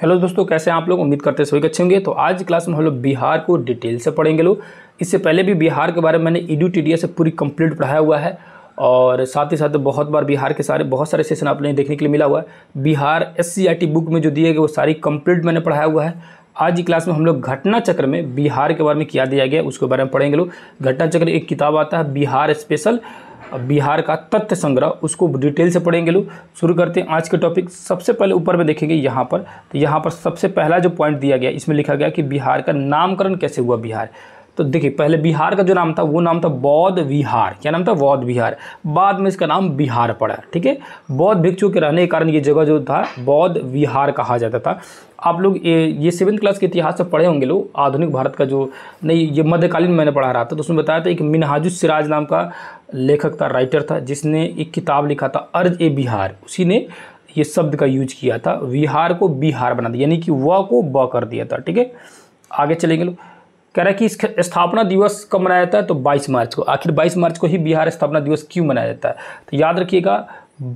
Hello दोस्तों कैसे हैं आप लोग उम्मीद करते हैं सभी अच्छे होंगे तो आज क्लास में हम लोग बिहार को डिटेल से पढ़ेंगे लोग इससे पहले भी बिहार के बारे में मैंने ई e डी से पूरी कंप्लीट पढ़ाया हुआ है और साथ ही साथ बहुत बार बिहार के सारे बहुत सारे सेशन आप आपने देखने के लिए मिला हुआ है बिहार एस बुक में जो दिए गए वो सारी कंप्लीट मैंने पढ़ाया हुआ है आज की क्लास में हम लोग घटना चक्र में बिहार के बारे में क्या दिया गया उसके बारे में पढ़ेंगे लोग घटना चक्र एक किताब आता है बिहार स्पेशल बिहार का तथ्य संग्रह उसको डिटेल से पढ़ेंगे लोग शुरू करते हैं आज के टॉपिक सबसे पहले ऊपर में देखेंगे यहाँ पर तो यहाँ पर सबसे पहला जो पॉइंट दिया गया इसमें लिखा गया कि बिहार का नामकरण कैसे हुआ बिहार तो देखिए पहले बिहार का जो नाम था वो नाम था बौद्ध विहार क्या नाम था बौद्ध विहार बाद में इसका नाम बिहार पड़ा ठीक है बौद्ध भिक्षु के रहने के कारण ये जगह जो था बौद्ध विहार कहा जाता था आप लोग ये ये सेवन्थ क्लास के इतिहास से पढ़े होंगे लोग आधुनिक भारत का जो नहीं ये मध्यकालीन मैंने पढ़ा रहा था तो उसमें बताया था एक मिनहाजु सिराज नाम का लेखक था राइटर था जिसने एक किताब लिखा था अर्ज ए बिहार उसी ने ये शब्द का यूज किया था विहार को बिहार बना दिया यानी कि व को ब कर दिया था ठीक है आगे चलेंगे लोग कह रहा है कि स्थापना दिवस कब मनाया जाता है तो 22 मार्च को आखिर 22 मार्च को ही बिहार स्थापना दिवस क्यों मनाया जाता है तो याद रखिएगा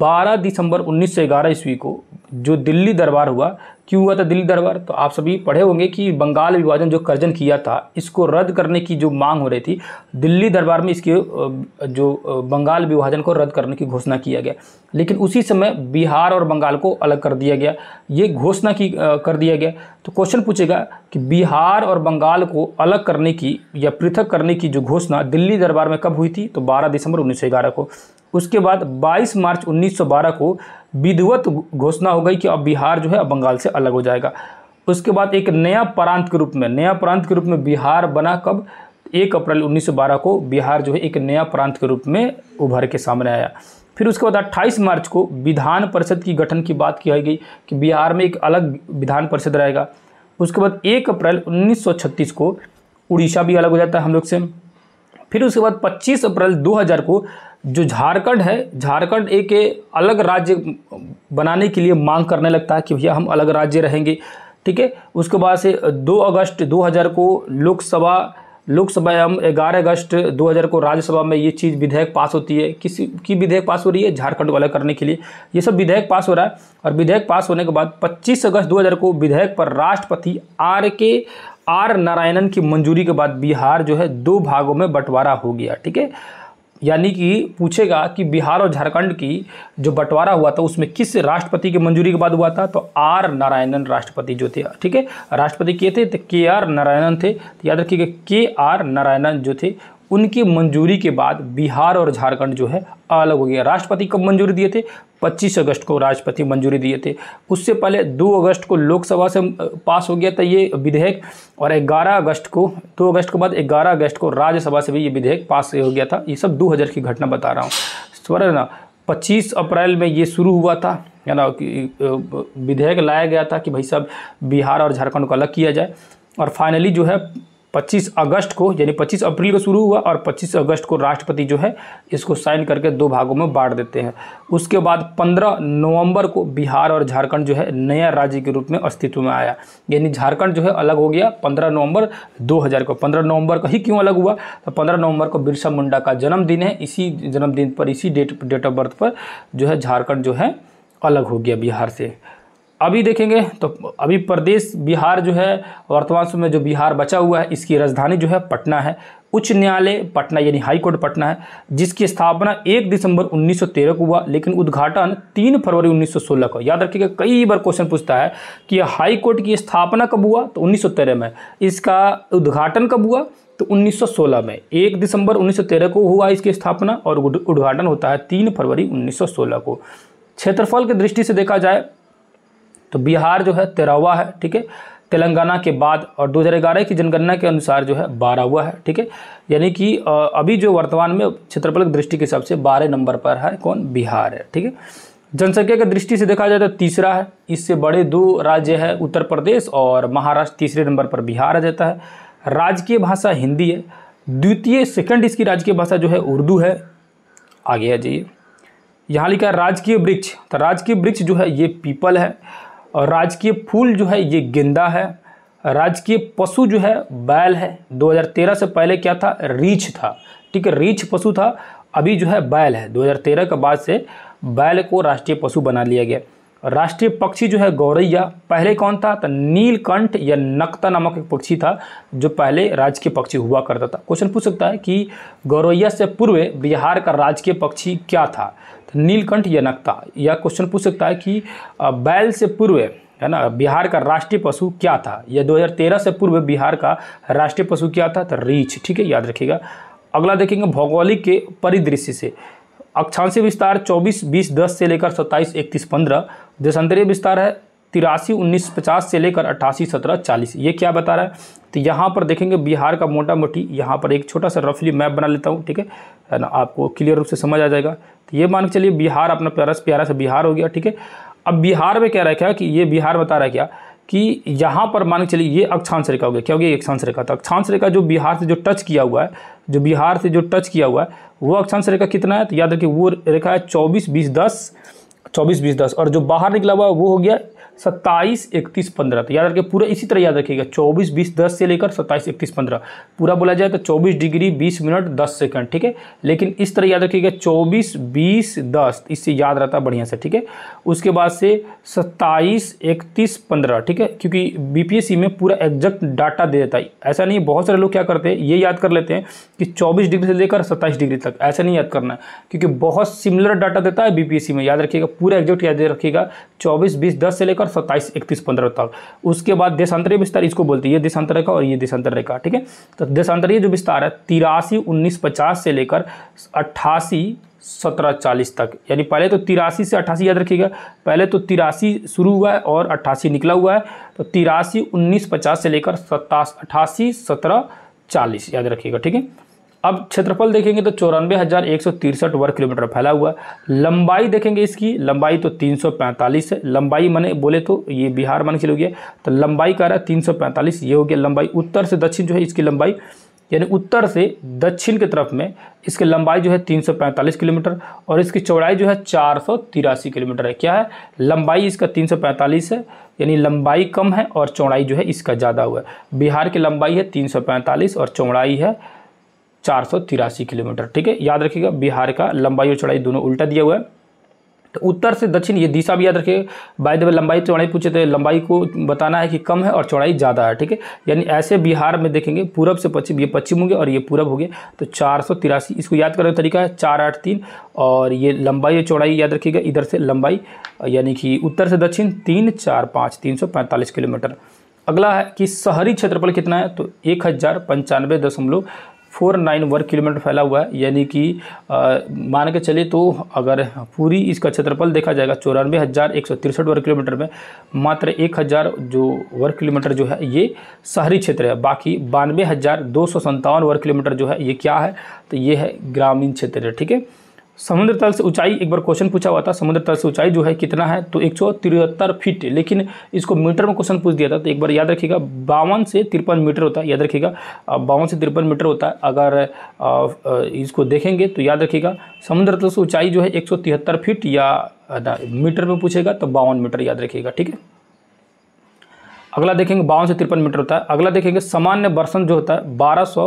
12 दिसंबर 1911 ईस्वी को जो दिल्ली दरबार हुआ क्यों हुआ था दिल्ली दरबार तो आप सभी पढ़े होंगे कि बंगाल विभाजन जो कर्जन किया था इसको रद्द करने की जो मांग हो रही थी दिल्ली दरबार में इसके जो बंगाल विभाजन को रद्द करने की घोषणा किया गया लेकिन उसी समय बिहार और बंगाल को अलग कर दिया गया ये घोषणा की कर दिया गया तो क्वेश्चन पूछेगा कि बिहार और बंगाल को अलग करने की या पृथक करने की जो घोषणा दिल्ली दरबार में कब हुई थी तो बारह दिसंबर उन्नीस को उसके बाद 22 मार्च 1912 को विधिवत घोषणा हो गई कि अब बिहार जो है अब बंगाल से अलग हो जाएगा उसके बाद एक नया प्रांत के रूप में नया प्रांत के रूप में बिहार बना कब एक अप्रैल 1912 को बिहार जो है एक नया प्रांत के रूप में उभर के सामने आया फिर उसके बाद 28 मार्च को विधान परिषद की गठन की बात की गई कि बिहार में एक अलग विधान परिषद रहेगा उसके बाद एक अप्रैल 1936 को उड़ीसा भी अलग हो जाता है हम लोग से फिर उसके बाद 25 अप्रैल 2000 को जो झारखंड है झारखंड एक अलग राज्य बनाने के लिए मांग करने लगता है कि भैया हम अलग राज्य रहेंगे ठीक है उसके बाद से 2 अगस्त 2000 को लोकसभा लोकसभा एवं ग्यारह अगस्त 2000 को राज्यसभा में ये चीज़ विधेयक पास होती है किसी की विधेयक पास हो रही है झारखंड को अलग करने के लिए ये सब विधेयक पास हो रहा है और विधेयक पास होने के बाद 25 अगस्त 2000 को विधेयक पर राष्ट्रपति आर के आर नारायणन की मंजूरी के बाद बिहार जो है दो भागों में बंटवारा हो गया ठीक है यानी कि पूछेगा कि बिहार और झारखंड की जो बंटवारा हुआ था उसमें किस राष्ट्रपति की मंजूरी के बाद हुआ था तो आर नारायणन राष्ट्रपति जो थे ठीक है राष्ट्रपति के थे तो के आर नारायणन थे तो याद रखिएगा के आर नारायणन जो थे उनकी मंजूरी के बाद बिहार और झारखंड जो है अलग हो गया राष्ट्रपति कब मंजूरी दिए थे 25 अगस्त को राष्ट्रपति मंजूरी दिए थे उससे पहले 2 अगस्त को लोकसभा से पास हो गया था ये विधेयक और 11 अगस्त को 2 अगस्त के बाद 11 अगस्त को राज्यसभा से भी ये विधेयक पास हो गया था ये सब 2000 की घटना बता रहा हूँ समझ ना पच्चीस अप्रैल में ये शुरू हुआ था है ना विधेयक लाया गया था कि भाई साहब बिहार और झारखंड को अलग किया जाए और फाइनली जो है 25 अगस्त को यानी 25 अप्रैल को शुरू हुआ और 25 अगस्त को राष्ट्रपति जो है इसको साइन करके दो भागों में बांट देते हैं उसके बाद 15 नवंबर को बिहार और झारखंड जो है नया राज्य के रूप में अस्तित्व में आया यानी झारखंड जो है अलग हो गया 15 नवंबर 2000 को 15 नवंबर का ही क्यों अलग हुआ तो पंद्रह नवंबर को बिरसा मुंडा का जन्मदिन है इसी जन्मदिन पर इसी डेट डेट ऑफ बर्थ पर जो है झारखंड जो है अलग हो गया बिहार से अभी देखेंगे तो अभी प्रदेश बिहार जो है वर्तमान समय में जो बिहार बचा हुआ है इसकी राजधानी जो है पटना है उच्च न्यायालय पटना यानी हाई कोर्ट पटना है जिसकी स्थापना 1 दिसंबर 1913 को हुआ लेकिन उद्घाटन 3 फरवरी 1916 को याद रखिएगा कई बार क्वेश्चन पूछता है कि हाई कोर्ट की स्थापना कब हुआ तो 1913 में इसका उद्घाटन कब हुआ तो 1916 में 1 दिसंबर 1913 को हुआ इसकी स्थापना और उद्घाटन होता है 3 फरवरी 1916 को क्षेत्रफल की दृष्टि से देखा जाए तो बिहार जो है तेरहवा है ठीक है तेलंगाना के बाद और 2011 की जनगणना के अनुसार जो है बारह हुआ है ठीक है यानी कि अभी जो वर्तमान में क्षेत्रफल की दृष्टि के हिसाब से बारह नंबर पर है कौन बिहार है ठीक है जनसंख्या की दृष्टि से देखा जाए तो तीसरा है इससे बड़े दो राज्य है उत्तर प्रदेश और महाराष्ट्र तीसरे नंबर पर बिहार आ जाता है राजकीय भाषा हिंदी है द्वितीय सेकंड इसकी राजकीय भाषा जो है उर्दू है आगे आ जाइए यहाँ लिखा है राजकीय वृक्ष तो राजकीय वृक्ष जो है ये पीपल है और राजकीय फूल जो है ये गेंदा है राजकीय पशु जो है बैल है 2013 से पहले क्या था रीछ था ठीक है रीछ पशु था अभी जो है बैल है 2013 के बाद से बैल को राष्ट्रीय पशु बना लिया गया राष्ट्रीय पक्षी जो है गौरैया पहले कौन था तो नीलकंठ या नक्ता नामक एक पक्षी था जो पहले राजकीय पक्षी हुआ करता था क्वेश्चन पूछ सकता है कि गौरैया से पूर्व बिहार का राजकीय पक्षी क्या था तो नीलकंठ यनकता यह क्वेश्चन पूछ सकता है कि बैल से पूर्व है ना बिहार का राष्ट्रीय पशु क्या था यह 2013 से पूर्व बिहार का राष्ट्रीय पशु क्या था तो रीछ ठीक है याद रखिएगा अगला देखेंगे भौगोलिक के परिदृश्य से अक्षांशीय विस्तार 24 20 10 से लेकर 27 31 15 देशांतरीय विस्तार है तिरासी उन्नीस पचास से लेकर अट्ठासी सत्रह चालीस ये क्या बता रहा है तो यहाँ पर देखेंगे बिहार का मोटा मोटी यहाँ पर एक छोटा सा रफली मैप बना लेता हूँ ठीक है है ना आपको क्लियर रूप से समझ आ जाएगा तो ये मान के चलिए बिहार अपना प्यारा से प्यारा सा बिहार हो गया ठीक है अब बिहार में क्या रहा है क्या कि ये बिहार बता रहा है क्या कि यहाँ पर मान के चलिए ये अक्षांश रेखा हो गया क्या हो गया अक्षांश रेखा था तो अक्षांश रेखा जो बिहार से जो टच किया हुआ है जो बिहार से जो टच किया हुआ है वो अक्षांश रेखा कितना है तो याद रखिए वो रेखा है चौबीस बीस दस चौबीस बीस दस और जो बाहर निकला हुआ है वो हो गया सत्ताईस इकतीस पंद्रह तो याद रखिए पूरा इसी तरह याद रखिएगा चौबीस बीस दस से लेकर सत्ताईस इकतीस पंद्रह पूरा बोला जाए तो चौबीस डिग्री बीस मिनट दस सेकंड ठीक है लेकिन इस तरह याद रखिएगा चौबीस बीस दस इससे याद रहता बढ़िया से ठीक है उसके बाद से सत्ताईस इकतीस पंद्रह ठीक है क्योंकि बी में पूरा एग्जैक्ट डाटा दे देता है ऐसा नहीं बहुत सारे लोग क्या करते हैं ये याद कर लेते हैं कि चौबीस डिग्री से लेकर सत्ताईस डिग्री तक ऐसा नहीं याद करना क्योंकि बहुत सिमिलर डाटा देता है बी में याद रखिएगा पूरा एग्जैक्ट याद रखिएगा चौबीस बीस दस से लेकर और सत्ताईस इकतीस पंद्रह तक उसके बाद देशांतरीय विस्तार इसको बोलते हैं ये देशांतर रेखा और ये देशांतर रेखा ठीक है तो देशांतरीय जो विस्तार है तिरासी उन्नीस पचास से लेकर अट्ठासी सत्रह चालीस तक यानी पहले तो तिरासी से अट्ठासी याद रखिएगा पहले तो तिरासी शुरू हुआ है और अट्ठासी निकला हुआ है तो तिरासी उन्नीस पचास से लेकर सत्ता अट्ठासी सत्रह चालीस याद रखिएगा ठीक है अब क्षेत्रफल देखेंगे तो चौरानवे हज़ार एक सौ तिरसठ वर्ग किलोमीटर फैला हुआ लंबाई देखेंगे इसकी लंबाई तो 345 है लंबाई मैंने बोले तो ये बिहार मान के चलोगे तो लंबाई कह रहा है 345 ये हो गया लंबाई उत्तर से दक्षिण जो है इसकी लंबाई यानी उत्तर से दक्षिण की तरफ में इसकी लंबाई जो है 345 किलोमीटर और इसकी चौड़ाई जो है चार किलोमीटर है क्या है लंबाई इसका 345 है यानी लंबाई कम है और चौड़ाई जो है इसका ज़्यादा हुआ है बिहार की लंबाई है 345 और चौड़ाई है चार सौ तिरासी किलोमीटर ठीक है याद रखिएगा बिहार का लंबाई और चौड़ाई दोनों उल्टा दिया हुआ है तो उत्तर से दक्षिण ये दिशा भी याद रखिएगा बाय द वे लंबाई चौड़ाई पूछे तो लंबाई को बताना है कि कम है और चौड़ाई ज़्यादा है ठीक है यानी ऐसे बिहार में देखेंगे पूरब से पश्चिम ये पश्चिम होंगे और ये पूरब हो गए तो चार सौ तिरासी इसको याद करने का तरीका है चार आठ तीन और ये लंबाई और चौड़ाई याद रखिएगा इधर से लंबाई यानी कि उत्तर से दक्षिण तीन चार पाँच तीन सौ पैंतालीस किलोमीटर अगला है कि शहरी क्षेत्रफल कितना है तो एक हज़ार पंचानवे दशमलव फोर नाइन वर्ग किलोमीटर फैला हुआ है यानी कि मान के चले तो अगर पूरी इसका क्षेत्रफल देखा जाएगा चौरानवे हज़ार एक सौ तिरसठ वर्ग किलोमीटर में मात्र एक हज़ार जो वर्ग किलोमीटर जो है ये शहरी क्षेत्र है बाकी बानवे हज़ार दो सौ संतावन वर्ग किलोमीटर जो है ये क्या है तो ये है ग्रामीण क्षेत्र ठीक है समुद्र तल से ऊंचाई एक बार क्वेश्चन पूछा हुआ था समुद्र तल से ऊंचाई जो है कितना है तो एक फीट लेकिन इसको मीटर में क्वेश्चन पूछ दिया था तो एक बार याद रखिएगा बावन से तिरपन मीटर होता है याद रखिएगा बावन से तिरपन मीटर होता है अगर इसको देखेंगे तो याद रखिएगा समुद्र तल से ऊंचाई जो है एक फीट या मीटर में पूछेगा तो बावन मीटर याद रखिएगा ठीक है अगला देखेंगे बावन से तिरपन मीटर होता है अगला देखेंगे सामान्य बर्सन जो होता है बारह सौ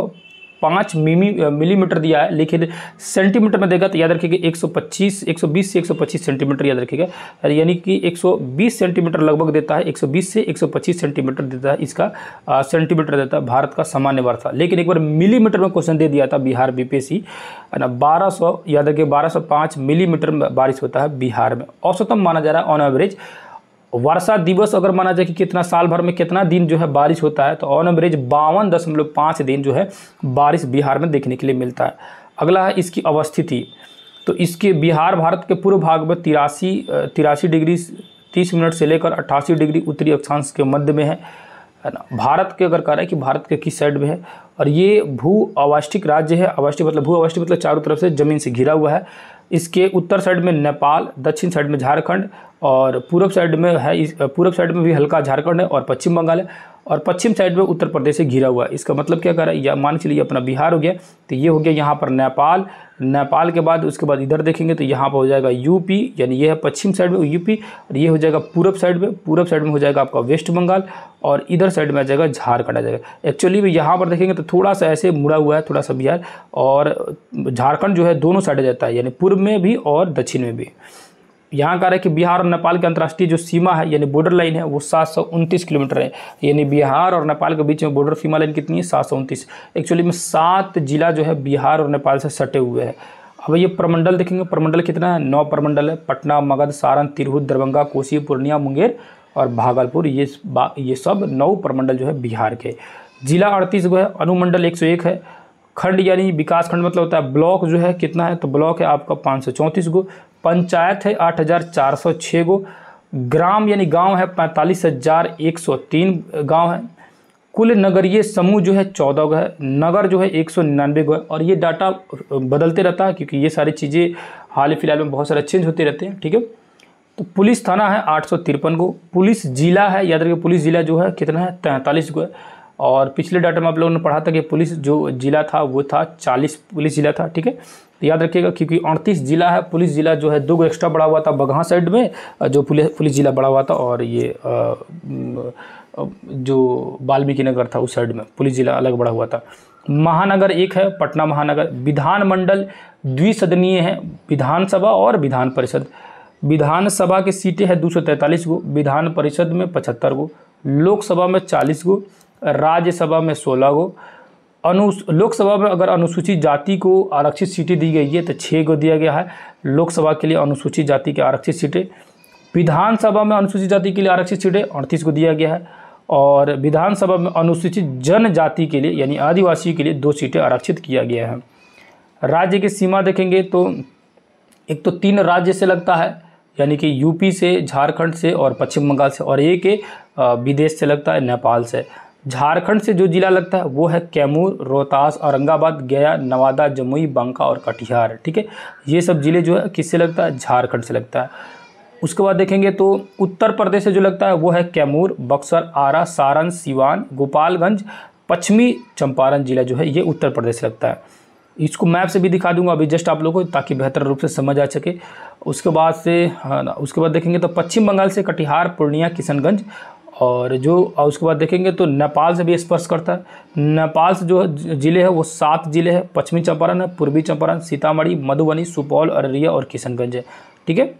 पाँच मिमी मिलीमीटर दिया है लेकिन सेंटीमीटर में देगा तो याद रखिएगा 125 120 से 125 सेंटीमीटर याद रखिएगा यानी कि 120 सेंटीमीटर लगभग देता है 120 से 125 सेंटीमीटर देता है इसका आ, सेंटीमीटर देता है भारत का सामान्य वर्ष लेकिन एक बार मिलीमीटर में क्वेश्चन दे दिया था बिहार बीपीएससी है ना बारह याद रखिए बारह मिलीमीटर बारिश होता है बिहार में औसतम माना जा रहा है ऑन एवरेज वर्षा दिवस अगर माना जाए कि कितना साल भर में कितना दिन जो है बारिश होता है तो ऑन एवरेज बावन दशमलव पाँच दिन जो है बारिश बिहार में देखने के लिए मिलता है अगला है इसकी अवस्थिति तो इसके बिहार भारत के पूर्व भाग में तिरासी तिरासी डिग्री तीस मिनट से लेकर अट्ठासी डिग्री उत्तरी अक्षांश के मध्य में है है ना भारत के अगर कह रहे हैं कि भारत के किस साइड में है और ये भू अवाष्टिक राज्य है अवास्टिक मतलब भू अवास्टिक मतलब चारों तरफ से ज़मीन से घिरा हुआ है इसके उत्तर साइड में नेपाल दक्षिण साइड में झारखंड और पूर्व साइड में है पूर्व साइड में भी हल्का झारखंड है और पश्चिम बंगाल है और पश्चिम साइड में उत्तर प्रदेश से घिरा हुआ है इसका मतलब क्या कर रहा है या मान के लिए अपना बिहार हो गया तो ये हो गया यहाँ पर नेपाल नेपाल के बाद उसके बाद इधर देखेंगे तो यहाँ पर हो जाएगा यूपी यानी ये है पश्चिम साइड में यूपी और ये हो जाएगा पूरब साइड में पूरब साइड में हो जाएगा आपका वेस्ट बंगाल और इधर साइड में आ जाएगा झारखंड आ जाएगा एक्चुअली भी यहाँ पर देखेंगे तो थोड़ा सा ऐसे मुड़ा हुआ है थोड़ा सा बिहार और झारखंड जो है दोनों साइड जाता है यानी पूर्व में भी और दक्षिण में भी यहाँ का रहे कि बिहार और नेपाल की अंतर्राष्ट्रीय जो सीमा है यानी बॉर्डर लाइन है वो सात किलोमीटर है यानी बिहार और नेपाल के बीच में बॉर्डर सीमा लाइन कितनी है सात एक्चुअली में सात जिला जो है बिहार और नेपाल से सटे हुए हैं अब ये प्रमंडल देखेंगे प्रमंडल कितना है नौ प्रमंडल है पटना मगध सारण तिरहुत दरभंगा कोसी पूर्णिया मुंगेर और भागलपुर ये ये सब नौ प्रमंडल जो है बिहार के जिला अड़तीस गो है अनुमंडल एक सौ एक है खंड यानी विकास खंड मतलब होता है ब्लॉक जो है कितना है तो ब्लॉक है आपका पाँच सौ चौंतीस गो पंचायत है छः गो ग्राम यानी गांव है पैंतालीस हजार एक सौ तीन गाँव है कुल नगरीय समूह जो है चौदह गो है नगर जो है एक सौ निन्यानवे गो है और ये डाटा बदलते रहता है क्योंकि ये सारी चीज़ें हाल ही फिलहाल में बहुत सारे चेंज होते रहते हैं ठीक है तो पुलिस थाना है आठ सौ तिरपन गो पुलिस जिला है याद रखिए पुलिस जिला जो है कितना है तैंतालीस गो है और पिछले डाटा में आप लोगों ने पढ़ा था कि पुलिस जो जिला था वो था चालीस पुलिस जिला था ठीक है तो याद रखिएगा क्योंकि अड़तीस जिला है पुलिस जिला जो है दो गो एक्स्ट्रा बढ़ा हुआ था बगहा साइड में जो पुलिस पुलिस जिला बढ़ा हुआ था और ये जो वाल्मीकि नगर था उस साइड में पुलिस जिला अलग बढ़ा हुआ था महानगर एक है पटना महानगर विधानमंडल द्विसदनीय है विधानसभा और विधान परिषद विधानसभा की सीटें हैं दो गो विधान परिषद में पचहत्तर गो लोकसभा में चालीस गो राज्यसभा में सोलह गो अनु लोकसभा में अगर अनुसूचित जाति को आरक्षित सीटें दी गई है तो छः को दिया गया है लोकसभा के लिए अनुसूचित जाति के आरक्षित सीटें विधानसभा में अनुसूचित जाति के लिए आरक्षित सीटें अड़तीस को दिया गया है और विधानसभा में अनुसूचित जनजाति के लिए यानी आदिवासी के लिए दो सीटें आरक्षित किया गया है राज्य की सीमा देखेंगे तो एक तो तीन राज्य से लगता है यानी कि यूपी से झारखंड से और पश्चिम बंगाल से और एक विदेश से लगता है नेपाल से झारखंड से जो जिला लगता है वो है कैमूर रोहतास औरंगाबाद गया नवादा जमुई बांका और कटिहार ठीक है ये सब ज़िले जो है किससे लगता है झारखंड से लगता है उसके बाद देखेंगे तो उत्तर प्रदेश से जो लगता है वो है कैमूर बक्सर आरा सारण सिवान गोपालगंज पश्चिमी चंपारण जिला जो है ये उत्तर प्रदेश से लगता है इसको मैप से भी दिखा दूंगा अभी जस्ट आप लोगों को ताकि बेहतर रूप से समझ आ सके उसके बाद से हाँ ना उसके बाद देखेंगे तो पश्चिम बंगाल से कटिहार पूर्णिया किशनगंज और जो और उसके बाद देखेंगे तो नेपाल से भी स्पर्श करता है नेपाल से जो ज़िले है वो सात ज़िले हैं पश्चिमी चंपारण है पूर्वी चंपारण सीतामढ़ी मधुबनी सुपौल अररिया और किशनगंज है ठीक है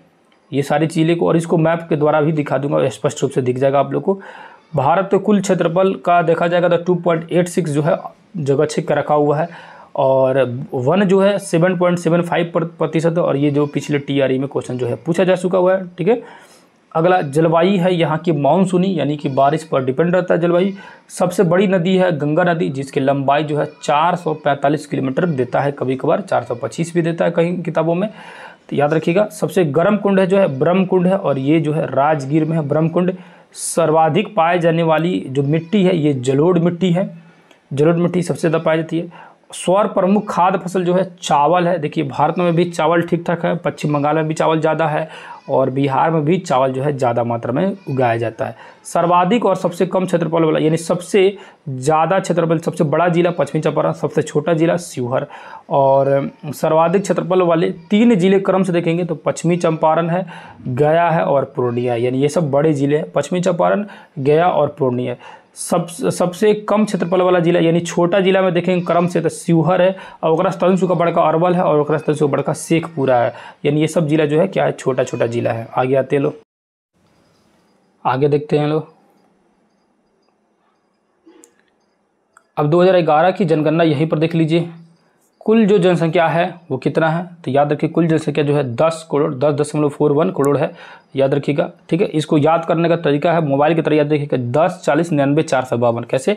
ये सारी ज़िले को और इसको मैप के द्वारा भी दिखा दूंगा स्पष्ट रूप से दिख जाएगा आप लोग को भारत के कुल क्षेत्रफल का देखा जाएगा तो टू जो है जगह छिक का रखा हुआ है और वन जो है 7.75 प्रतिशत और ये जो पिछले टीआरई e में क्वेश्चन जो है पूछा जा चुका हुआ है ठीक है अगला जलवायु है यहाँ की मानसूनी यानी कि बारिश पर डिपेंड रहता है जलवायु सबसे बड़ी नदी है गंगा नदी जिसकी लंबाई जो है 445 किलोमीटर देता है कभी कभार 425 भी देता है कहीं किताबों में तो याद रखिएगा सबसे गर्म कुंड है जो है ब्रह्म कुंड है और ये जो है राजगीर में है ब्रह्म कुंड सर्वाधिक पाए जाने वाली जो मिट्टी है ये जलोड़ मिट्टी है जलोड़ मिट्टी सबसे ज़्यादा पाई जाती है स्वर प्रमुख खाद्य फसल जो है चावल है देखिए भारत में भी चावल ठीक ठाक है पश्चिम बंगाल में भी चावल ज़्यादा है और बिहार में भी चावल जो है ज़्यादा मात्रा में उगाया जाता है सर्वाधिक और सबसे कम क्षेत्रफल वाला यानी सबसे ज़्यादा क्षेत्रफल सबसे बड़ा जिला पश्चिमी चंपारण सबसे छोटा जिला शिवहर और सर्वाधिक क्षेत्रफल वाले तीन जिले क्रम से देखेंगे तो पश्चिमी चंपारण है गया है और पूर्णिया यानी ये सब बड़े ज़िले हैं पश्चिमी चंपारण गया और पूर्णिया सब सबसे कम क्षेत्रफल वाला जिला यानी छोटा जिला में देखेंगे क्रम से तो शिवहर है और ओकरा स्तन का बड़का अरवल है और ओकरा स्तन का बड़का शेखपुरा है यानी ये सब जिला जो है क्या है छोटा छोटा जिला है आगे आते हैं लोग आगे देखते हैं लोग अब 2011 की जनगणना यहीं पर देख लीजिए कुल जो जनसंख्या है वो कितना है तो याद रखिए कुल जनसंख्या जो है दस करोड़ दस दशमलव फोर वन करोड़ है याद रखिएगा ठीक है इसको याद करने का तरीका है मोबाइल की तरह याद रखिएगा दस चालीस निन्यानवे चार सौ बावन कैसे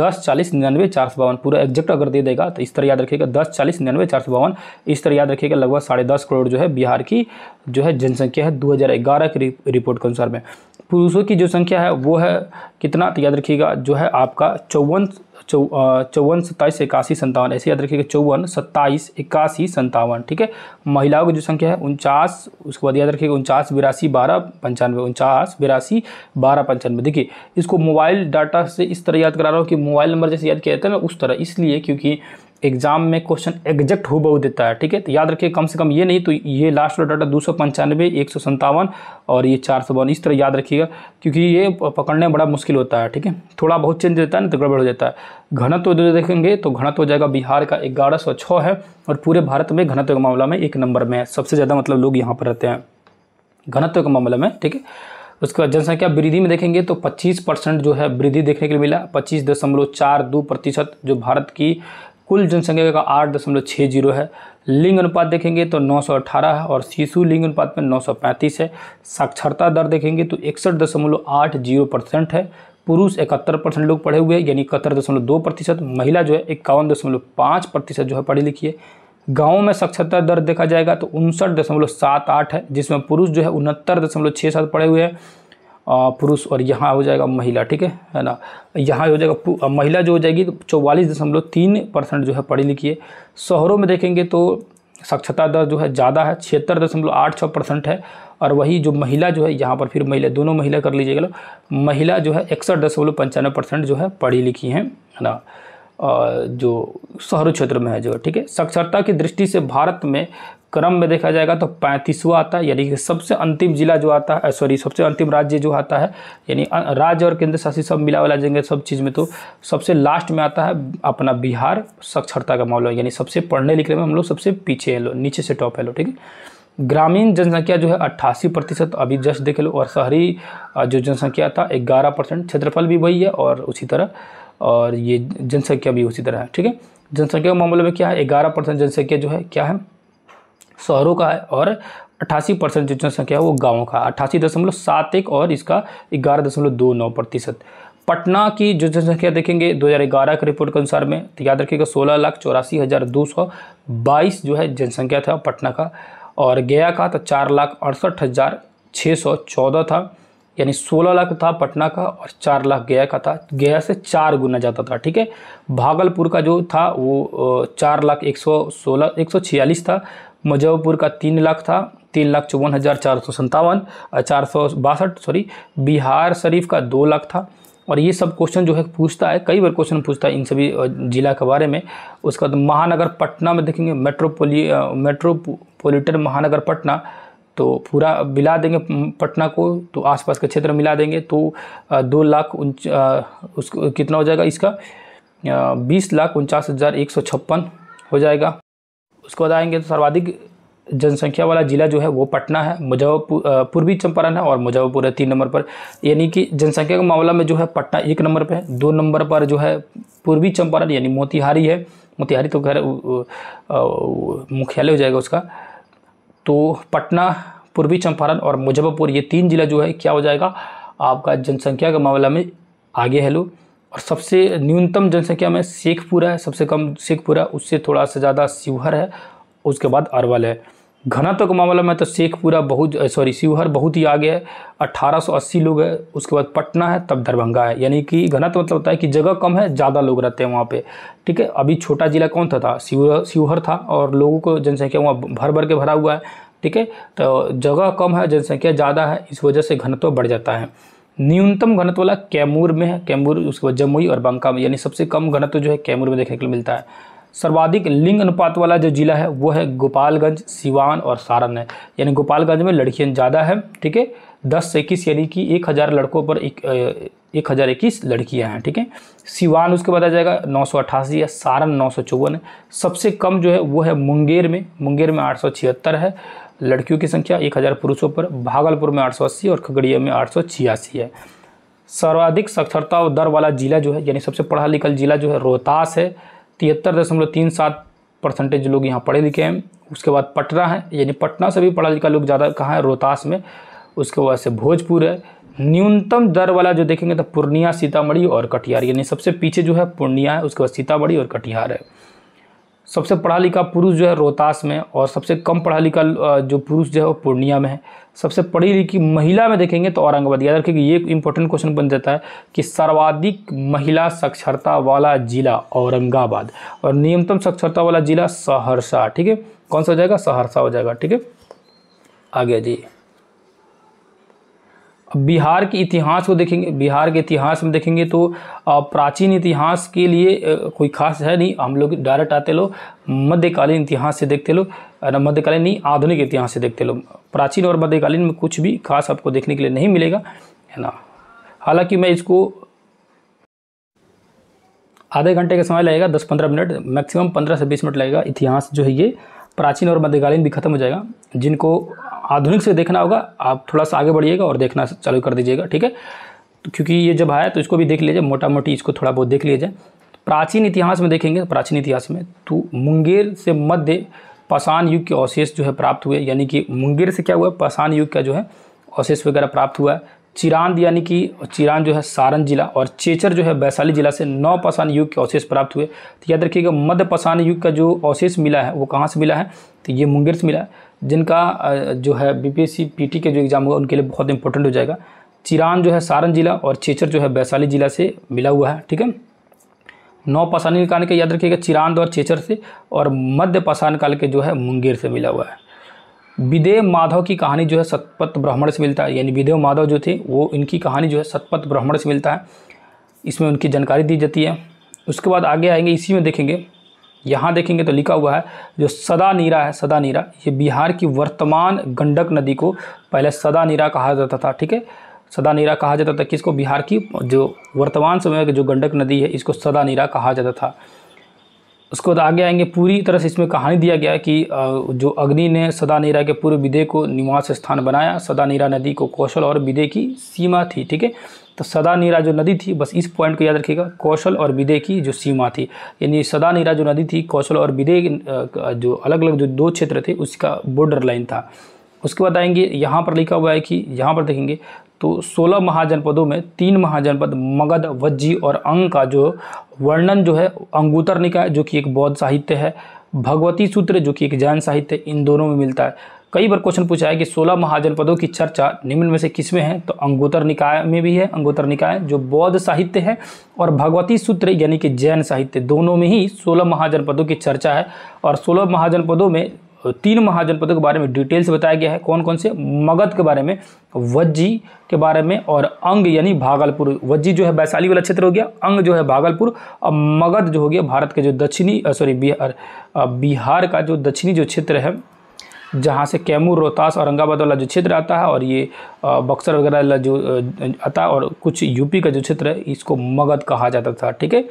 दस चालीस निन्यानवे चार सौ बावन पूरा एग्जैक्ट अगर दे देगा तो इस तरह याद रखिएगा दस चालीस निन्यानवे चार सौ बावन इस तरह याद रखिएगा लगभग साढ़े दस करोड़ जो है बिहार की जो है जनसंख्या है दो हज़ार ग्यारह की रिपोर्ट के अनुसार में पुरुषों की जो संख्या है वो है कितना तो याद रखिएगा जो है आपका चौवन चौवन सत्ताईस इक्यासी संतावन ऐसे याद रखिएगा चौवन सत्ताईस इक्यासी संतावन ठीक है महिलाओं की जो संख्या है उनचास उसके बाद याद रखिएगा उनचास बिरासी बारह पंचानवे उनचास बिरासी बारह पंचानवे देखिए इसको मोबाइल डाटा से इस तरह याद करा रहा हूँ कि मोबाइल नंबर जैसे याद किया जाता है ना उस तरह इसलिए क्योंकि एग्जाम में क्वेश्चन एग्जैक्ट बहुत देता है ठीक है तो याद रखिए कम से कम ये नहीं तो ये लास्ट वाला डाटा दो सौ पंचानवे एक सौ संतावन और ये चार सौ बावन इस तरह याद रखिएगा क्योंकि ये पकड़ने में बड़ा मुश्किल होता है ठीक है थोड़ा बहुत चेंज देता है ना तो गड़बड़ हो जाता है घनत्व तो देखेंगे तो घनत्व हो जाएगा बिहार का ग्यारह सौ छः है और पूरे भारत में घनत्व के मामला में एक नंबर में है सबसे ज़्यादा मतलब लोग यहाँ पर रहते हैं घनत्व के मामले में ठीक है उसके बाद जनसंख्या वृद्धि में देखेंगे तो 25 परसेंट जो है वृद्धि देखने के लिए मिला पच्चीस दशमलव चार दो प्रतिशत जो भारत की कुल जनसंख्या का आठ दशमलव छः जीरो है लिंग अनुपात देखेंगे तो 918 है और शिशु लिंग अनुपात में 935 है साक्षरता दर देखेंगे तो इकसठ दशमलव आठ जीरो परसेंट है पुरुष इकहत्तर परसेंट लोग पढ़े हुए हैं यानी इकहत्तर दशमलव दो प्रतिशत महिला जो है इक्यावन दशमलव पाँच प्रतिशत जो है पढ़ी लिखी है गाँव में साक्षरता दर देखा जाएगा तो उनसठ दशमलव सात आठ है जिसमें पुरुष जो है उनहत्तर दशमलव छः सात पढ़े हुए हैं पुरुष और यहाँ हो जाएगा महिला ठीक है है ना यहाँ हो जाएगा महिला जो हो जाएगी तो चौवालीस दशमलव तीन परसेंट जो है पढ़ी लिखी है शहरों में देखेंगे तो साक्षरता दर जो है ज़्यादा है छिहत्तर दशमलव आठ छः परसेंट है और वही जो महिला जो है यहाँ पर फिर महिला दोनों महिला कर लीजिएगा महिला जो है इकसठ दशमलव पंचानवे परसेंट जो है पढ़ी लिखी हैं है ना जो शहरी क्षेत्र में है जो ठीक है साक्षरता की दृष्टि से भारत में क्रम में देखा जाएगा तो पैंतीसवा आता है यानी कि सबसे अंतिम जिला जो आता है सॉरी सबसे अंतिम राज्य जो आता है यानी राज्य और केंद्र शासित सब मिला वाला जाएंगे सब चीज़ में तो सबसे लास्ट में आता है अपना बिहार साक्षरता का मामला यानी सबसे पढ़ने लिखने में हम लोग सबसे पीछे हैं लो नीचे से टॉप है लो ठीक है ग्रामीण जनसंख्या जो है अट्ठासी प्रतिशत अभी जस्ट देख लो और शहरी जो जनसंख्या था ग्यारह परसेंट क्षेत्रफल भी वही है और उसी तरह और ये जनसंख्या भी उसी तरह है ठीक है जनसंख्या के मामले में क्या है ग्यारह परसेंट जनसंख्या जो है क्या है शहरों का है और अट्ठासी परसेंट जो जनसंख्या है वो गाँव का अट्ठासी दशमलव सात एक और इसका ग्यारह दशमलव दो नौ प्रतिशत पटना की जो जनसंख्या देखेंगे 2011 की रिपोर्ट के अनुसार में तो याद रखिएगा सोलह लाख चौरासी हज़ार दो सौ बाईस जो है जनसंख्या था पटना का और गया का तो चार लाख अड़सठ हज़ार छः सौ चौदह था यानी 16 लाख था पटना का और 4 लाख गया का था गया से चार गुना ज़्यादा था ठीक है भागलपुर का जो था वो चार लाख एक सौ सोलह एक सौ छियालीस था मुजफ्फरपुर का तीन लाख था तीन लाख चौवन हज़ार चार सौ संतावन चार सौ बासठ सॉरी बिहार शरीफ का दो लाख था और ये सब क्वेश्चन जो है पूछता है कई बार क्वेश्चन पूछता है इन सभी जिला के बारे में उसका तो महानगर पटना में देखेंगे मेट्रोपोली मेट्रोपोलिटन महानगर पटना तो पूरा मिला देंगे पटना को तो आसपास के क्षेत्र मिला देंगे तो दो लाख उनच कितना हो जाएगा इसका बीस लाख उनचास हज़ार एक सौ छप्पन हो जाएगा उसको बाद आएंगे तो सर्वाधिक जनसंख्या वाला ज़िला जो है वो पटना है मुजफ्फरपुर पूर्वी चंपारण है और मुजफ्फरपुर है तीन नंबर पर यानी कि जनसंख्या के मामला में जो है पटना एक नंबर पर है दो नंबर पर जो है पूर्वी चंपारण यानी मोतिहारी है मोतिहारी तो खैर मुख्यालय हो जाएगा उसका तो पटना पूर्वी चंपारण और मुजफ्फरपुर ये तीन जिला जो है क्या हो जाएगा आपका जनसंख्या के मामला में आगे है लोग और सबसे न्यूनतम जनसंख्या में शेखपुरा है सबसे कम शेखपुरा उससे थोड़ा सा ज़्यादा शिवहर है उसके बाद अरवल है घनत्व के मामले में तो शेखपुरा बहुत सॉरी शिवहर बहुत ही आगे है 1880 लोग है उसके बाद पटना है तब दरभंगा है यानी कि घनत्व तो मतलब होता है कि जगह कम है ज़्यादा लोग रहते हैं वहाँ पे ठीक है अभी छोटा ज़िला कौन था, था? शिवहर शिवहर था और लोगों को जनसंख्या वहाँ भर भर के भरा हुआ है ठीक है तो जगह कम है जनसंख्या ज़्यादा है इस वजह से घनत्व बढ़ जाता है न्यूनतम घनत्व वाला कैमूर में है कैमूर उसके बाद जमुई और बांका में यानी सबसे कम घनत्व जो है कैमूर में देखने के लिए मिलता है सर्वाधिक लिंग अनुपात वाला जो ज़िला है वो है गोपालगंज सिवान और सारण है यानी गोपालगंज में लड़कियाँ ज़्यादा है ठीक है दस से इक्कीस यानी कि एक हज़ार लड़कों पर एक एक हज़ार इक्कीस लड़कियाँ हैं ठीक है सिवान उसके बाद आ जाएगा नौ सौ अट्ठासी है सारण नौ सौ चौवन है सबसे कम जो है वो है मुंगेर में मुंगेर में आठ सौ छिहत्तर है लड़कियों की संख्या एक हज़ार पुरुषों पर भागलपुर में आठ सौ अस्सी और खगड़िया में आठ सौ छियासी है सर्वाधिक साक्षरता दर वाला जिला जो है यानी सबसे पढ़ा लिखा जिला जो है रोहतास है तिहत्तर दशमलव तीन सात परसेंटेज लोग यहाँ पढ़े लिखे हैं उसके बाद पटना है यानी पटना से भी पढ़ा लिखा लोग ज़्यादा कहाँ है रोहतास में उसके बाद से भोजपुर है न्यूनतम दर वाला जो देखेंगे तो पूर्णिया सीतामढ़ी और कटिहार यानी सबसे पीछे जो है पूर्णिया है उसके बाद सीतामढ़ी और कटिहार है सबसे पढ़ा लिखा पुरुष जो है रोहतास में और सबसे कम पढ़ा लिखा जो पुरुष जो है वो पूर्णिया में है सबसे पढ़ी लिखी महिला में देखेंगे तो औरंगाबाद याद रखिए ये इंपॉर्टेंट क्वेश्चन बन जाता है कि सर्वाधिक महिला साक्षरता वाला जिला औरंगाबाद और न्यूनतम साक्षरता वाला जिला सहरसा ठीक है कौन सा हो जाएगा सहरसा हो जाएगा ठीक है आगे जी बिहार के इतिहास को देखेंगे बिहार के इतिहास में देखेंगे तो प्राचीन इतिहास के लिए कोई खास है नहीं हम लोग डायरेक्ट आते लोग मध्यकालीन इतिहास से देखते लोग मध्यकालीन नहीं आधुनिक इतिहास से देखते लोग प्राचीन और मध्यकालीन में कुछ भी खास आपको देखने के लिए नहीं मिलेगा है ना हालांकि मैं इसको आधे घंटे का समय लगेगा दस पंद्रह मिनट मैक्सिमम पंद्रह से बीस मिनट लगेगा इतिहास जो है ये प्राचीन और मध्यकालीन भी खत्म हो जाएगा जिनको आधुनिक से देखना होगा आप थोड़ा सा आगे बढ़िएगा और देखना चालू कर दीजिएगा ठीक है तो क्योंकि ये जब आया तो इसको भी देख लीजिए मोटा मोटी इसको थोड़ा बहुत देख लीजिए प्राचीन इतिहास में देखेंगे प्राचीन इतिहास में तो मुंगेर से मध्य पाषाण युग के अवशेष जो है प्राप्त हुए यानी कि मुंगेर से क्या हुआ पाषाण युग का जो है अवशेष वगैरह प्राप्त हुआ है चिरांद यानी कि चिरांद जो है सारण जिला और चेचर जो है वैशाली जिला से नौ पाषाण युग के अवशेष प्राप्त हुए तो याद रखिएगा मध्य पाषाण युग का जो अवशेष मिला है वो कहाँ से मिला है तो ये मुंगेर से मिला है जिनका जो है बीपीएससी पीटी के जो एग्ज़ाम होगा उनके लिए बहुत इंपॉर्टेंट हो जाएगा चिरान जो है सारण जिला और चेचर जो है वैशाली जिला से मिला हुआ है ठीक है नौ पसानी काल के याद रखिएगा चिरांद और चेचर से और मध्य पाषाण काल के जो है मुंगेर से मिला हुआ है विदेव माधव की कहानी जो है सतपथ ब्राह्मण से मिलता है यानी विदेव माधव जो थे वो इनकी कहानी जो है सतपथ ब्राह्मण से मिलता है इसमें उनकी जानकारी दी जाती है उसके बाद आगे आएंगे इसी में देखेंगे यहाँ देखेंगे तो लिखा हुआ है जो सदा नीरा है सदा नीरा ये बिहार की वर्तमान गंडक नदी को पहले सदा नीरा कहा जाता था ठीक है सदा नीरा कहा जाता था किसको बिहार की जो वर्तमान समय की जो गंडक नदी है इसको सदा नीरा कहा जाता था उसको आगे आएंगे पूरी तरह से इसमें कहानी दिया गया कि जो अग्नि ने सदा नीरा के पूर्व विदे को निवास स्थान बनाया सदा नीरा नदी को कौशल और विदे की सीमा थी ठीक है तो सदा नीरा जो नदी थी बस इस पॉइंट को याद रखिएगा कौशल और विदेह की जो सीमा थी यानी सदा नीरा जो नदी थी कौशल और विदेह जो अलग अलग जो दो क्षेत्र थे उसका बॉर्डर लाइन था उसके बाद आएंगे यहाँ पर लिखा हुआ है कि यहाँ पर देखेंगे तो 16 महाजनपदों में तीन महाजनपद मगध वज्जी और अंग का जो वर्णन जो है अंगूतर निकाय जो कि एक बौद्ध साहित्य है भगवती सूत्र जो कि एक जैन साहित्य इन दोनों में मिलता है कई बार क्वेश्चन पूछा है कि 16 महाजनपदों की चर्चा निम्न में से किस में है तो अंगोत्तर निकाय में भी है अंगोत्तर निकाय जो बौद्ध साहित्य है और भगवती सूत्र यानी कि जैन साहित्य दोनों में ही 16 महाजनपदों की चर्चा है और 16 महाजनपदों में तीन महाजनपदों के बारे में डिटेल्स बताया गया है कौन कौन से मगध के बारे में वज्जी के बारे में और अंग यानी भागलपुर वज्जी जो है वैशाली वाला क्षेत्र हो गया अंग जो है भागलपुर और मगध जो हो गया भारत के जो दक्षिणी सॉरी बिहार बिहार का जो दक्षिणी जो क्षेत्र है जहाँ से कैमूर रोहतास औरंगाबाद वाला जो क्षेत्र आता है और ये बक्सर वगैरह वाला जो आता है और कुछ यूपी का जो क्षेत्र है इसको मगध कहा जाता था ठीक है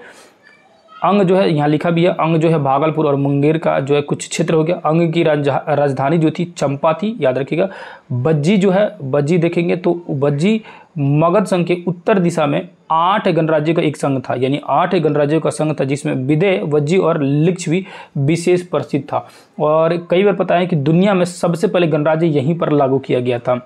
अंग जो है यहाँ लिखा भी है अंग जो है भागलपुर और मुंगेर का जो है कुछ क्षेत्र हो गया अंग की राजधानी जो थी चंपा थी याद रखिएगा बज्जी जो है बज्जी देखेंगे तो बज्जी मगध संघ के उत्तर दिशा में आठ गणराज्यों का एक संघ था यानी आठ गणराज्यों का संघ था जिसमें विदय वज्जी और लिक्ष भी विशेष प्रसिद्ध था और कई बार पता है कि दुनिया में सबसे पहले गणराज्य यहीं पर लागू किया गया था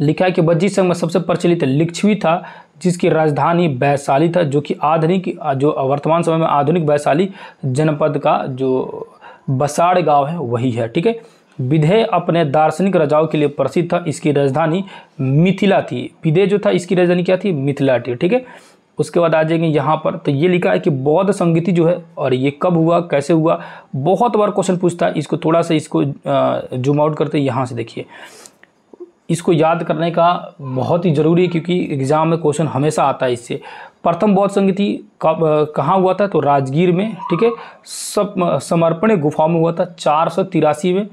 लिखा है कि वज्जी संघ में सबसे प्रचलित लिक्षवी था जिसकी राजधानी वैशाली था जो कि आधुनिक जो वर्तमान समय में आधुनिक वैशाली जनपद का जो बसाड़ गांव है वही है ठीक है विधेय अपने दार्शनिक रजाओं के लिए प्रसिद्ध था इसकी राजधानी मिथिला थी विधेय जो था इसकी राजधानी क्या थी मिथिला थी ठीक है उसके बाद आ जाएंगे यहाँ पर तो ये लिखा है कि बौद्ध संगीति जो है और ये कब हुआ कैसे हुआ बहुत बार क्वेश्चन पूछता है इसको थोड़ा सा इसको जूम आउट करते यहाँ से देखिए इसको याद करने का बहुत ही ज़रूरी है क्योंकि एग्ज़ाम में क्वेश्चन हमेशा आता है इससे प्रथम बौद्ध संगीति कब कहाँ हुआ था तो राजगीर में ठीक है सब समर्पण गुफा में हुआ था चार में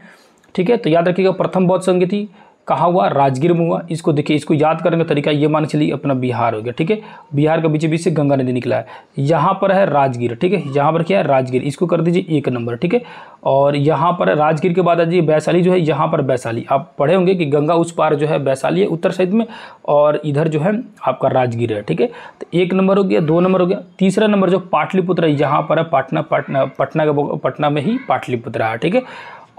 ठीक है तो याद रखिएगा प्रथम बौद्ध थी कहाँ हुआ राजगीर में हुआ इसको देखिए इसको याद करने का तरीका ये मान चलिए अपना बिहार हो गया ठीक है बिहार के बीचे बीच से गंगा नदी निकला है यहाँ पर है राजगीर ठीक है यहाँ पर क्या है राजगीर इसको कर दीजिए एक नंबर ठीक है और यहाँ पर राजगीर के बाद आ जाइए वैशाली जो है यहाँ पर वैशाली आप पढ़े होंगे कि गंगा उस पार जो है वैशाली है उत्तर साइड में और इधर जो है आपका राजगीर है ठीक है तो एक नंबर हो गया दो नंबर हो गया तीसरा नंबर जो पाटलिपुत्र है यहाँ पर है पाटना पाटना पटना के पटना में ही पाटलिपुत्र है ठीक है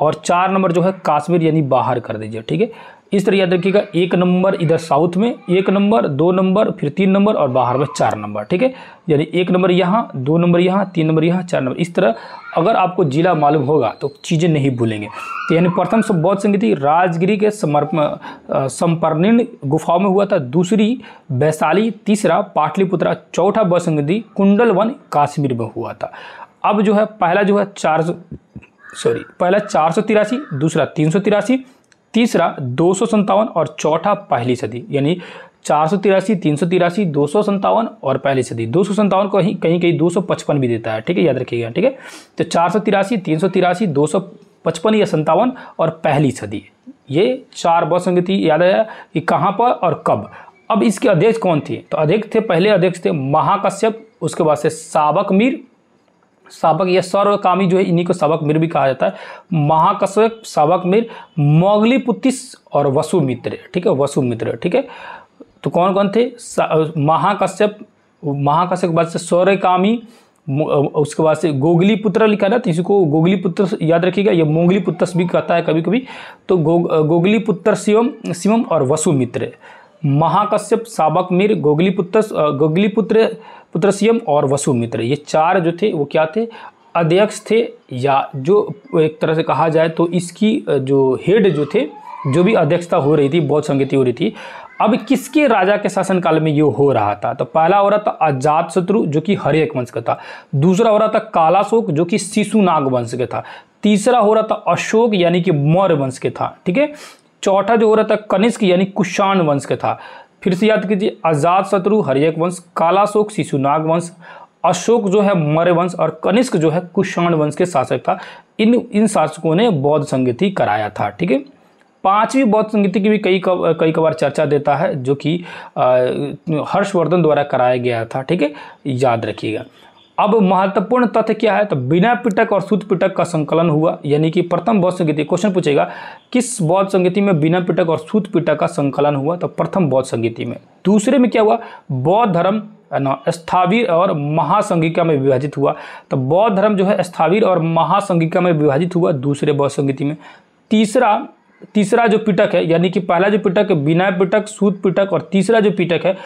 और चार नंबर जो है काश्मीर यानी बाहर कर दीजिए ठीक है इस तरह याद रखिएगा एक नंबर इधर साउथ में एक नंबर दो नंबर फिर तीन नंबर और बाहर में चार नंबर ठीक है यानी एक नंबर यहाँ दो नंबर यहाँ तीन नंबर यहाँ चार नंबर इस तरह अगर आपको जिला मालूम होगा तो चीज़ें नहीं भूलेंगे तो यानी प्रथम सब बौद्ध संगीति राजगिरी के समर्पण संपर्णीण गुफाओं में हुआ था दूसरी वैशाली तीसरा पाटलिपुत्रा चौथा बौद्ध संगीति कुंडलवन काश्मीर में हुआ था अब जो है पहला जो है चार सॉरी पहला चार सौ तिरासी दूसरा तीन सौ तिरासी तीसरा दो सौ संतावन और चौथा पहली सदी यानी चार सौ तिरासी तीन सौ तिरासी दो सौ संतावन और पहली सदी दो सौ संतावन को कहीं कहीं कहीं दो सौ पचपन भी देता है ठीक है याद रखिएगा ठीक है तो चार सौ तिरासी तीन सौ तिरासी दो सौ पचपन या संतावन और पहली सदी ये चार बौद्ध संगति याद आया कि कहाँ पर और कब अब इसके अध्यक्ष कौन थे तो अध्यक्ष थे पहले अध्यक्ष थे महाकश्यप उसके बाद से सावक मीर शावक यह सर्वकामी जो है इन्हीं को सबक मीर भी कहा जाता है महाकश्यप शावक मीर पुतिस और वसुमित्र ठीक है वसुमित्र ठीक है तो कौन कौन थे महाकश्यप महाकश्यप के बाद से सौर्यकामी उसके बाद से गोगली पुत्र लिखा ना तो इसी को गोगली पुत्र याद रखिएगा या मोगली पुत्रस भी कहता है कभी कभी तो गो, गोगली पुत्र शिवम शिवम और वसुमित्र महाकश्यप मीर गोगलीपुत्र गोगलीपुत्र पुत्रसियम और वसुमित्र ये चार जो थे वो क्या थे अध्यक्ष थे या जो एक तरह से कहा जाए तो इसकी जो हेड जो थे जो भी अध्यक्षता हो रही थी बौद्ध संगति हो रही थी अब किसके राजा के शासनकाल में ये हो रहा था तो पहला हो रहा था अजात शत्रु जो कि हरियक वंश का था दूसरा हो रहा था कालाशोक जो कि शिशुनाग वंश का था तीसरा हो रहा था अशोक यानी कि मौर्य वंश के था ठीक है चौथा जो हो रहा था कनिष्क यानी कुषाण वंश का था फिर से याद कीजिए आजाद शत्रु हरियक वंश कालाशोक शिशुनाग वंश अशोक जो है मौर्य वंश और कनिष्क जो है कुषाण वंश के शासक था इन इन शासकों ने बौद्ध संगति कराया था ठीक है पांचवी बौद्ध संगीति की भी कई कई कबार चर्चा देता है जो कि हर्षवर्धन द्वारा कराया गया था ठीक है याद रखिएगा अब महत्वपूर्ण तथ्य क्या है तो बिना पिटक और शुद्ध पिटक का संकलन हुआ यानी कि प्रथम बौद्ध संगीति क्वेश्चन पूछेगा किस बौद्ध संगीति में बिना पिटक और सूत पिटक का संकलन हुआ तो प्रथम बौद्ध संगीति में दूसरे में क्या हुआ बौद्ध धर्म स्थावीर और महासंगिका में विभाजित हुआ तो बौद्ध धर्म जो है स्थावीर और महासंगिका में विभाजित हुआ दूसरे बौद्ध संगीति में तीसरा तीसरा जो पिटक है यानी कि पहला जो पिटक है बिना पिटक सूत पिटक और तीसरा जो पिटक है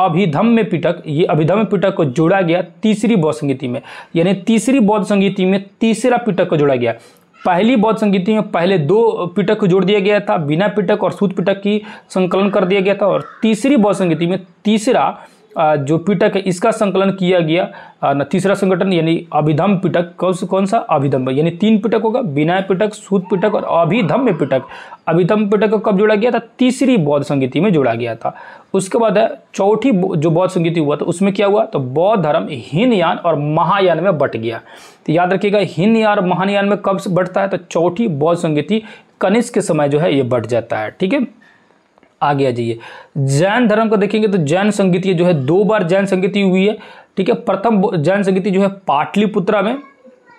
अभिधम्य पिटक ये अभिधम्य पिटक को जोड़ा गया तीसरी बौद्ध संगीति में यानी तीसरी बौद्ध संगीति में तीसरा पिटक को जोड़ा गया पहली बौद्ध संगीति में पहले दो पिटक को जोड़ दिया गया था बिना पिटक और सूत पिटक की संकलन कर दिया गया था और तीसरी बौद्ध संगीति में तीसरा जो पिटक है इसका संकलन किया गया न तीसरा संगठन यानी अभिधम पिटक कौन कौन सा अभिधम यानी तीन पिटक होगा विनय पिटक सूद पिटक और अभिधम्य पिटक अभिधम पिटक को कब जोड़ा गया था तीसरी बौद्ध संगीति में जोड़ा गया था उसके बाद है चौथी जो बौद्ध संगीति हुआ था तो उसमें क्या हुआ तो बौद्ध धर्म हीनयान और महायान में बट गया तो याद रखिएगा हीनयान और महानयान में कब बटता है तो चौथी बौद्ध संगीति कनिष्क के समय जो है ये बट जाता है ठीक है आगे आ जाइए जैन धर्म का देखेंगे तो जैन संगीति जो है दो बार जैन संगीति हुई है ठीक है प्रथम जैन संगीति जो है पाटलिपुत्रा में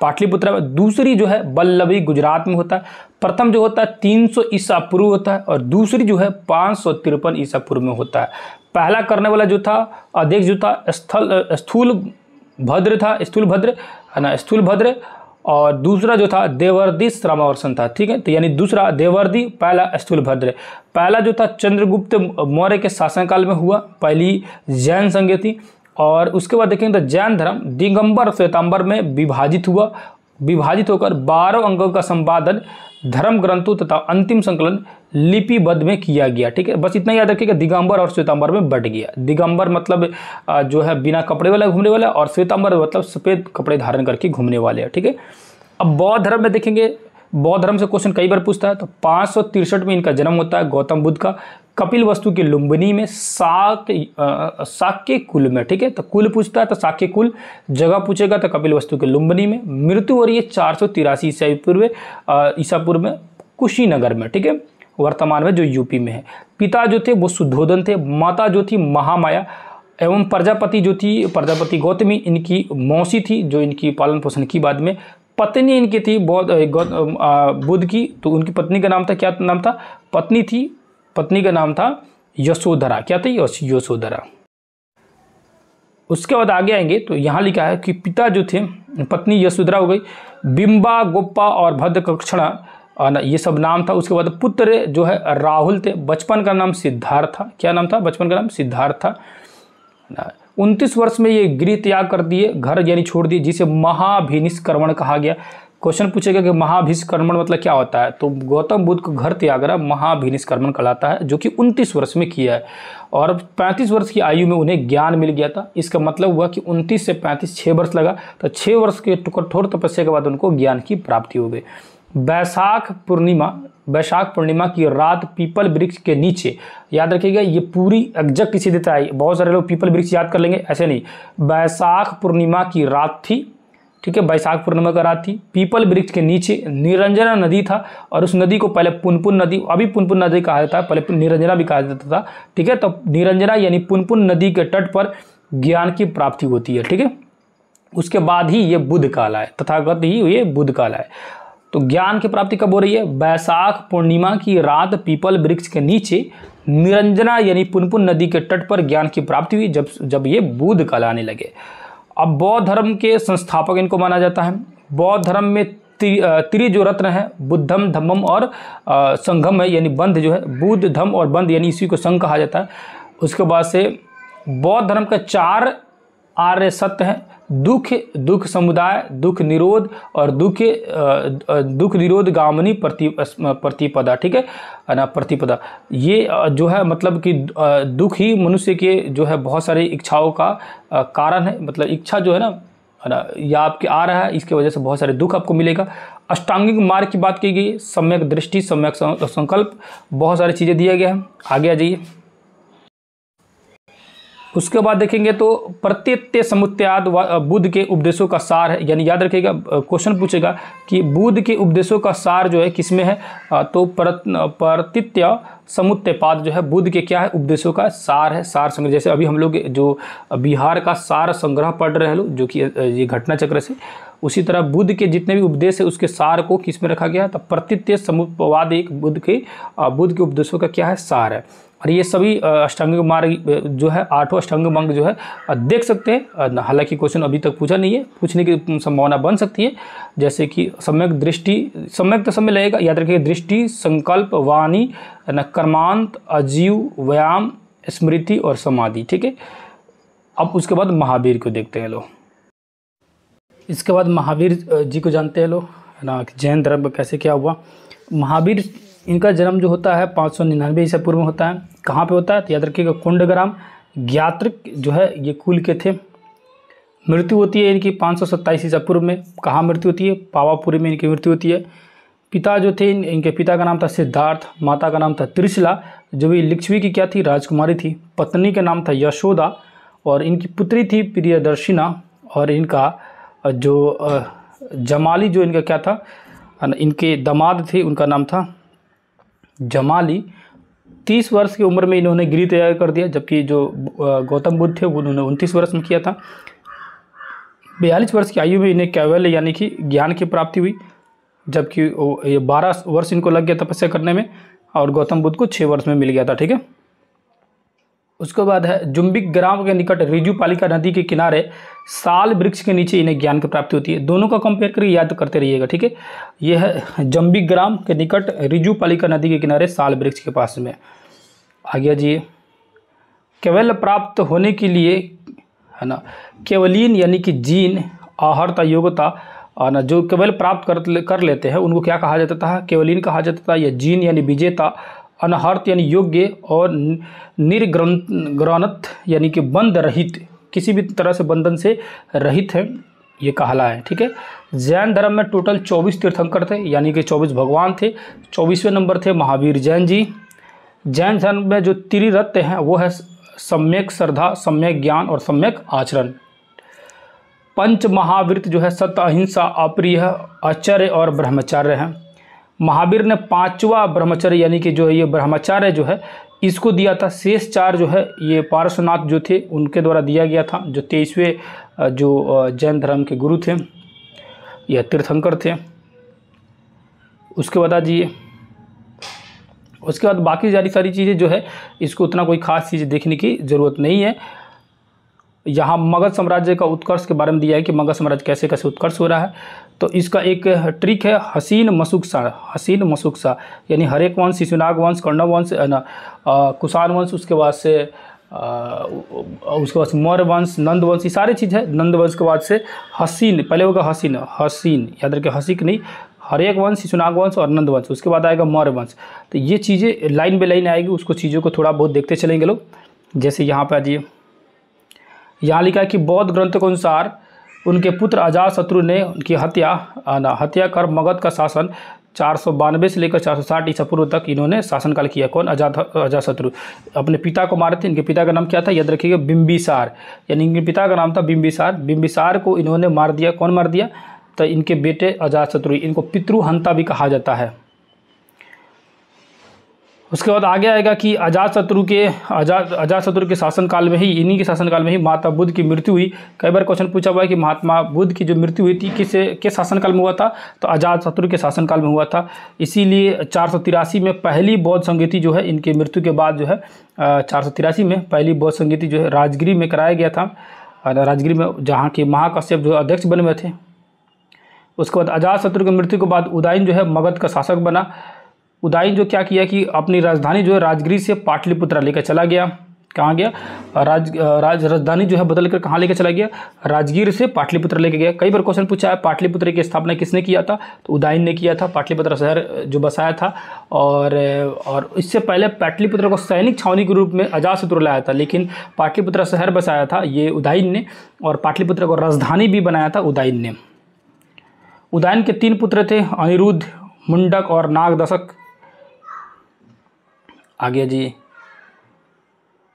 पाटलिपुत्रा में दूसरी जो है बल्लभी गुजरात में होता है प्रथम जो होता है तीन सौ ईसा पूर्व होता है और दूसरी जो है पाँच सौ तिरपन ईसा पूर्व में होता है पहला करने वाला जो था अध्यक्ष जो था स्थल स्थूल भद्र था स्थूल भद्र है ना स्थूल भद्र और दूसरा जो था देवर्दी श्रमावर्सन था ठीक है तो यानी दूसरा देवर्दी पहला स्थूलभद्र पहला जो था चंद्रगुप्त मौर्य के शासनकाल में हुआ पहली जैन संगति थी और उसके बाद देखेंगे तो जैन धर्म दिगंबर श्वेतांबर में विभाजित हुआ विभाजित होकर बारह अंगों का संपादन धर्म ग्रंथों तथा अंतिम संकलन लिपिबद्ध में किया गया ठीक है बस इतना याद रखिएगा दिगंबर और श्वेतांबर में बट गया दिगंबर मतलब जो है बिना कपड़े वाला घूमने वाला और श्वेतांबर मतलब सफ़ेद कपड़े धारण करके घूमने वाले हैं ठीक है अब बौद्ध धर्म में देखेंगे बौद्ध धर्म से क्वेश्चन कई बार पूछता है तो पाँच में इनका जन्म होता है गौतम बुद्ध का कपिल वस्तु की लुम्बनी में साक साक्य कुल में ठीक है तो कुल पूछता है तो साक्य कुल जगह पूछेगा तो कपिल वस्तु के लुम्बनी में मृत्यु हो रही है चार सौ तिरासी ईसाई पूर्व ईसापुर में कुशीनगर में ठीक है वर्तमान में जो यूपी में है पिता जो थे वो शुद्धोधन थे माता जो थी महामाया एवं प्रजापति जो थी प्रजापति गौतमी इनकी मौसी थी जो इनकी पालन पोषण की बाद में पत्नी इनकी थी बौद्ध बुद्ध की तो उनकी पत्नी का नाम था क्या नाम था पत्नी थी पत्नी का नाम था यशोधरा क्या था यशोधरा उसके बाद आगे आएंगे तो यहाँ लिखा है कि पिता जो थे पत्नी यशोधरा हो गई बिम्बा गोप्पा और भद्र कक्षणा ये सब नाम था उसके बाद पुत्र जो है राहुल थे बचपन का नाम सिद्धार्थ था क्या नाम था बचपन का नाम सिद्धार्थ था उनतीस वर्ष में ये गृह त्याग कर दिए घर यानी छोड़ दिए जिसे महाभिनिष्क्रमण कहा गया क्वेश्चन पूछेगा कि महाभिष्कर्मण मतलब क्या होता है तो गौतम बुद्ध को घर त्यागरा महाभिनिष्कर्मण कहलाता है जो कि उनतीस वर्ष में किया है और 35 वर्ष की आयु में उन्हें ज्ञान मिल गया था इसका मतलब हुआ कि 29 से 35 छः वर्ष लगा तो छः वर्ष के कठोर तपस्या के बाद उनको ज्ञान की प्राप्ति हो गई बैसाख पूर्णिमा वैशाख पूर्णिमा की रात पीपल वृक्ष के नीचे याद रखिएगा ये पूरी एग्जैक्ट इसी देता है बहुत सारे लोग पीपल वृक्ष याद कर लेंगे ऐसे नहीं वैशाख पूर्णिमा की रात थी ठीक है बैसाख पूर्णिमा का रात थी पीपल वृक्ष के नीचे निरंजना नदी था और उस नदी को पहले पुनपुन नदी अभी पुनपुन नदी कहा जाता है पहले निरंजना भी कहा जाता था ठीक है तो निरंजना यानी पुनपुन नदी के तट पर ज्ञान की प्राप्ति होती है ठीक है उसके बाद ही ये बुद्ध काल है तथागत ही ये बुद्ध काल है तो ज्ञान की प्राप्ति कब हो रही है बैसाख पूर्णिमा की रात पीपल वृक्ष के नीचे निरंजना यानी पुनपुन नदी के तट पर ज्ञान की प्राप्ति हुई जब जब ये बुद्ध काल आने लगे अब बौद्ध धर्म के संस्थापक इनको माना जाता है बौद्ध धर्म में त्रि जो रत्न है बुद्धम धम्मम और संगम है यानी बंध जो है बुद्ध धम्म और बंध यानी इसी को संघ कहा जाता है उसके बाद से बौद्ध धर्म का चार आर्य सत्य हैं दुख दुख समुदाय दुख निरोध और दुख दुख निरोध गामनी प्रति प्रतिपदा ठीक है ना प्रतिपदा ये जो है मतलब कि दुख ही मनुष्य के जो है बहुत सारी इच्छाओं का कारण है मतलब इच्छा जो है ना है ना आपके आ रहा है इसके वजह से बहुत सारे दुख आपको मिलेगा अष्टांगिक मार्ग की बात की गई सम्यक दृष्टि सम्यक संकल्प बहुत सारी चीज़ें दिया गया है आगे आ जाइए उसके बाद देखेंगे तो प्रत्यत्य समुत्याद बुद्ध के उपदेशों का सार है यानी याद रखिएगा क्वेश्चन पूछेगा कि बुद्ध के उपदेशों का सार जो है किसमें है तो प्रत्यत्य समुत्यपाद जो है बुद्ध के क्या है उपदेशों का सार है सार संग्रह जैसे अभी हम लोग जो बिहार का सार संग्रह पढ़ रहे हैं लोग जो कि ये घटना चक्र से उसी तरह बुद्ध के जितने भी उपदेश है उसके सार को किस में रखा गया है तो प्रतित्य समुपवाद एक बुद्ध के बुद्ध के उपदेशों का क्या है सार है और ये सभी अष्टांग मार्ग जो है आठों अष्टांग मार्ग जो है देख सकते हैं हालांकि क्वेश्चन अभी तक पूछा नहीं है पूछने की संभावना बन सकती है जैसे कि सम्यक दृष्टि सम्यक तो समय लगेगा याद रखिए दृष्टि संकल्प वाणी कर्मांत अजीव व्यायाम स्मृति और समाधि ठीक है अब उसके बाद महावीर को देखते हैं लोग इसके बाद महावीर जी को जानते हैं लोग ना जैन धर्म कैसे क्या हुआ महावीर इनका जन्म जो होता है पाँच सौ निन्यानवे ईसा पूर्व में होता है कहाँ पे होता है तो याद रखिएगा कुंडग्राम ज्ञात्रिक जो है ये कुल के थे मृत्यु होती है इनकी पाँच सौ सत्ताईस ईसा पूर्व में कहाँ मृत्यु होती है पावापुरी में इनकी मृत्यु होती है पिता जो थे इन, इनके पिता का नाम था सिद्धार्थ माता का नाम था त्रिशला जो भी लिच्छवी की क्या थी राजकुमारी थी पत्नी का नाम था यशोदा और इनकी पुत्री थी प्रियदर्शिना और इनका जो जमाली जो इनका क्या था इनके दामाद थे उनका नाम था जमा ली तीस वर्ष की उम्र में इन्होंने गिरी तैयार कर दिया जबकि जो गौतम बुद्ध थे उन्होंने उनतीस वर्ष में किया था बयालीस वर्ष की आयु में इन्हें कैवल्य यानी कि ज्ञान की प्राप्ति हुई जबकि ये बारह वर्ष इनको लग गया तपस्या करने में और गौतम बुद्ध को छः वर्ष में मिल गया था ठीक है उसके बाद है जुम्बिक ग्राम के निकट रिजुपालिका नदी के किनारे साल वृक्ष के नीचे इन्हें ज्ञान की प्राप्ति होती है दोनों का कंपेयर करिए याद करते रहिएगा ठीक है यह है जम्बिक ग्राम के निकट रिजुपालिका नदी के किनारे साल वृक्ष के पास में आ गया जी केवल प्राप्त होने के लिए है ना केवलिन यानी कि जीन आहारता योग्यता और ना जो केवल प्राप्त कर कर लेते हैं उनको क्या कहा जाता था केवलिन कहा जाता था या जीन यानी विजेता अनहर्त यानी योग्य और निर्ग्रंथ यानी कि बंद रहित किसी भी तरह से बंधन से रहित हैं ये कहला है ठीक है जैन धर्म में टोटल 24 तीर्थंकर थे यानी कि 24 भगवान थे 24वें नंबर थे महावीर जैन जी जैन धर्म में जो त्रिरत्य हैं वो है सम्यक श्रद्धा सम्यक ज्ञान और सम्यक आचरण पंच महावृत जो है सत्य अहिंसा अप्रिय आचार्य और ब्रह्मचार्य हैं महावीर ने पांचवा ब्रह्मचर्य यानी कि जो है ये ब्रह्मचार्य जो है इसको दिया था शेष चार जो है ये पार्श्वनाथ जो थे उनके द्वारा दिया गया था जो तेईसवें जो जैन धर्म के गुरु थे या तीर्थंकर थे उसके बाद दिए उसके बाद बाकी सारी सारी चीज़ें जो है इसको उतना कोई खास चीज़ देखने की ज़रूरत नहीं है यहाँ मगध साम्राज्य का उत्कर्ष के बारे में दिया है कि मगध साम्राज्य कैसे कैसे उत्कर्ष हो रहा है तो इसका एक ट्रिक है हसीन मसुकसा हसीन मसुकसा यानी हरेक वंश शिशुनाग वंश कर्णव वंश ना कुषाण वंश उसके बाद से आ, उसके बाद मौर्य वंश नंद वंश ये सारी चीज़ है नंद वंश के बाद से हसीन पहले होगा हसीन हसीन याद रखिए हसीक नहीं हरेक वंश शिशुनाग वंश और नंद वंश उसके बाद आएगा मौर्य वंश तो ये चीज़ें लाइन बाई लाइन आएगी उसको चीज़ों को थोड़ा बहुत देखते चलेंगे लोग जैसे यहाँ पर आ जाइए यहाँ लिखा है कि बौद्ध ग्रंथ के अनुसार उनके पुत्र अजात शत्रु ने उनकी हत्या हत्या कर मगध का शासन चार सौ बानवे से लेकर चार सौ साठ ईसा पूर्व तक इन्होंने शासनकाल किया कौन अजात शत्रु अपने पिता को मारे थे इनके पिता का नाम क्या था याद रखिएगा बिम्बिसार यानी इनके पिता का नाम था बिम्बिसार बिम्बिसार को इन्होंने मार दिया कौन मार दिया तो इनके बेटे अजात शत्रु इनको पितृहंता भी कहा जाता है उसके बाद आगे आएगा कि अजात शत्रु के अजात अजात शत्रु के शासनकाल में ही इन्हीं के शासनकाल में ही महात्मा बुद्ध की मृत्यु हुई कई बार क्वेश्चन पूछा हुआ है कि महात्मा बुद्ध की जो मृत्यु हुई थी किस किस शासनकाल में हुआ था तो अजात शत्रु के शासनकाल में हुआ था इसीलिए चार में पहली बौद्ध संगीति जो है इनके मृत्यु के बाद जो है चार में पहली बौद्ध संगीति जो है राजगिरी में कराया गया था राजगिरी में जहाँ के महाकश्यप जो अध्यक्ष बने हुए थे उसके बाद अजात शत्रु की मृत्यु के बाद उदयन जो है मगध का शासक बना उदाई जो क्या किया कि अपनी राजधानी जो है राजगिरी से पाटलिपुत्रा लेकर चला गया कहाँ गया राज राज राजधानी जो है बदल कर कहाँ लेकर चला गया राजगीर से पाटलिपुत्र लेके गया कई बार क्वेश्चन पूछा है पाटलिपुत्र की स्थापना किसने किया था तो उदयन ने किया था पाटलिपुत्र शहर जो बसाया था और और इससे पहले पाटलिपुत्र को सैनिक छावनी के रूप में अजात लाया था लेकिन पाटलिपुत्र शहर बसाया था ये उदयन ने और पाटलिपुत्र को राजधानी भी बनाया था उदयन ने उदयन के तीन पुत्र थे अनिरुद्ध मुंडक और नागदशक आगे जी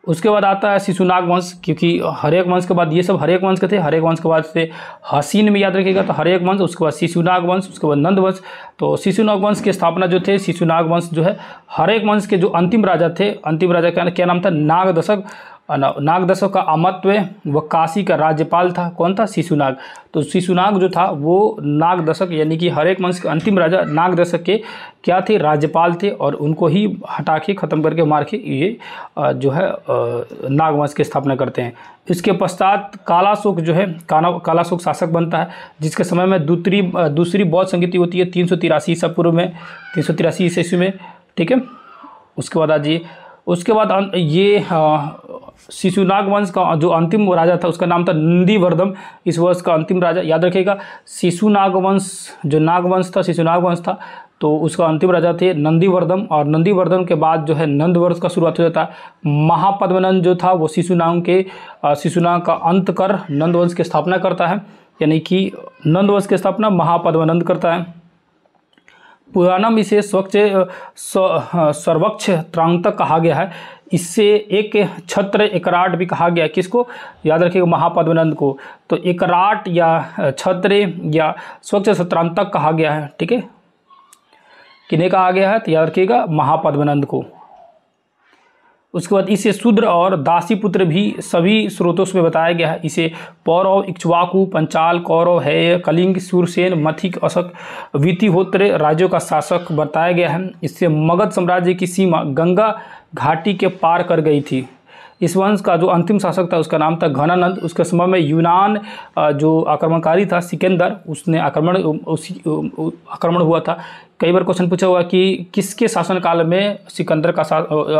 उसके बाद आता है शिशुनाग वंश क्योंकि हरेक वंश के बाद ये सब हरेक वंश के थे हरेक वंश के बाद से हसीन में याद रखिएगा तो हरेक वंश उसके बाद शिशुनाग वंश उसके बाद नंद वंश तो शिशुनाग वंश की स्थापना जो थे शिशुनाग वंश जो है हरेक वंश के जो अंतिम राजा थे अंतिम राजा का क्या नाम था नाग दशक नागदशों का अमत्व वह काशी का राज्यपाल था कौन था शिशुनाग तो शिशुनाग जो था वो नागदशक यानी कि हरेक वंश के अंतिम राजा नागदशक के क्या थे राज्यपाल थे और उनको ही हटा के ख़त्म करके मार के ये जो है नागवंश की स्थापना करते हैं इसके पश्चात कालाशोक जो है काना कालाशोक शासक बनता है जिसके समय में दूसरी दूसरी बौद्ध संगीति होती है तीन सौ तिरासी ईसा पूर्व में तीन सौ तिरासी में ठीक है उसके बाद आ जाइए उसके बाद अं, ये शिशुनाग वंश का जो अंतिम राजा था उसका नाम था नंदीवर्धम इस वर्ष का अंतिम राजा याद रखिएगा शिशुनाग वंश जो नागवंश था शिशुनाग वंश था तो उसका अंतिम राजा थे नंदीवर्धम और नंदीवर्धम के बाद जो है नंदवर्ष का शुरुआत हो जाता है महापद्मनंद जो था वो शिशुनाग के शिशुनाग का अंत कर नंदवंश की स्थापना करता है यानी कि नंदवंश की स्थापना महापद्मनंद करता है पुराना में इसे स्वच्छ हाँ, सर्वक्ष त्रांतक कहा गया है इससे एक छत्र एकराट भी कहा गया किसको याद रखिएगा महापद्मनंद को तो एकराट या छत्र या स्वच्छ सत्रांतक कहा गया है ठीक है किन्हें कहा गया है तो याद रखिएगा महापद्मनंद को उसके बाद इसे शूद्र और दासी पुत्र भी सभी स्रोतों में बताया गया है इसे पौरव इक्वाकू पंचाल कौरव है कलिंग सूरसेन मथिक अशक वीतिहोत्र राज्यों का शासक बताया गया है इससे मगध साम्राज्य की सीमा गंगा घाटी के पार कर गई थी इस वंश का जो अंतिम शासक था उसका नाम था घनानंद उसके समय में यूनान जो आक्रमणकारी था सिकंदर उसने आक्रमण उसी आक्रमण हुआ था कई बार क्वेश्चन पूछा हुआ कि किसके शासनकाल में सिकंदर का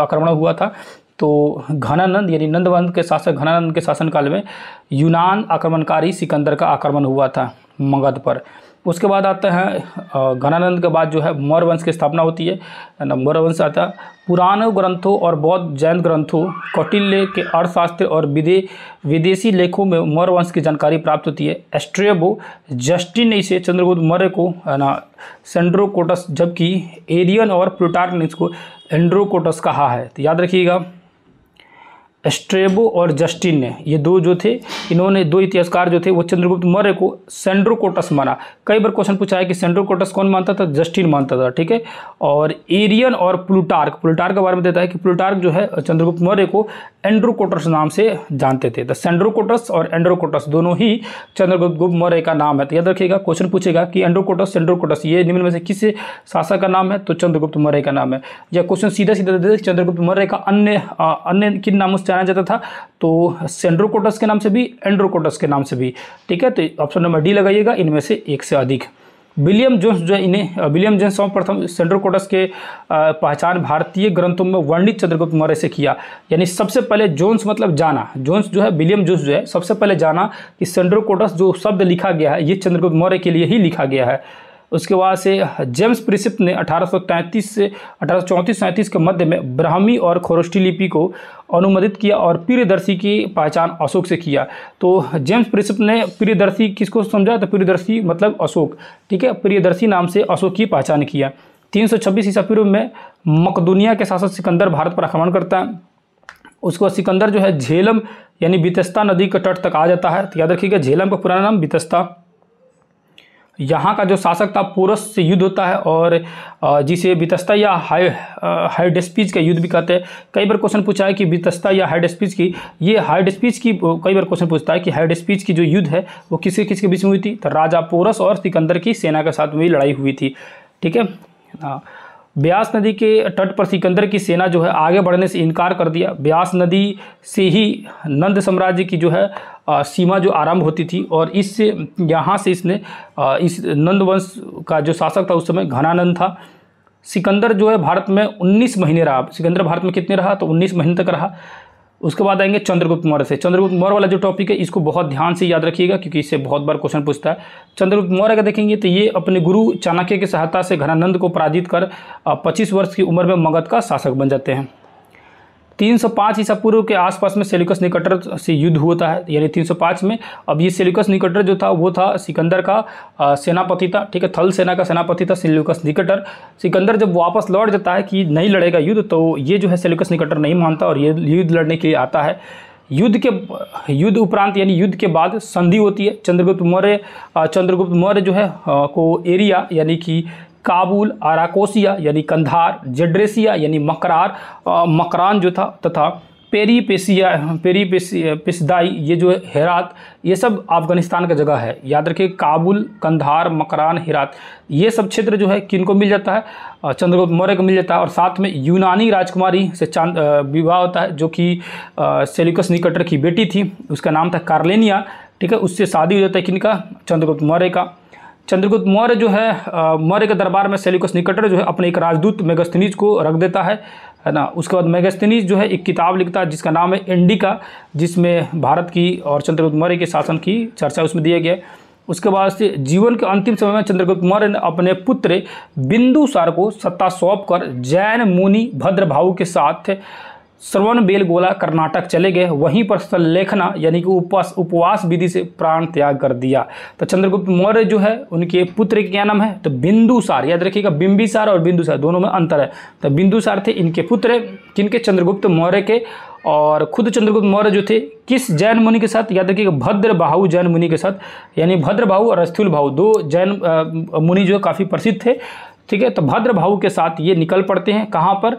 आक्रमण हुआ था तो घनानंद यानी नंदवंत के शासक घनानंद के शासनकाल में यूनान आक्रमणकारी सिकंदर का आक्रमण हुआ था मगध पर उसके बाद आता है घनानंद के बाद जो है मौर्य वंश की स्थापना होती है मौर्य वंश आता है पुराण ग्रंथों और बौद्ध जैन ग्रंथों कौटिल्य के अर्थशास्त्र और विदे विदेशी लेखों में मौर्य वंश की जानकारी प्राप्त होती है एस्ट्रेबो जस्टिन ने इसे चंद्रगुप्त मौर्य को है ना सेंड्रोकोटस जबकि एरियन और प्लूटार्क ने इसको एंड्रोकोटस कहा है तो याद रखिएगा एस्ट्रेबो और जस्टिन ने ये दो जो थे इन्होंने दो इतिहासकार जो थे वो चंद्रगुप्त मौर्य को सेंड्रोकोटस माना कई बार क्वेश्चन पूछा है कि सेंड्रोकोटस कौन मानता था जस्टिन मानता था ठीक है और एरियन और प्लूटार्क प्लूटार्क के बारे में देता है कि प्लूटार्क जो है चंद्रगुप्त मौर्य को एंड्रोकोटस नाम से जानते थे द तो सेंड्रोकोटस और एंड्रोकोटस दोनों ही चंद्रगुप्त मौर्य का नाम है तो याद रखिएगा क्वेश्चन पूछेगा कि एंड्रोकोटस सेंड्रोकोटस ये निम्न में से किस शासक का नाम है तो चंद्रगुप्त मौर्य का नाम है या क्वेश्चन सीधा सीधा चंद्रगुप्त मौर्य का अन्य अन्य किन नामों जाना जाता था तो सेंड्रोकोटस के नाम से भी एंड्रोकोटस के नाम से भी ठीक है तो ऑप्शन नंबर डी लगाइएगा इनमें से एक से अधिक विलियम जोन्स जो इन्हें विलियम जोन्स सर्वप्रथम सेंड्रोकोटस के पहचान भारतीय ग्रंथों में वर्णित चंद्रगुप्त मौर्य से किया यानी सबसे पहले जोन्स मतलब जाना जोन्स जो है विलियम जोन्स जो है सबसे पहले जाना कि सेंड्रोकोटस जो शब्द लिखा गया है ये चंद्रगुप्त मौर्य के लिए ही लिखा गया है उसके बाद से जेम्स प्रिसिप ने 1833 से अठारह सौ के मध्य में ब्राह्मी और खोरस्टी लिपि को अनुमोदित किया और प्रियदर्शी की पहचान अशोक से किया तो जेम्स प्रिसिप ने प्रियदर्शी किसको समझा तो प्रियदर्शी मतलब अशोक ठीक है प्रियदर्शी नाम से अशोक की पहचान किया तीन सौ छब्बीस ईसा पूर्व में मकदुनिया के शासक सिकंदर भारत पर आक्रमण करता है उसको सिकंदर जो है झेलम यानी बितस्ता नदी के तट तक आ जाता है तो याद रखिएगा झेलम का पुराना नाम बितस्ता यहाँ का जो शासक था पोरस से युद्ध होता है और जिसे वितस्ता या हाई हाइडेस्पीज का युद्ध भी कहते हैं कई बार क्वेश्चन पूछा है कि वितस्ता या हाइडेस्पीज की ये स्पीच की कई बार क्वेश्चन पूछता है कि हाइडेस्पीज की जो युद्ध है वो किसके किसके बीच में हुई थी तो राजा पोरस और सिकंदर की सेना के साथ में लड़ाई हुई थी ठीक है हाँ। ब्यास नदी के तट पर सिकंदर की सेना जो है आगे बढ़ने से इनकार कर दिया ब्यास नदी से ही नंद साम्राज्य की जो है सीमा जो आरंभ होती थी और इससे यहाँ से इसने इस नंद वंश का जो शासक था उस समय घनानंद था सिकंदर जो है भारत में 19 महीने रहा सिकंदर भारत में कितने रहा तो 19 महीने तक रहा उसके बाद आएंगे चंद्रगुप्त मौर्य से चंद्रगुप्त मौर्य वाला जो टॉपिक है इसको बहुत ध्यान से याद रखिएगा क्योंकि इससे बहुत बार क्वेश्चन पूछता है चंद्रगुप्त मौर्य का देखेंगे तो ये अपने गुरु चाणक्य की सहायता से घनानंद को पराजित कर पच्चीस वर्ष की उम्र में मगध का शासक बन जाते हैं 305 ईसा पूर्व के आसपास में सेलिकस निकटर से युद्ध होता है यानी 305 में अब ये सेल्यूकस निकटर जो था वो था सिकंदर का सेनापति था ठीक है थल सेना का सेनापति था सेलिकस निकटर सिकंदर जब वापस लौट जाता है कि नहीं लड़ेगा युद्ध तो ये जो है सेलिकस निकटर नहीं मानता और ये युद्ध लड़ने के लिए आता है युद्ध के युद्ध उपरांत यानी युद्ध के बाद संधि होती है चंद्रगुप्त मौर्य चंद्रगुप्त मौर्य जो है को एरिया यानी कि काबुल आराकोसिया यानी कंधार जेड्रेसिया यानी मकरार मकरान जो था तथा पेरीपेसिया पेरीपेसिदाई ये जो हेरात ये सब अफगानिस्तान का जगह है याद रखिए काबुल कंधार मकरान हेरात ये सब क्षेत्र जो है किन को मिल जाता है चंद्रगुप्त मौर्य को मिल जाता है और साथ में यूनानी राजकुमारी से चांद विवाह होता है जो कि सेल्यूकस निकटर की बेटी थी उसका नाम था कार्लेनिया ठीक है उससे शादी हो जाता है किनका चंद्रगुप्त मौर्य का चंद्रगुप्त मौर्य जो है मौर्य के दरबार में सेलिकस निकटर जो है अपने एक राजदूत मेगस्थनीज को रख देता है है ना उसके बाद मेगस्थनीज जो है एक किताब लिखता है जिसका नाम है इंडिका जिसमें भारत की और चंद्रगुप्त मौर्य के शासन की चर्चा उसमें दिया गया उसके बाद से जीवन के अंतिम समय में चंद्रगुप्त मौर्य ने अपने पुत्र बिंदुसार को सत्ता सौंप कर जैन मुनि भद्रभाऊ के साथ श्रवण बेलगोला कर्नाटक चले गए वहीं पर संलेखना यानी कि उपवास उपवास विधि से प्राण त्याग कर दिया तो चंद्रगुप्त मौर्य जो है उनके पुत्र क्या नाम है तो बिंदुसार याद रखिएगा बिंबिसार और बिंदुसार दोनों में अंतर है तो बिंदुसार थे इनके पुत्र किनके चंद्रगुप्त मौर्य के और खुद चंद्रगुप्त मौर्य जो थे किस जैन मुनि के साथ याद रखिएगा भद्र भाऊ जैन मुनि के साथ यानी भद्र भाऊ और अस्थूल भाऊ दो जैन मुनि जो काफ़ी प्रसिद्ध थे ठीक है तो भद्र भाव के साथ ये निकल पड़ते हैं कहाँ पर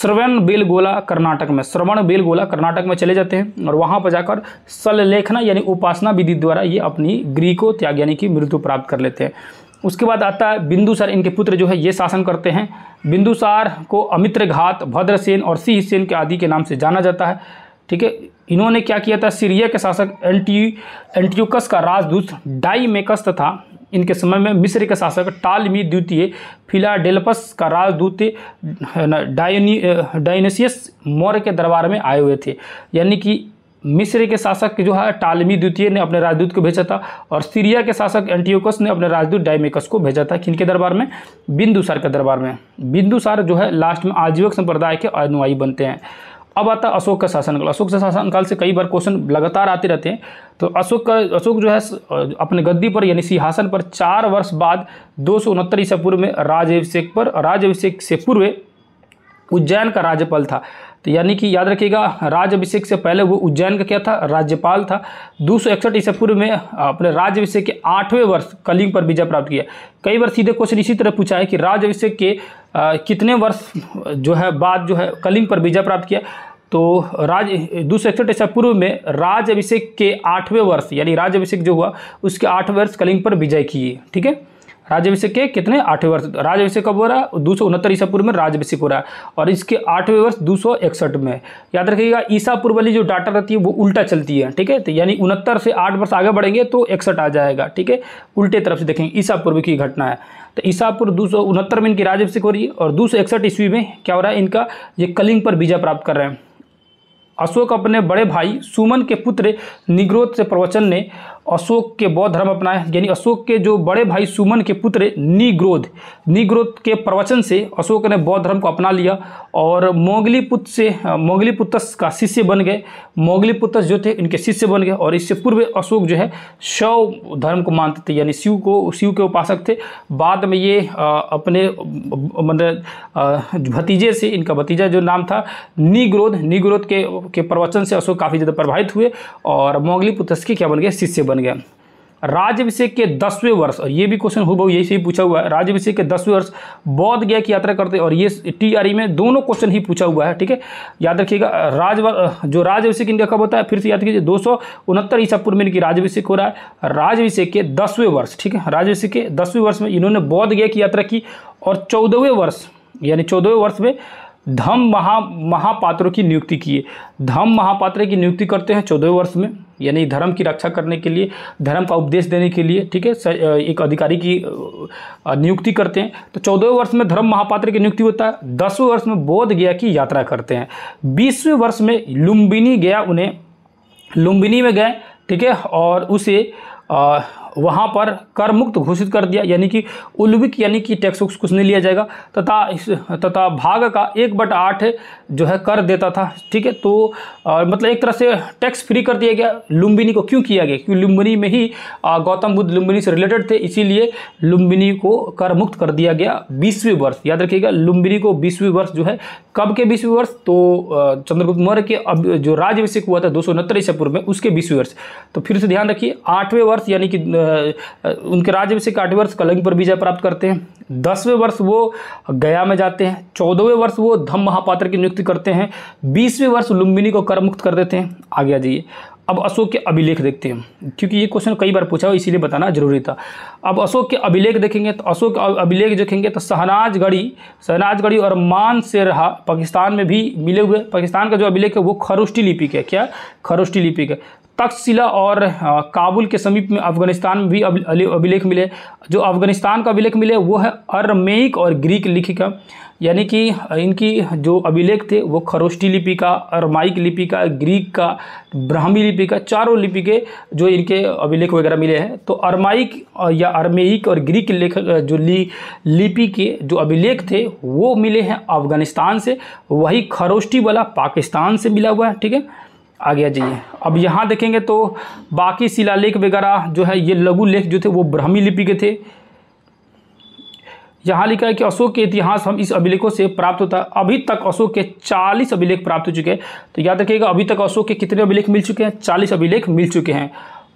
श्रवण बेलगोला कर्नाटक में श्रवण बेलगोला कर्नाटक में चले जाते हैं और वहाँ पर जाकर सललेखना यानी उपासना विधि द्वारा ये अपनी ग्रीको त्याग यानी कि मृत्यु प्राप्त कर लेते हैं उसके बाद आता है बिंदुसार इनके पुत्र जो है ये शासन करते हैं बिंदुसार को अमित्र घात भद्रसेन और सिंहसेन के आदि के नाम से जाना जाता है ठीक है इन्होंने क्या किया था सीरिया के शासक एंटी एंटियोकस का राजदूत डाईमेकस तथा इनके समय में मिस्र के शासक टालमी द्वितीय फिलाडेल्पस का राजदूत डायनी डायनेसियस मौर्य के दरबार में आए हुए थे यानी कि मिस्र के शासक जो है टालमी द्वितीय ने अपने राजदूत को भेजा था और सीरिया के शासक एंटियोकस ने अपने राजदूत डायमेकस को भेजा था किनके दरबार में बिंदुसार के दरबार में बिंदुसार जो है लास्ट में आजीवक संप्रदाय के अनुयायी बनते हैं अब आता अशोक का शासनकाल अशोक का शासनकाल से कई बार क्वेश्चन लगातार आते रहते हैं तो अशोक का अशोक जो है अपने गद्दी पर यानी सिंहासन पर चार वर्ष बाद दो सौ उनहत्तर ईसा पूर्व में राजाभिषेक पर राजाभिषेक से पूर्व उज्जैन का राज्यपाल था तो यानी कि याद रखिएगा राजाभिषेक से पहले वो उज्जैन का क्या था राज्यपाल था दो सौ इकसठ ईसा पूर्व में अपने राज्यभिषेक के आठवें वर्ष कलिंग पर विजय प्राप्त किया कई बार सीधे क्वेश्चन इसी तरह पूछा है कि राज्यभिषेक के आ, कितने वर्ष जो है बाद जो है कलिंग पर विजय प्राप्त किया तो राज दूसरे इकसठ ईसा पूर्व में राज अभिषेक के आठवें वर्ष यानी राज अभिषेक जो हुआ उसके आठ वर्ष कलिंग पर विजय किए ठीक है राज अभिषेक के कितने आठवें वर्ष राज अभिषेक कब हो रहा है दो सौ उनहत्तर ईसा पूर्व में राज अभिषेक हो रहा है और इसके आठवें वर्ष दो सौ इकसठ में याद रखिएगा ईसा पूर्व वाली जो डाटा रहती है वो उल्टा चलती है ठीक है तो यानी उनहत्तर से आठ वर्ष आगे बढ़ेंगे तो इकसठ आ जाएगा ठीक है उल्टे तरफ से देखेंगे ईसा पूर्व की घटना है तो ईसा पूर्व दो सौ उनहत्तर में इनकी राज अभिषेक हो रही है और दो सौ इकसठ ईस्वी में क्या हो रहा है इनका ये कलिंग पर बीजा प्राप्त कर रहे हैं अशोक अपने बड़े भाई सुमन के पुत्र निग्रोध से प्रवचन ने अशोक के बौद्ध धर्म अपनाया यानी अशोक के जो बड़े भाई सुमन के पुत्र निग्रोध निग्रोध के प्रवचन से अशोक ने बौद्ध धर्म को अपना लिया और मोगली पुत्र से मोगली पुत्रस का शिष्य बन गए मोगली पुत्रस जो थे इनके शिष्य बन गए और इससे पूर्व अशोक जो है शव धर्म को मानते थे यानी शिव को शिव के उपासक थे बाद में ये अपने मतलब भतीजे से इनका भतीजा जो नाम था निग्रोध निग्रोध के के प्रवचन से अशोक काफ़ी ज़्यादा प्रभावित हुए और मोगली पुत्रस के क्या बन गए शिष्य बन बन गया राज्य अभिषेक के दसवें वर्ष और ये भी क्वेश्चन हो यही से ही पूछा हुआ है राज्य अभिषेक के दसवें वर्ष बौद्ध गया की यात्रा करते और ये टीआरई में दोनों क्वेश्चन ही पूछा हुआ है ठीक है याद रखिएगा राज जो राज्य अभिषेक इनका कब होता है फिर से याद कीजिए दो सौ उनहत्तर ईसा पूर्व में इनकी राज्य अभिषेक हो रहा है राज्य अभिषेक के दसवें वर्ष ठीक है राज्य अभिषेक के दसवें वर्ष में इन्होंने बौद्ध गया की यात्रा की और चौदहवें वर्ष यानी चौदहवें वर्ष में धम महा महापात्रों की नियुक्ति किए धम महापात्र की नियुक्ति करते हैं चौदह वर्ष में यानी धर्म की रक्षा करने के लिए धर्म का उपदेश देने के लिए ठीक है एक अधिकारी की नियुक्ति करते हैं तो चौदहवें वर्ष में धर्म महापात्र की नियुक्ति होता है दसवें वर्ष में बोध गया की यात्रा करते हैं बीसवें वर्ष में लुम्बिनी गया उन्हें लुम्बिनी में गए ठीक है और उसे वहाँ पर कर मुक्त घोषित कर दिया यानी कि उल्विक यानी कि टैक्स उक्स कुछ नहीं लिया जाएगा तथा तथा भाग का एक बट आठ जो है कर देता था ठीक है तो आ, मतलब एक तरह से टैक्स फ्री कर दिया गया लुम्बिनी को क्यों किया गया क्योंकि लुम्बिनी में ही गौतम बुद्ध लुम्बिनी से रिलेटेड थे इसीलिए लुम्बिनी को कर मुक्त कर दिया गया बीसवीं वर्ष याद रखिएगा लुम्बिनी को बीसवीं वर्ष जो है कब के बीसवीं वर्ष तो चंद्रगुप्त मौर्य के अब जो राज्य हुआ था दो सौ ईसा पूर्व में उसके बीसवीं वर्ष तो फिर से ध्यान रखिए आठवें वर्ष यानी कि उनके राज्य से आठवें वर्ष कलंग पर विजय प्राप्त करते हैं दसवें वर्ष वो गया में जाते हैं चौदहवें वर्ष वो धम महापात्र की नियुक्ति करते हैं बीसवें वर्ष लुम्बिनी को कर मुक्त कर देते हैं आगे आ जाइए अब अशोक के अभिलेख देखते हैं क्योंकि ये क्वेश्चन कई बार पूछा हो इसीलिए बताना जरूरी था अब अशोक के अभिलेख देखेंगे तो अशोक अभिलेख देखेंगे तो शहनाजगढ़ी शहनाजगढ़ी और मान से रहा पाकिस्तान में भी मिले हुए पाकिस्तान का जो अभिलेख है वो खरोष्टी लिपि के क्या खरुष्टी लिपि के तक्षशिला और काबुल के समीप में अफगानिस्तान में भी अभिलेख मिले जो अफगानिस्तान का अभिलेख मिले वो है अरमेक और ग्रीक लिखी का यानी कि इनकी जो अभिलेख थे वो खरोष्टी लिपि का अरमाइक लिपि का ग्रीक का ब्राह्मी लिपि का चारों लिपि के जो इनके अभिलेख वगैरह मिले हैं तो अरमाइक या अरमेक और ग्रीक लेख जो ली लिपि के जो अभिलेख थे वो मिले हैं अफगानिस्तान से वही खरोष्टी वाला पाकिस्तान से मिला हुआ है ठीक है आ गया जी अब यहाँ देखेंगे तो बाकी शिलालेख वगैरह जो है ये लघु लेख जो थे वो ब्राह्मी लिपि के थे यहाँ लिखा है कि अशोक के इतिहास हम इस अभिलेखों से प्राप्त होता है अभी तक अशोक के 40 अभिलेख प्राप्त हो चुके हैं तो याद रखिएगा अभी तक अशोक के कितने अभिलेख मिल चुके हैं 40 अभिलेख मिल चुके हैं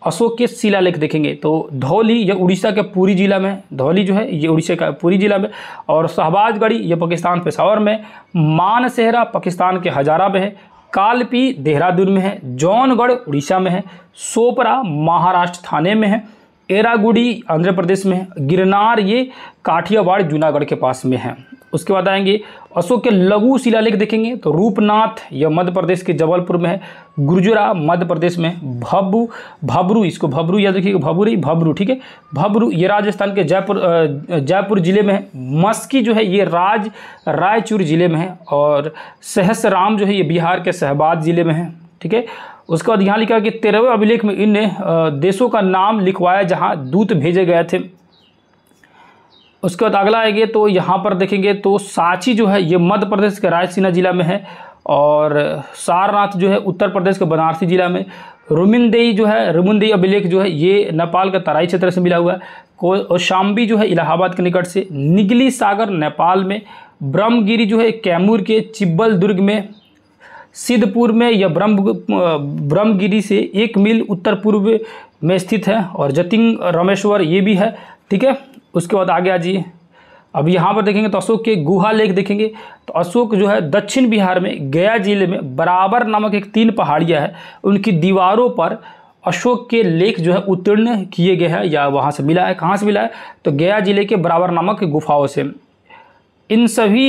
अशोक के शिलालेख देखेंगे तो धौली यह उड़ीसा के पूरी जिला में धौली जो है ये उड़ीसा का पूरी जिला में और शहबाजगढ़ी यह पाकिस्तान पेशावर में मानसेहरा पाकिस्तान के हजारा में है कालपी देहरादून में है जौनगढ़ उड़ीसा में है सोपरा महाराष्ट्र थाने में है एरागुडी आंध्र प्रदेश में है गिरनार ये काठियावाड़ जूनागढ़ के पास में है उसके बाद आएंगे अशोक के लघु शिलालेख देखेंगे तो रूपनाथ यह मध्य प्रदेश के जबलपुर में है गुर्जरा मध्य प्रदेश में भब्रू भबरू इसको भबरू याद रखिएगा भबूरी भबरू ठीक है भबरू ये राजस्थान के जयपुर जयपुर जिले में है मस्की जो है ये राज रायचूर जिले में है और सहसराम जो है ये बिहार के शहबाद जिले में है ठीक है उसके बाद यहाँ लिखा कि तेरहवें अभिलेख में इन देशों का नाम लिखवाया जहाँ दूत भेजे गए थे उसके बाद अगला आएंगे तो यहाँ पर देखेंगे तो सांची जो है ये मध्य प्रदेश के रायसीना ज़िला में है और सारनाथ जो है उत्तर प्रदेश के बनारसी ज़िला में रुमिनदेई जो है रुमिनदेई अभिलेख जो है ये नेपाल का तराई क्षेत्र से मिला हुआ है को शाम्बी जो है इलाहाबाद के निकट से निगली सागर नेपाल में ब्रह्मगिरी जो है कैमूर के चिब्बल दुर्ग में सिद्धपुर में यह ब्रह्म ब्रह्मगिरी से एक मील उत्तर पूर्व में स्थित है और जतिंग रामेश्वर ये भी है ठीक है उसके बाद आगे आ जाइए अब यहाँ पर देखेंगे तो अशोक के गुहा लेख देखेंगे तो अशोक जो है दक्षिण बिहार में गया जिले में बराबर नामक एक तीन पहाड़ियाँ है उनकी दीवारों पर अशोक के लेख जो है उत्तीर्ण किए गए हैं या वहाँ से मिला है कहाँ से मिला है तो गया जिले के बराबर नामक गुफाओं से इन सभी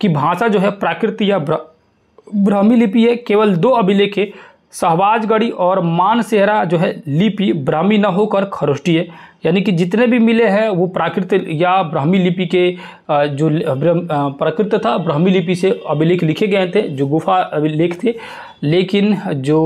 की भाषा जो है प्राकृत या ब्राह्मी लिपि है केवल दो अभिलेख है शहबाजगढ़ी और मानसेहरा जो है लिपि ब्राह्मी न होकर खरोष्टी है यानी कि जितने भी मिले हैं वो प्राकृत या ब्राह्मी लिपि के जो प्राकृत था ब्राह्मी लिपि से अभिलेख लिखे गए थे जो गुफा अभिलेख थे लेकिन जो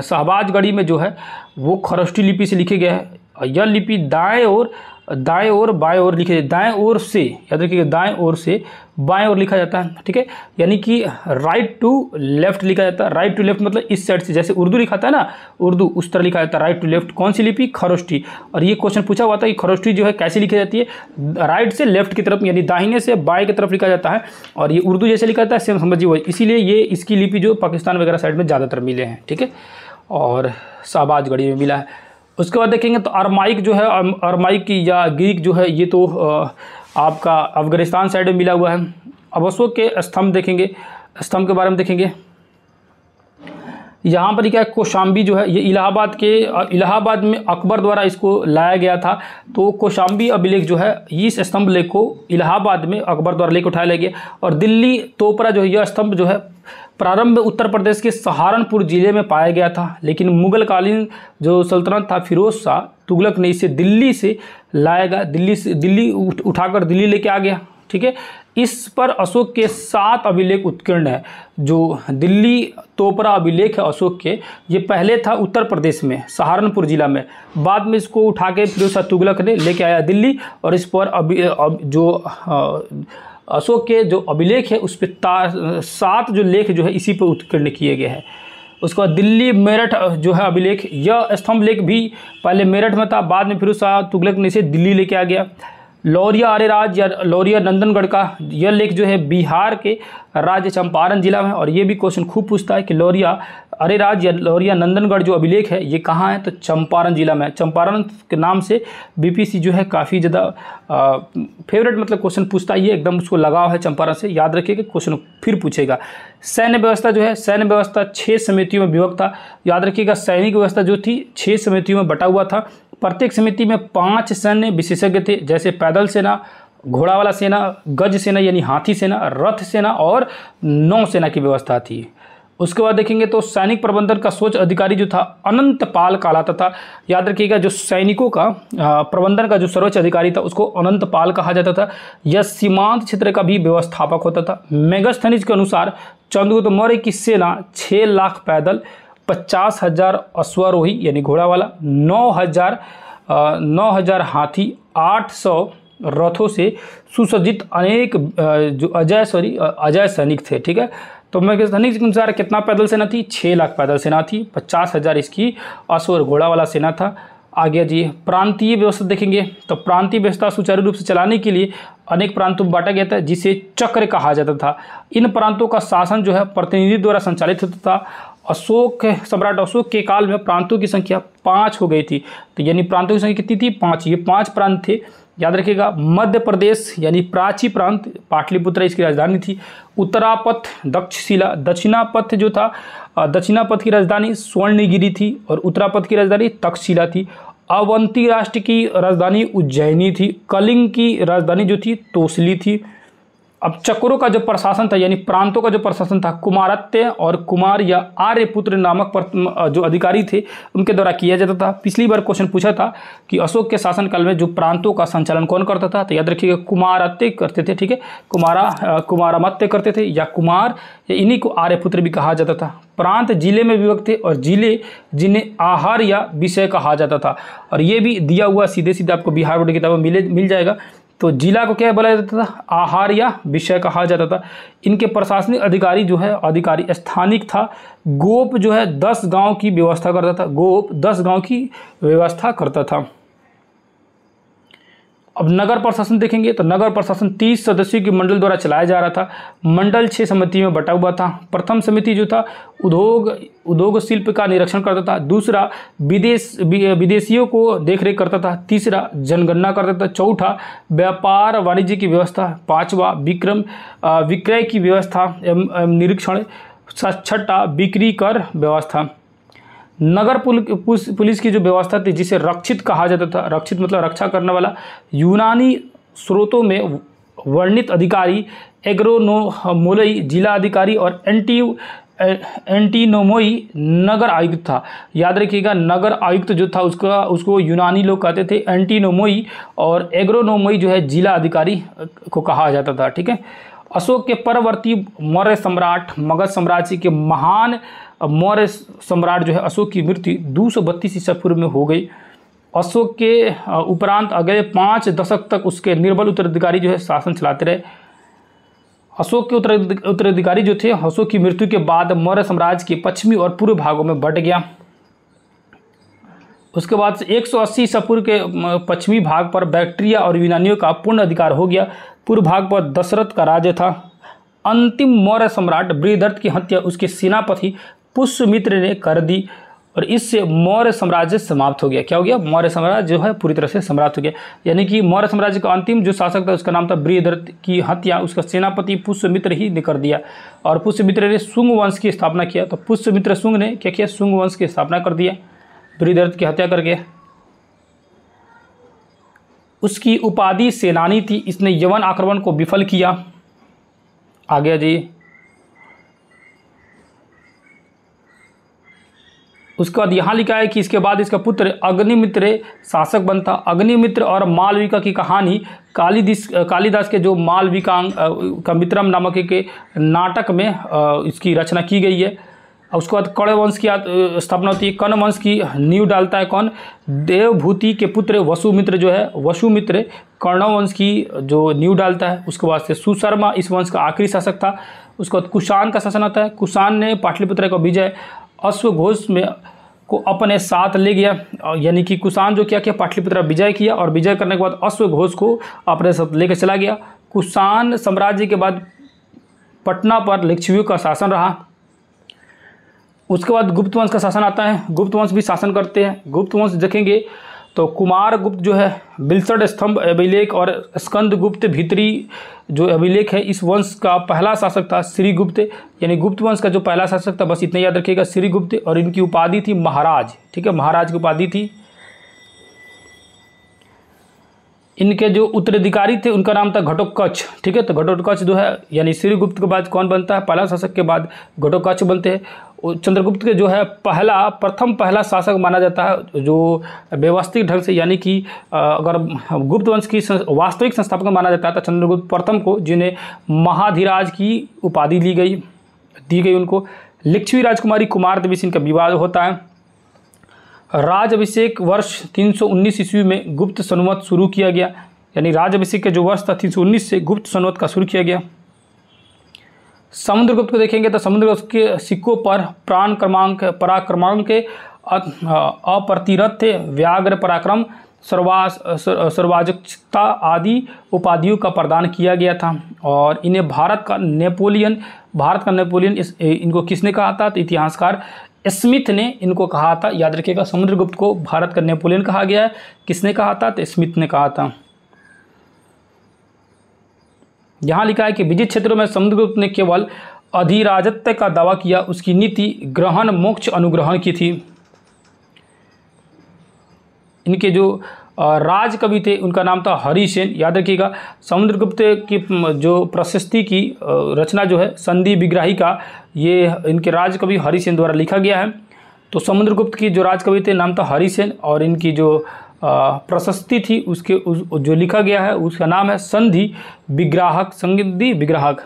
शहबाजगढ़ी में जो है वो खरष्टी लिपि से लिखे गए हैं यह लिपि दाएँ और दाएं और बाएं और लिखे दाएं ओर से याद रखिएगा दाएं ओर से बाएं ओर लिखा जाता है ठीक है यानी कि राइट टू लेफ्ट लिखा जाता है राइट टू लेफ्ट मतलब इस साइड से जैसे उर्दू लिखा था ना उर्दू उस तरह लिखा जाता है राइट टू लेफ्ट कौन सी लिपि खरोष्टी और ये क्वेश्चन पूछा हुआ था कि खरोष्टी जो है कैसे लिखी जाती है राइट से लेफ्ट की तरफ यानी दाहिने से बाएँ की तरफ लिखा जाता है और ये उर्दू जैसे लिखा जाता है सेम समझिए वही इसीलिए ये इसकी लिपि जो पाकिस्तान वगैरह साइड में ज़्यादातर मिले हैं ठीक है और शाहबाज गढ़ी में मिला है उसके बाद देखेंगे तो अरमाइक जो है अरमाइक की या ग्रीक जो है ये तो आपका अफगानिस्तान साइड में मिला हुआ है अबसों के स्तंभ देखेंगे स्तंभ के बारे में देखेंगे यहाँ पर क्या है कोशाम्बी जो है ये इलाहाबाद के इलाहाबाद में अकबर द्वारा इसको लाया गया था तो कोशाम्बी अभिलेख जो है इस स्तंभ लेख को इलाहाबाद में अकबर द्वारा लेख उठाया गया और दिल्ली तोपरा जो है यह स्तंभ जो है प्रारंभ उत्तर प्रदेश के सहारनपुर जिले में पाया गया था लेकिन मुगलकालीन जो सल्तनत था फिरोज शाह तुगलक ने इसे दिल्ली से लाएगा दिल्ली से दिल्ली उठ, उठाकर दिल्ली लेके आ गया ठीक है इस पर अशोक के सात अभिलेख उत्कीर्ण है जो दिल्ली तोपरा अभिलेख है अशोक के ये पहले था उत्तर प्रदेश में सहारनपुर जिला में बाद में इसको उठा के फिरोज शाह तुगलक ने लेके आया दिल्ली और इस पर अभी जो हाँ, अशोक के जो अभिलेख है उस पर सात जो लेख जो है इसी पर उत्कीर्ण किए गए हैं उसके बाद दिल्ली मेरठ जो है अभिलेख यह स्तंभ लेख भी पहले मेरठ में था बाद में फिर शाह तुगलक ने से दिल्ली लेके आ गया लौरिया आर्यराज या लौरिया नंदनगढ़ का यह लेख जो है बिहार के राज्य चंपारण जिला में और ये भी क्वेश्चन खूब पूछता है कि लौरिया अरेराज या लौरिया नंदनगढ़ जो अभिलेख है ये कहाँ है तो चंपारण जिला में चंपारण के नाम से बीपीसी जो है काफ़ी ज़्यादा फेवरेट मतलब क्वेश्चन पूछता है ये एकदम उसको लगाव है चंपारण से याद रखिएगा क्वेश्चन फिर पूछेगा सैन्य व्यवस्था जो है सैन्य व्यवस्था छः समितियों में विभक्त था याद रखिएगा सैनिक व्यवस्था जो थी छः समितियों में बटा हुआ था प्रत्येक समिति में पांच सैन्य विशेषज्ञ थे जैसे पैदल सेना घोड़ा वाला सेना गज सेना यानी हाथी सेना रथ सेना और नौ सेना की व्यवस्था थी उसके बाद देखेंगे तो सैनिक प्रबंधन का सोच अधिकारी जो था अनंत पाल कहलाता था याद रखिएगा जो सैनिकों का प्रबंधन का जो सर्वोच्च अधिकारी था उसको अनंत पाल कहा जाता था यह सीमांत क्षेत्र का भी व्यवस्थापक होता था मेगस्थनिज के अनुसार चंद्रगुप्त मौर्य की सेना छः लाख पैदल पचास हजार अश्वरोही यानी घोड़ा वाला नौ हजार नौ हजार हाथी आठ सौ रथों से सुसज्जित अनेक जो अजय सॉरी अजय सैनिक थे ठीक है तो मैं सैनिक के अनुसार कितना पैदल सेना थी छः लाख पैदल सेना थी पचास हज़ार इसकी अश्वर घोड़ा वाला सेना था आगे जी प्रांतीय व्यवस्था देखेंगे तो प्रांतीय व्यवस्था सुचारू रूप से चलाने के लिए अनेक प्रांतों में बांटा गया था जिसे चक्र कहा जाता था इन प्रांतों का शासन जो है प्रतिनिधि द्वारा संचालित होता था अशोक सम्राट अशोक के काल में प्रांतों की संख्या पाँच हो गई थी तो यानी प्रांतों की संख्या कितनी थी पाँच ये पाँच प्रांत थे याद रखिएगा मध्य प्रदेश यानी प्राची प्रांत पाटलिपुत्र इसकी राजधानी थी उत्तरापथ दक्षशिला दक्षिणापथ जो था दक्षिणापथ की राजधानी स्वर्णगिरी थी और उत्तरापथ की राजधानी तक्षशिला थी अवंती राष्ट्र की राजधानी उज्जैनी थी कलिंग की राजधानी जो थी तोसली थी अब चक्रों का जो प्रशासन था यानी प्रांतों का जो प्रशासन था कुमारत्य और कुमार या आर्यपुत्र नामक जो अधिकारी थे उनके द्वारा किया जाता था पिछली बार क्वेश्चन पूछा था कि अशोक के शासनकाल में जो प्रांतों का संचालन कौन करता था तो याद रखिएगा कुमारत्य करते थे ठीक है कुमारा कुमारामत्य करते थे या कुमार या इन्हीं को आर्यपुत्र भी कहा जाता था प्रांत जिले में विभक्त थे और जिले जिन्हें आहार या विषय कहा जाता था और ये भी दिया हुआ सीधे सीधे आपको बिहार बोर्ड की किताबों मिले मिल जाएगा तो जिला को क्या बोला जाता था आहार या विषय कहा जाता था इनके प्रशासनिक अधिकारी जो है अधिकारी स्थानिक था गोप जो है दस गांव की व्यवस्था करता था गोप दस गांव की व्यवस्था करता था अब नगर प्रशासन देखेंगे तो नगर प्रशासन तीस सदस्यों के मंडल द्वारा चलाया जा रहा था मंडल छः समिति में बटा हुआ था प्रथम समिति जो था उद्योग उद्योग शिल्प का निरीक्षण करता था दूसरा विदेश विदेशियों को देखरेख करता था तीसरा जनगणना करता था चौथा व्यापार वाणिज्य की व्यवस्था पाँचवा विक्रम विक्रय की व्यवस्था एवं निरीक्षण छठा बिक्री कर व्यवस्था नगर पुलिस की जो व्यवस्था थी जिसे रक्षित कहा जाता था रक्षित मतलब रक्षा करने वाला यूनानी स्रोतों में वर्णित अधिकारी एग्रोनोमोलई जिला अधिकारी और एंटी एंटीनोमोई नगर आयुक्त था याद रखिएगा नगर आयुक्त जो था उसका उसको यूनानी लोग कहते थे एंटीनोमोई और एग्रोनोमोई जो है जिला अधिकारी को कहा जाता था ठीक है अशोक के परवर्ती मौर्य सम्राट मगध साम्राज्य के महान अब मौर्य सम्राट जो है अशोक की मृत्यु दो सौ बत्तीस ईसा पूर्व में हो गई अशोक के उपरांत अगले पाँच दशक तक उसके निर्बल उत्तराधिकारी जो है शासन चलाते रहे अशोक के उत्तराधिकारी जो थे अशोक की मृत्यु के बाद मौर्य साम्राज्य के पश्चिमी और पूर्व भागों में बट गया उसके बाद से 180 ईसा पूर्व के पश्चिमी भाग पर बैक्टीरिया और यूनानियों का पूर्ण अधिकार हो गया पूर्व भाग पर दशरथ का राज्य था अंतिम मौर्य सम्राट ब्रीदर्थ की हत्या उसके सेनापति पुष्यमित्र ने कर दी और इससे मौर्य साम्राज्य समाप्त हो गया क्या हो गया मौर्य साम्राज्य जो है पूरी तरह से समाप्त हो गया यानी कि मौर्य साम्राज्य का अंतिम जो शासक था उसका नाम था बृहदत्त की हत्या उसका सेनापति पुष्यमित्र ही ने कर दिया और पुष्यमित्र ने शुंग वंश की स्थापना किया तो पुष्यमित्र शुंग ने क्या किया शुंग वंश की स्थापना कर दिया बृहदत्त की हत्या करके उसकी उपाधि सेनानी थी इसने यवन आक्रमण को विफल किया आगे जी उसके बाद यहाँ लिखा है कि इसके बाद इसका पुत्र अग्निमित्र शासक बनता अग्निमित्र और मालविका की कहानी कालीदिस कालिदास के जो मालविकांग का मित्रम नामक के नाटक में इसकी रचना की गई है उसके बाद कर्ण वंश की स्थापना होती है कर्ण वंश की नींव डालता है कौन देवभूति के पुत्र वसुमित्र जो है वसुमित्र कर्ण वंश की जो नींव डालता है उसके बाद से सुशर्मा इस वंश का आखिरी शासक था उसके बाद कुषाण का शासन आता है कुषाण ने पाटलिपुत्र का विजय अश्वघोष में को अपने साथ ले गया यानी कि कुषाण जो क्या किया पाटलिपुत्र विजय किया और विजय करने के बाद अश्वघोष को अपने साथ लेकर चला गया कुषाण साम्राज्य के बाद पटना पर लिच्छवियों का शासन रहा उसके बाद गुप्त वंश का शासन आता है गुप्त वंश भी शासन करते हैं गुप्त वंश देखेंगे तो कुमार गुप्त जो है बिलसड स्तंभ अभिलेख और स्कंद गुप्त भीतरी जो अभिलेख है इस वंश का पहला शासक था श्रीगुप्त यानी गुप्त वंश का जो पहला शासक था बस इतना याद रखिएगा श्रीगुप्त और इनकी उपाधि थी महाराज ठीक है महाराज की उपाधि थी इनके जो उत्तराधिकारी थे उनका नाम था घटोकच ठीक है तो घटोकच जो है यानी श्रीगुप्त के बाद कौन बनता है पहला शासक के बाद घटोकच बनते हैं चंद्रगुप्त के जो है पहला प्रथम पहला शासक माना जाता है जो व्यवस्थित ढंग से यानी कि अगर गुप्त वंश की वास्तविक संस्थापक माना जाता है तो चंद्रगुप्त प्रथम को जिन्हें महाधिराज की उपाधि ली गई दी गई उनको लक्ष्मी राजकुमारी कुमार देवी सिंह का विवाद होता है राज अभिषेक वर्ष 319 ईस्वी में गुप्त सनवत शुरू किया गया यानी राज अभिषेक का जो वर्ष था 319 से गुप्त सनवत का शुरू किया गया समुद्रगुप्त को देखेंगे तो समुद्रगुप्त के सिक्कों पर प्राण क्रमांक पराक्रमांक के अप्रतिरथ व्याघ्र पराक्रम सर्वास सर्वाजकता आदि उपाधियों का प्रदान किया गया था और इन्हें भारत का नेपोलियन भारत का नेपोलियन इस इनको किसने कहा था तो इतिहासकार स्मिथ ने इनको कहा था याद रखिएगा समुद्रगुप्त को भारत का नेपोलियन कहा गया है किसने कहा था तो स्मिथ ने कहा था यहाँ लिखा है कि विजित क्षेत्रों में समुद्रगुप्त ने केवल अधिराजत्व का दावा किया उसकी नीति ग्रहण मोक्ष अनुग्रहण की थी इनके जो राज कवि थे उनका नाम था हरिसेन याद रखिएगा समुद्रगुप्त की जो प्रशस्ति की रचना जो है संधि विग्राही का ये इनके राजकवि हरिसेन द्वारा लिखा गया है तो समुद्रगुप्त की जो राजकवि थे नाम था हरिसेन और इनकी जो प्रशस्ति थी उसके उस जो लिखा गया है उसका नाम है संधि विग्राहक संधि विग्राहक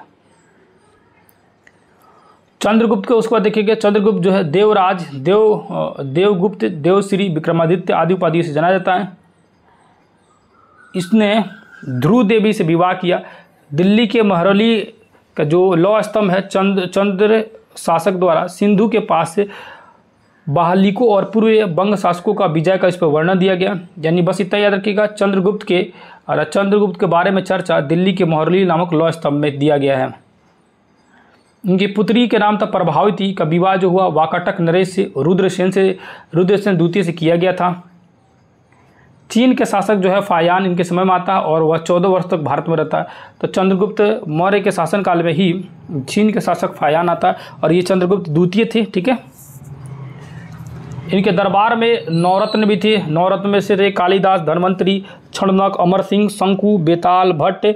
चंद्रगुप्त के उसके बाद देखिएगा चंद्रगुप्त जो है देवराज देव देवगुप्त देवश्री विक्रमादित्य आदि उपाधि से जाना जाता है इसने ध्रुव देवी से विवाह किया दिल्ली के महरौली का जो लौ स्तंभ है चंद्र चंद्र शासक द्वारा सिंधु के पास से बहालिकों और पूर्व बंग शासकों का विजय का इस पर वर्णन दिया गया यानी बस इतना याद रखिएगा चंद्रगुप्त के और चंद्रगुप्त के बारे में चर्चा दिल्ली के मोहरली नामक लौ स्तंभ में दिया गया है उनकी पुत्री के नाम प्रभावित प्रभावती का विवाह जो हुआ वाकाटक नरेश से रुद्रसेन से रुद्रसेन द्वितीय से किया गया था चीन के शासक जो है फायान इनके समय में आता और वह चौदह वर्ष तक भारत में रहता तो चंद्रगुप्त मौर्य के शासनकाल में ही चीन के शासक फायान आता और ये चंद्रगुप्त द्वितीय थे ठीक है इनके दरबार में नवरत्न भी थे नवरत्न में से रे कालीदास धनवंतरी छणनक अमर सिंह शंकु बेताल भट्ट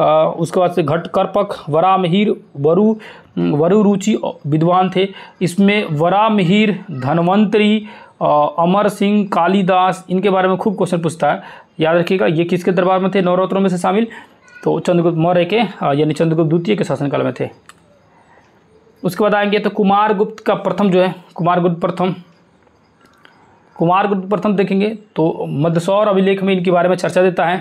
उसके बाद से घटकर्पक वरा मिहिर वरु वरु रुचि विद्वान थे इसमें वरा मिहिर धनवंतरी अमर सिंह कालिदास इनके बारे में खूब क्वेश्चन पूछता है याद रखिएगा ये किसके दरबार में थे नवरत्नों में से शामिल तो चंद्रगुप्त मौर्य के यानी चंद्रगुप्त द्वितीय के शासनकाल में थे उसके बाद आएंगे तो कुमारगुप्त का प्रथम जो है कुमारगुप्त प्रथम कुमार गुप्त प्रथम देखेंगे तो मदसौर अभिलेख में इनके बारे में चर्चा देता है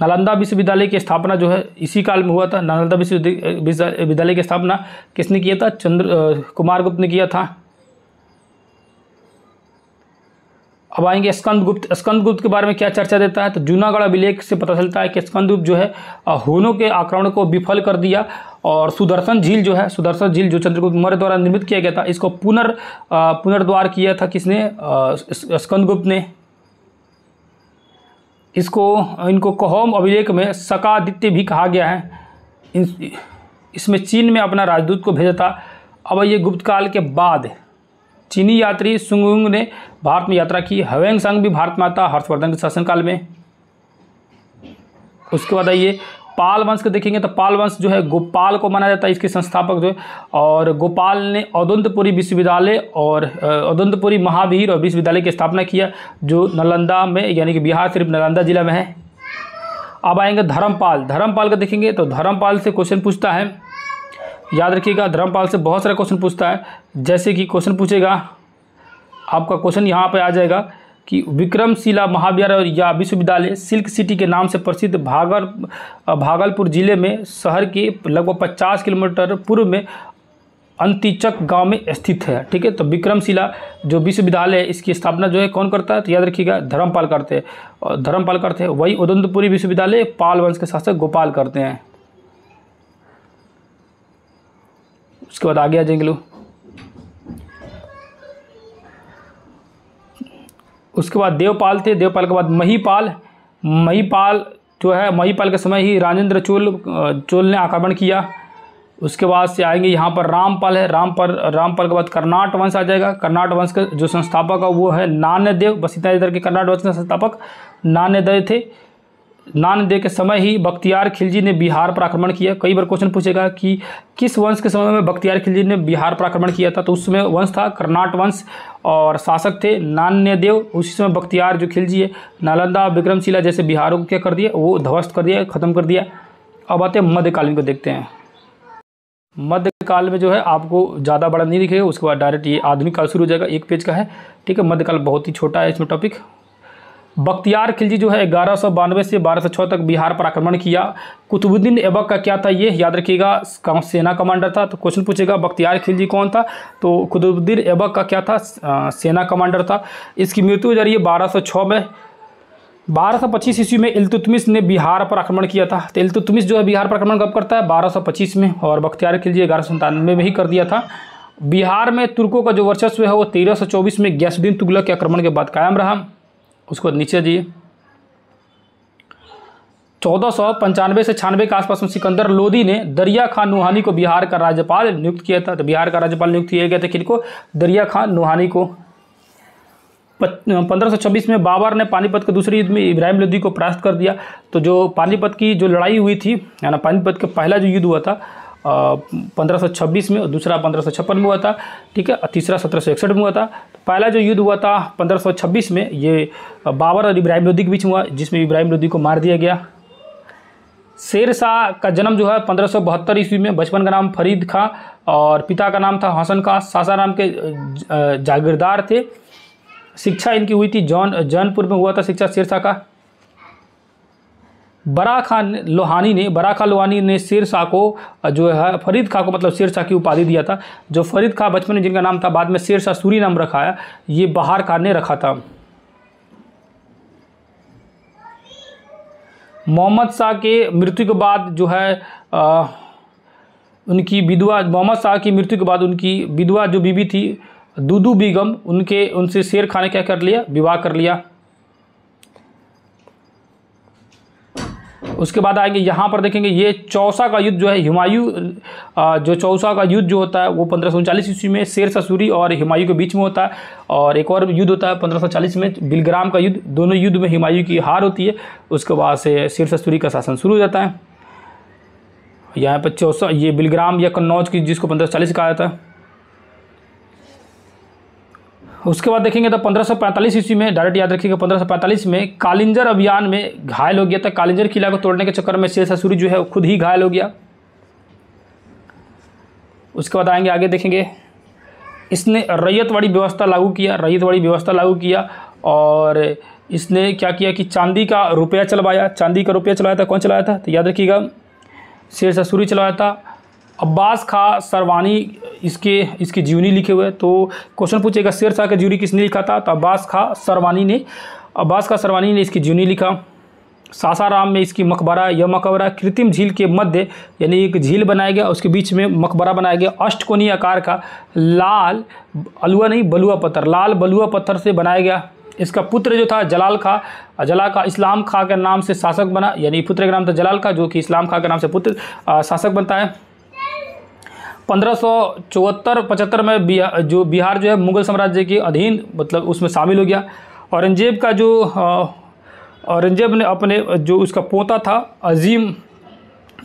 नालंदा विश्वविद्यालय की स्थापना जो है इसी काल में हुआ था नालंदा विश्वविद्यालय की स्थापना किसने किया था चंद्र कुमार गुप्त ने किया था अब आएंगे स्कंदगुप्त स्कंदगुप्त के बारे में क्या चर्चा देता है तो जूनागढ़ अभिलेख से पता चलता है कि स्कंदगुप्त जो है होनों के आक्रमण को विफल कर दिया और सुदर्शन झील जो है सुदर्शन झील जो चंद्रगुप्त मौर्य द्वारा निर्मित किया गया था इसको पुनर् पुनर्द्वार किया था किसने स्कंदगुप्त ने इसको इनको कहोम अभिलेख में सकादित्य भी कहा गया है इसमें चीन में अपना राजदूत को भेजा था अब ये गुप्त काल के बाद चीनी यात्री सुंगुंग ने भारत में यात्रा की हवेंग संग भी भारत में आता हर्षवर्धन के शासनकाल में उसके बाद आइए पाल वंश को देखेंगे तो पाल वंश जो है गोपाल को माना जाता है इसके संस्थापक जो है और गोपाल ने औदंतपुरी विश्वविद्यालय और औदंतपुरी महावीर और विश्वविद्यालय की स्थापना किया जो नालंदा में यानी कि बिहार सिर्फ नालंदा जिला में है अब आएंगे धर्मपाल धर्मपाल का देखेंगे तो धर्मपाल से क्वेश्चन पूछता है याद रखिएगा धर्मपाल से बहुत सारा क्वेश्चन पूछता है जैसे कि क्वेश्चन पूछेगा आपका क्वेश्चन यहाँ पर आ जाएगा कि विक्रमशिला महाविद्यालय या विश्वविद्यालय सिल्क सिटी के नाम से प्रसिद्ध भागल भागलपुर जिले में शहर के लगभग 50 किलोमीटर पूर्व में अंतिचक गांव में स्थित है ठीक है तो विक्रमशिला जो विश्वविद्यालय है इसकी स्थापना जो है कौन करता है तो याद रखिएगा धर्मपाल करते हैं और धर्मपाल करते हैं वही उदंतपुरी विश्वविद्यालय पाल वंश के शासक गोपाल करते हैं उसके बाद आगे आ जाएंगे लोग उसके बाद देवपाल थे देवपाल के बाद महीपाल महीपाल जो है महीपाल के समय ही राजेंद्र चोल चोल ने आक्रमण किया उसके बाद से आएंगे यहाँ पर रामपाल है रामपाल रामपाल के बाद कर्नाट वंश आ जाएगा कर्नाट वंश के जो संस्थापक है वो है नान्यदेव बस इतना इधर के कर्नाट वंश के संस्थापक नान्यदेव थे नान दे के समय ही बख्तियार खिलजी ने बिहार पर आक्रमण किया कई बार क्वेश्चन पूछेगा कि किस वंश के समय में बख्तियार खिलजी ने बिहार पर आक्रमण किया था तो उस समय वंश था कर्नाट वंश और शासक थे नान्य देव उसी समय बख्तियार जो खिलजी है नालंदा विक्रमशिला जैसे बिहारों को क्या कर दिया वो ध्वस्त कर दिया ख़त्म कर दिया अब आते हैं मध्यकालीन को तो देखते हैं मध्यकाल में जो है आपको ज़्यादा बड़ा नहीं दिखेगा उसके बाद डायरेक्ट ये आधुनिक काल शुरू हो जाएगा एक पेज का है ठीक है मध्यकाल बहुत ही छोटा है इसमें टॉपिक बख्तियार खिलजी जो है ग्यारह सौ बानवे से बारह सौ छः तक बिहार पर आक्रमण किया कुतुबुद्दीन ऐबक का क्या था ये याद रखिएगा सेना कमांडर था तो क्वेश्चन पूछेगा बख्तियार खिलजी कौन था तो कुतुबुद्दीन ऐबक का क्या था सेना कमांडर था इसकी मृत्यु हो जा रही है बारह सौ छः में बारह सौ पच्चीस ईस्वी में इल्तुतमिस ने बिहार पर आक्रमण किया था तो इल्तुतमिश जो है बिहार पर आक्रमण कब करता है बारह सौ पच्चीस में और बख्तियार खिलजी ग्यारह सौ में ही कर दिया था बिहार में तुर्कों का जो वर्चस्व है वो तेरह सौ चौबीस में गैसुद्दीन तुगलक के आक्रमण के बाद कायम रहा उसके बाद नीचे जाइए चौदह सौ पंचानवे से छानवे के आसपास में सिकंदर लोदी ने दरिया खान नुहानी को बिहार का राज्यपाल नियुक्त किया था तो बिहार का राज्यपाल नियुक्त किया गया था किनको दरिया खान नुहानी को पंद्रह सौ छब्बीस में बाबर ने पानीपत के दूसरी युद्ध में इब्राहिम लोदी को परास्त कर दिया तो जो पानीपत की जो लड़ाई हुई थी यानी पानीपत का पहला जो युद्ध हुआ था पंद्रह में और दूसरा पंद्रह में हुआ था ठीक है और तीसरा सत्रह में हुआ था पहला जो युद्ध हुआ था पंद्रह में ये बाबर और इब्राहिम लोदी के बीच हुआ जिसमें इब्राहिम लोदी को मार दिया गया शेर शाह का जन्म जो है पंद्रह ईस्वी में बचपन का नाम फरीद खां और पिता का नाम था हसन खां सासाराम के जागीरदार थे शिक्षा इनकी हुई थी जौन जौनपुर में हुआ था शिक्षा शेर शाह का बरा खान लोहानी ने बरा खान लोहानी ने शेर शाह को जो है फरीद खां को मतलब शेर शाह की उपाधि दिया था जो फरीद खां बचपन में जिनका नाम था बाद में शेर शाह सूरी नाम रखा है ये बहार खान ने रखा था मोहम्मद शाह के मृत्यु के बाद जो है आ, उनकी विधवा मोहम्मद शाह की मृत्यु के बाद उनकी विधवा जो बीबी थी दूदू बीगम उनके उनसे शेर खान ने क्या कर लिया विवाह कर लिया उसके बाद आएंगे यहाँ पर देखेंगे ये चौसा का युद्ध जो है हुमायूं जो चौसा का युद्ध जो होता है वो पंद्रह सौ उनचालीस ईस्वी में शेर ससूरी और हुमायूं के बीच में होता है और एक और युद्ध होता है पंद्रह सौ चालीस में बिलग्राम का युद्ध दोनों युद्ध में हुमायूं की हार होती है उसके बाद से शेर ससूरी का शासन शुरू हो जाता है यहाँ पर चौसा ये बिलग्राम या कन्नौज की जिसको पंद्रह सौ चालीस कहा जाता है उसके बाद देखेंगे तो 1545 ईस्वी में डायरेक्ट याद रखिएगा 1545 में कालिंजर अभियान में घायल हो गया था कालिंजर किला को तोड़ने के चक्कर में शेर ससुरी जो है वो खुद ही घायल हो गया उसके बाद आएंगे आगे देखेंगे इसने रैयतवाड़ी व्यवस्था लागू किया रैयतवाड़ी व्यवस्था लागू किया और इसने क्या किया कि चांदी का रुपया चलवाया चांदी का रुपया चलाया था कौन चलाया था तो याद रखिएगा शेर ससुरी चलाया था अब्बास खा सरवानी इसके इसकी जीवनी लिखे हुए तो क्वेश्चन पूछेगा शेर शाह का जीवनी किसने लिखा था तो अब्बास खां सरवानी ने अब्बास खा सरवानी ने इसकी जीवनी लिखा सासाराम में इसकी मकबरा यह मकबरा कृत्रिम झील के मध्य यानी एक झील बनाया गया उसके बीच में मकबरा बनाया गया अष्टकोणीय आकार का लाल अलुआ नहीं बलुआ पत्थर लाल बलुआ पत्थर से बनाया गया इसका पुत्र जो था जलाल खा जला खा इस्लाम खा के नाम से शासक बना यानी पुत्र का नाम था जलाल खा जो कि इस्लाम खां के नाम से पुत्र शासक बनता है पंद्रह सौ चौहत्तर पचहत्तर में बिहार जो बिहार जो है मुगल साम्राज्य के अधीन मतलब उसमें शामिल हो गया औरंगजेब का जो औरंगजेब ने अपने जो उसका पोता था अजीम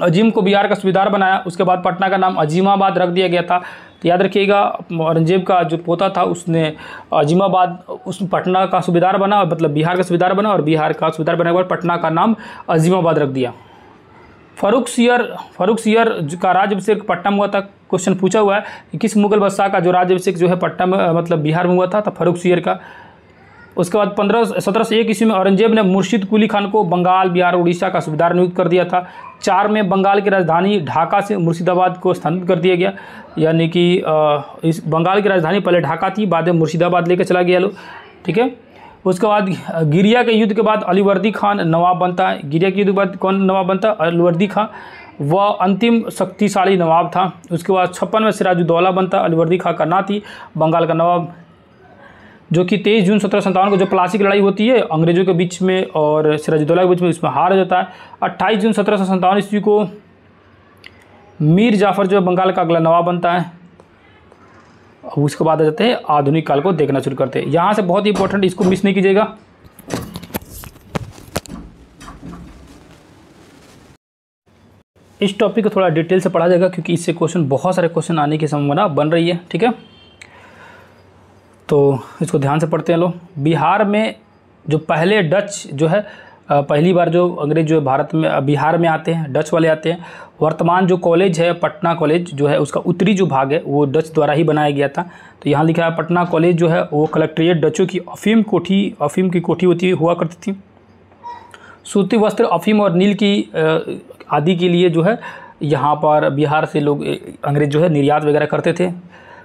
अजीम को बिहार का सूबेदार बनाया उसके बाद पटना का नाम अजीमाबाद रख दिया गया था तो याद रखिएगा औरंगजेब का जो पोता था उसने अजीमाबाद उस पटना का सूबेदार बना मतलब बिहार का सूबेदार बना और बिहार का सूबेदार बनाने के बाद पटना का नाम अजीमाबाद रख दिया फरूख सियर फरूख सियर का राज अभिषेक में हुआ था क्वेश्चन पूछा हुआ है कि किस मुगल बादशाह का जो राज अभिषेक जो है पट्टा में मतलब बिहार में हुआ था तो फरूख सियर का उसके बाद पंद्रह सत्रह सौ एक ईस्वी में औरंगजेब ने मुर्शिद कुली खान को बंगाल बिहार उड़ीसा का सुविधा नियुक्त कर दिया था चार में बंगाल की राजधानी ढाका से मुर्शिदाबाद को स्थानित कर दिया गया यानी कि इस बंगाल की राजधानी पहले ढाका थी बाद में मुर्शिदाबाद लेकर चला गया लोग ठीक है उसके बाद गिरिया के युद्ध के बाद अलीवर्दी खान नवाब बनता है गिरिया के युद्ध के बाद कौन नवाब बनता है अलीवर्दी खान वह अंतिम शक्तिशाली नवाब था उसके बाद छप्पन में सिराजुद्दौला बनता अलीवर्दी खां का नाती बंगाल का नवाब जो कि तेईस जून सत्रह सत्तावन को जो प्लासी की लड़ाई होती है अंग्रेजों के बीच में और सिराजुद्दौला के बीच में उसमें हार जाता है अट्ठाईस जून सत्रह सौ सत्तावन ईस्वी को मीर जाफर जो बंगाल का अगला नवाब बनता है उसके बाद आ जाते हैं आधुनिक काल को देखना शुरू करते हैं यहाँ से बहुत इंपॉर्टेंट इसको मिस नहीं कीजिएगा इस टॉपिक को थोड़ा डिटेल से पढ़ा जाएगा क्योंकि इससे क्वेश्चन बहुत सारे क्वेश्चन आने की संभावना बन रही है ठीक है तो इसको ध्यान से पढ़ते हैं लोग बिहार में जो पहले डच जो है पहली बार जो अंग्रेज जो भारत में बिहार में आते हैं डच वाले आते हैं वर्तमान जो कॉलेज है पटना कॉलेज जो है उसका उत्तरी जो भाग है वो डच द्वारा ही बनाया गया था तो यहाँ लिखा है पटना कॉलेज जो है वो कलेक्ट्रेट डचों की अफीम कोठी अफीम की कोठी होती हुआ करती थी सूती वस्त्र अफीम और नील की आदि के लिए जो है यहाँ पर बिहार से लोग अंग्रेज जो है निर्यात वगैरह करते थे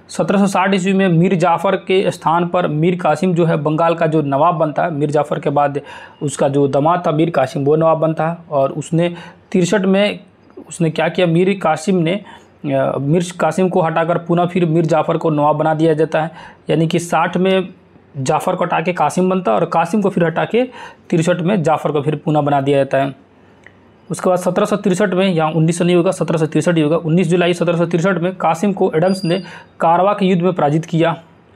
1760 ईस्वी में मीर जाफ़र के स्थान पर मीर कासिम जो है बंगाल का जो नवाब बनता है मीर जाफ़र के बाद उसका जो दमाद था मीर कासिम वो नवाब बनता है और उसने तिरसठ में उसने क्या किया मीर कासिम ने मीर कासिम को हटाकर पुनः फिर मीर जाफ़र को नवाब बना दिया जाता है यानी कि साठ में जाफ़र को हटा के कासिम बनता है और कासिम को फिर हटा के तिरसठ में जाफ़र को फिर पुनः बना दिया जाता है उसके बाद सत्रह में यहाँ उन्नीस सौ नहीं होगा सत्रह ही होगा उन्नीस जुलाई सत्रह में कासिम को एडम्स ने कारवा के युद्ध में पराजित किया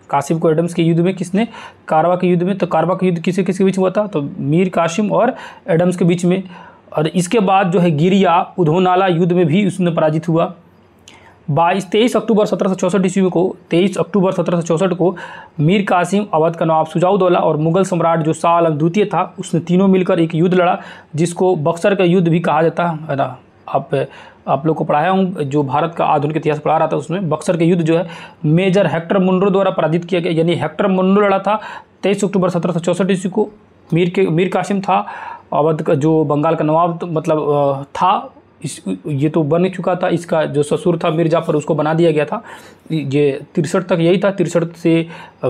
कासिम को एडम्स के युद्ध में किसने कारवा के युद्ध में तो कारवा का युद्ध किसके किसके बीच हुआ था तो मीर कासिम और एडम्स के बीच में और इसके बाद जो है गिरिया उधोनाला युद्ध में भी उसने पराजित हुआ बाईस तेईस अक्टूबर सत्रह सौ चौसठ ईस्वी को तेईस अक्टूबर सत्रह सौ चौसठ को मीर कासिम अवध का नवाब सुजाउदौला और मुगल सम्राट जो शाह आलम द्वितीय था उसने तीनों मिलकर एक युद्ध लड़ा जिसको बक्सर का युद्ध भी कहा जाता है ना आप आप लोग को पढ़ाया हूँ जो भारत का आधुनिक इतिहास पढ़ा रहा था उसमें बक्सर के युद्ध जो है मेजर हेक्टर मुंडो द्वारा पराजित किया गया यानी हेक्टर मुंडो लड़ा था तेईस अक्टूबर सत्रह सौ चौसठ ईस्वी को मीर के मीर कासिम था अवध का जो बंगाल का नवाब मतलब था इस ये तो बन चुका था इसका जो ससुर था मीर जाफ़र उसको बना दिया गया था ये तिरसठ तक यही था तिरसठ से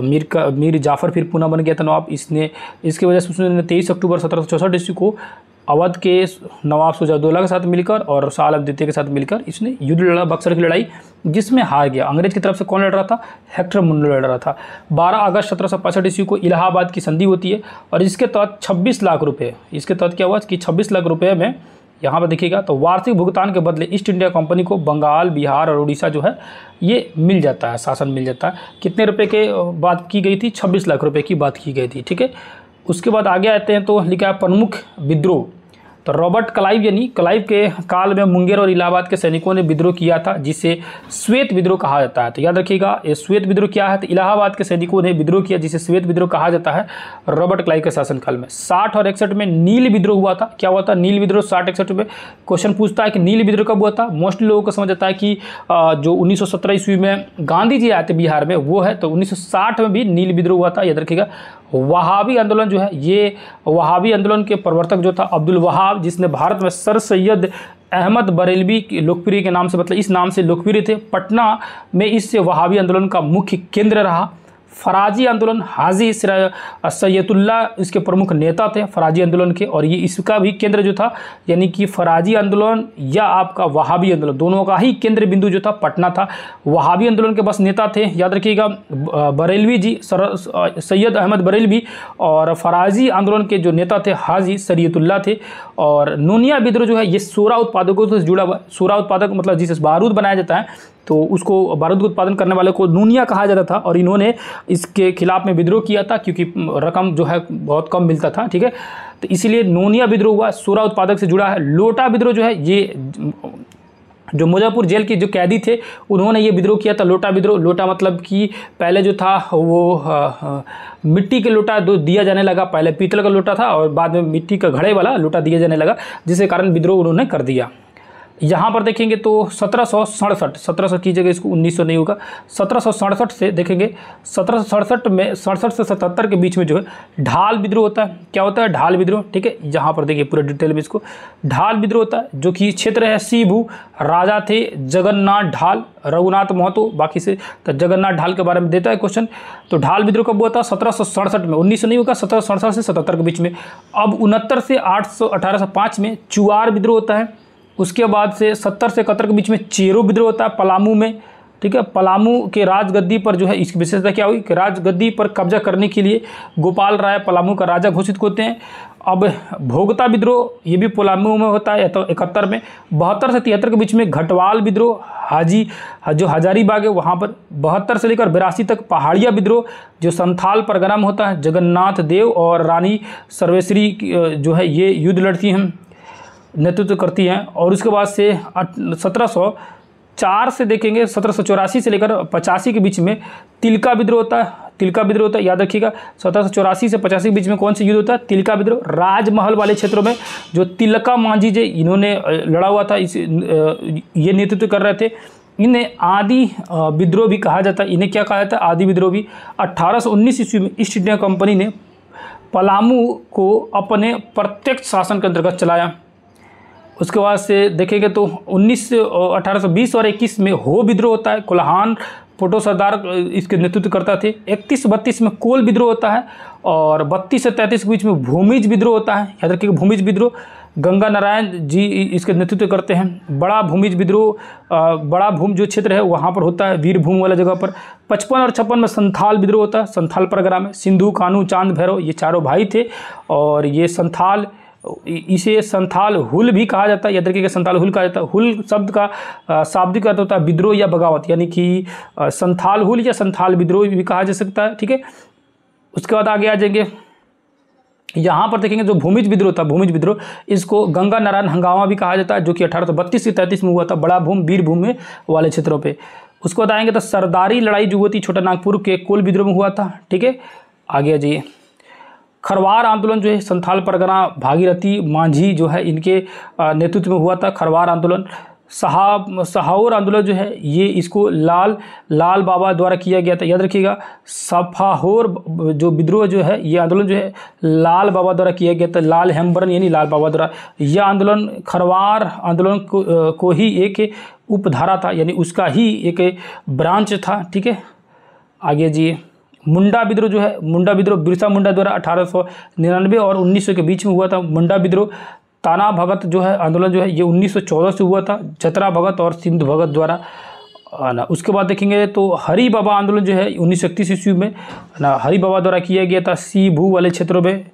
मीर का मीर जाफ़र फिर पुनः बन गया था नवाब इसने इसके वजह से उसने तेईस अक्टूबर सत्रह सौ चौसठ ईस्वी को अवध के नवाब सुजादुल्ला के साथ मिलकर और शाह अलब द्वितीय के साथ मिलकर इसने युद्ध लड़ा बक्सर की लड़ाई जिसमें हार गया अंग्रेज की तरफ से कौन लड़ रहा था हेक्टर मुंडो लड़ रहा था 12 अगस्त सत्रह सौ पैंसठ ईस्वी को इलाहाबाद की संधि होती है और इसके तहत 26 लाख रुपये इसके तहत क्या हुआ कि 26 लाख रुपये में यहाँ पर देखिएगा तो वार्षिक भुगतान के बदले ईस्ट इंडिया कंपनी को बंगाल बिहार और उड़ीसा जो है ये मिल जाता है शासन मिल जाता है कितने रुपए के बात की गई थी छब्बीस लाख रुपये की बात की गई थी ठीक है उसके बाद आगे आते हैं तो लिखा है प्रमुख विद्रोह तो रॉबर्ट क्लाइव यानी क्लाइव के काल में मुंगेर और इलाहाबाद के सैनिकों ने विद्रोह किया था जिसे श्वेत विद्रोह कहा जाता है तो याद रखिएगा ये श्वेत विद्रोह क्या है तो इलाहाबाद के सैनिकों ने विद्रोह किया जिसे श्वेत विद्रोह कहा जाता है रॉबर्ट क्लाइव के शासनकाल में साठ और इकसठ में नील विद्रोह हुआ था क्या हुआ था नील विद्रोह साठ इकसठ में क्वेश्चन पूछता है कि नील विद्रोह कब हुआ था मोस्टली लोगों को समझ आता है कि जो उन्नीस ईस्वी में गांधी जी आए थे बिहार में वो है तो उन्नीस में भी नील विद्रोह हुआ था याद रखिएगा वहावी आंदोलन जो है ये वहावी आंदोलन के प्रवर्तक जो था अब्दुल वहाब जिसने भारत में सर सैयद अहमद बरेलवी लोकप्रिय के नाम से मतलब इस नाम से लोकप्रिय थे पटना में इससे वहावी आंदोलन का मुख्य केंद्र रहा फराजी आंदोलन हाजी सैदुल्ला इसके प्रमुख नेता थे फराजी आंदोलन के और ये इसका भी केंद्र जो था यानी कि फराजी आंदोलन या आपका वहाबी आंदोलन दोनों का ही केंद्र बिंदु जो था पटना था वहाबी आंदोलन के बस नेता थे याद रखिएगा बरेलवी जी सैयद अहमद बरेलवी और फराजी आंदोलन के जो नेता थे हाजी सरीतुल्ला थे और नूनिया विद्रोह जो है ये सोरा उत्पादकों से जुड़ा हुआ सोरा उत्पादक मतलब जिसे बारूद बनाया जाता है तो उसको बारूद उत्पादन करने वाले को नूनिया कहा जाता था और इन्होंने इसके खिलाफ में विद्रोह किया था क्योंकि रकम जो है बहुत कम मिलता था ठीक है तो इसीलिए नूनिया विद्रोह हुआ सोरा उत्पादक से जुड़ा है लोटा विद्रोह जो है ये जो मुजफ्फरपुर जेल के जो कैदी थे उन्होंने ये विद्रोह किया था लोटा विद्रोह लोटा मतलब कि पहले जो था वो आ, हाँ, आ, हाँ, मिट्टी के लोटा दो दिया जाने लगा पहले पीतल का लोटा था और बाद में मिट्टी का घड़े वाला लोटा दिया जाने लगा जिसके कारण विद्रोह उन्होंने कर दिया यहाँ पर देखेंगे तो सत्रह सौ सड़सठ सत्रह सौ की जगह इसको उन्नीस सौ नहीं होगा सत्रह सौ सड़सठ से देखेंगे सत्रह सौ सड़सठ में सड़सठ से सतहत्तर के बीच में जो है ढाल विद्रोह होता है क्या होता है ढाल विद्रोह ठीक है यहाँ पर देखिए पूरा डिटेल में इसको ढाल विद्रोह होता है जो कि क्षेत्र है सीभू राजा थे जगन्नाथ ढाल रघुनाथ महतो बाकी से तो जगन्नाथ ढाल के बारे में देता है क्वेश्चन तो ढाल विद्रोह कब हुआ था सत्रह सौ सड़सठ में उन्नीस सौ नहीं होगा सत्रह सौ सड़सठ से सतहत्तर के बीच में अब उनहत्तर से आठ सौ अठारह पाँच में चुआर विद्रोह होता है उसके बाद से सत्तर से इकहत्तर के बीच में चेरो विद्रोह होता है पलामू में ठीक है पलामू के राजगद्दी पर जो है इसकी विशेषता क्या हुई कि राजगद्दी पर कब्जा करने के लिए गोपाल राय पलामू का राजा घोषित होते हैं अब भोगता विद्रोह ये भी पलामू में होता है तो इकहत्तर में बहत्तर से तिहत्तर के बीच में घटवाल विद्रोह हाजी जो हजारीबाग है वहाँ पर बहत्तर से लेकर बिरासी तक पहाड़िया विद्रोह जो संथाल परगना में होता है जगन्नाथ देव और रानी सर्वेश्वरी जो है ये युद्ध लड़ती हैं नेतृत्व करती हैं और उसके बाद से सत्रह चार से देखेंगे सत्रह सौ चौरासी से लेकर पचासी के बीच में तिलका विद्रोह होता है तिलका विद्रोह होता है याद रखिएगा सत्रह सौ चौरासी से पचासी के बीच में कौन सा युद्ध होता है तिलका विद्रोह राजमहल वाले क्षेत्रों में जो तिलका मांझी जे इन्होंने लड़ा हुआ था इस ये नेतृत्व कर रहे थे इन्हें आदि विद्रोह भी कहा जाता है इन्हें क्या कहा जाता है आदि विद्रोह भी अट्ठारह सौ उन्नीस ईस्वी में ईस्ट इंडिया कंपनी ने पलामू को अपने प्रत्यक्ष शासन के अंतर्गत चलाया उसके बाद से देखेंगे तो उन्नीस अठारह और इक्कीस में हो विद्रोह होता है कोल्हान फोटो सरदार इसके नेतृत्व करता थे इकतीस बत्तीस में कोल विद्रोह होता है और बत्तीस से तैंतीस के बीच में भूमिज विद्रोह होता है याद रखिए भूमिज विद्रोह गंगा नारायण जी इसके नेतृत्व करते हैं बड़ा भूमिज विद्रोह बड़ा भूमि जो क्षेत्र है वहाँ पर होता है वीरभूम वाला जगह पर पचपन और छप्पन में संथाल विद्रोह होता है संथाल परगरा में सिंधु कानू चांद भैरव ये चारों भाई थे और ये संथाल इसे संथाल हुल भी कहा जाता है या तरीके का संथाल हुल कहा जाता है हुल शब्द का शाब्दिक अर्थ होता है विद्रोह या बगावत यानी कि संथाल हुल या संथाल विद्रोह भी कहा जा सकता है ठीक है उसके बाद आगे आ जाएंगे यहाँ पर देखेंगे जो भूमिज विद्रोह था भूमिज विद्रोह इसको गंगा नारायण हंगामा भी कहा जाता है जो कि अठारह सौ बत्तीस से तैंतीस में हुआ था बड़ा भूम वीर भूमि वाले क्षेत्रों पर उसको बताएंगे तो सरदारी लड़ाई जो हुई थी छोटा नागपुर के कोल विद्रोह में हुआ था ठीक है आगे आ जाइए खरवार आंदोलन जो है संथाल परगना भागीरथी मांझी जो है इनके नेतृत्व में हुआ था खरवार आंदोलन सहा सहाओर आंदोलन जो है ये इसको लाल लाल बाबा द्वारा किया गया था याद रखिएगा सफाहोर जो विद्रोह जो है ये आंदोलन जो है लाल बाबा द्वारा किया गया था लाल हेम्बरन यानी लाल बाबा द्वारा यह आंदोलन खरवार आंदोलन को, को ही एक उपधारा था यानी उसका ही एक ब्रांच था ठीक है आगे जी मुंडा विद्रोह जो है मुंडा विद्रोह बिरसा मुंडा द्वारा अठारह और उन्नीस के बीच में हुआ था मुंडा विद्रोह ताना भगत जो है आंदोलन जो है ये 1914 से हुआ था जतरा भगत और सिंध भगत द्वारा ना उसके बाद देखेंगे तो हरी बाबा आंदोलन जो है उन्नीस सौ इकतीस ईस्वी में ना हरी बाबा द्वारा किया गया था सी भू वाले क्षेत्रों में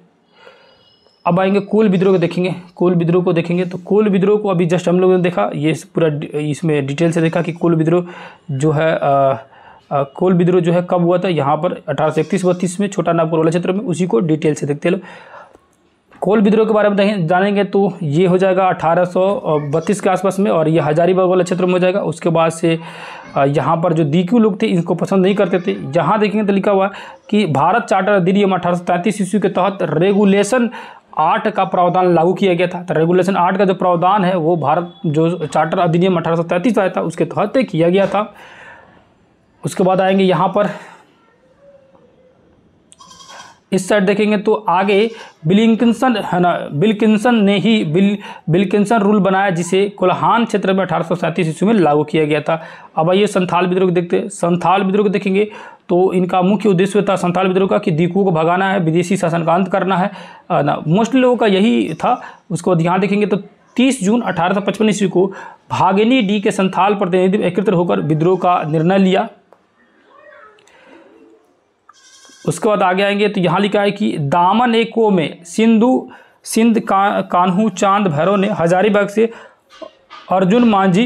अब आएंगे कोल विद्रोह को देखेंगे कोल विद्रोह को देखेंगे तो कोल विद्रोह को अभी जस्ट हम लोगों ने देखा ये पूरा इसमें डिटेल से देखा कि कोल विद्रोह जो है आ, कोल विद्रोह जो है कब हुआ था यहाँ पर अठारह सौ बत्तीस में छोटा नागपुर वाला क्षेत्र में उसी को डिटेल से देखते लो कोल विद्रोह के बारे में जानेंगे तो ये हो जाएगा अठारह बत्तीस के आसपास में और ये हजारीबाग वाला क्षेत्र में हो जाएगा उसके बाद से यहाँ पर जो दीक्यू लोग थे इनको पसंद नहीं करते थे यहाँ देखेंगे तो लिखा हुआ कि भारत चार्टर अधिनियम अठारह ईस्वी के तहत रेगुलेशन आठ का प्रावधान लागू किया गया था तो रेगुलेशन आठ का जो प्रावधान है वो भारत जो चार्टर अधिनियम अठारह सौ आया था उसके तहत किया गया था उसके बाद आएंगे यहाँ पर इस साइड देखेंगे तो आगे बिलिंकिसन है ना बिल्किंसन ने ही बिल बिल्किंसन रूल बनाया जिसे कोल्हान क्षेत्र में अठारह ईस्वी में लागू किया गया था अब आइए संथाल विद्रोह देखते संथाल विद्रोह देखेंगे तो इनका मुख्य उद्देश्य था संथाल विद्रोह का कि दीकू को भगाना है विदेशी शासन का अंत करना है ना मोस्टली लोगों का यही था उसको बाद यहाँ देखेंगे तो तीस जून अठारह ईस्वी को भागिनी डी के संथाल प्रतिनिधि एकत्र होकर विद्रोह का निर्णय लिया उसके बाद आगे आएंगे तो यहाँ लिखा है कि दामन ए को में सिंधु सिंध का, कान्हू चांद भैरव ने हजारीबाग से अर्जुन मांझी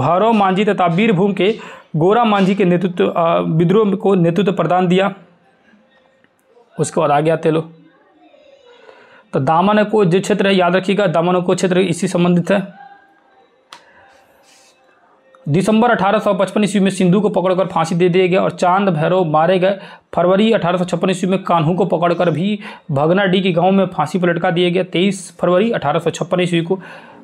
भैरव मांझी तथा वीरभूम के गोरा मांझी के नेतृत्व विद्रोह को नेतृत्व प्रदान दिया उसके बाद आगे आते लोग तो दामन को जो क्षेत्र है याद रखिएगा दामन को क्षेत्र इसी संबंधित है दिसंबर 1855 ईस्वी में सिंधु को पकड़कर फांसी दे दिए गए और चांद भैरव मारे गए फरवरी अठारह ईस्वी में कान्हू को पकड़कर भी भगना डी के गांव में फांसी पर लटका दिया गया 23 फरवरी अठारह ईस्वी को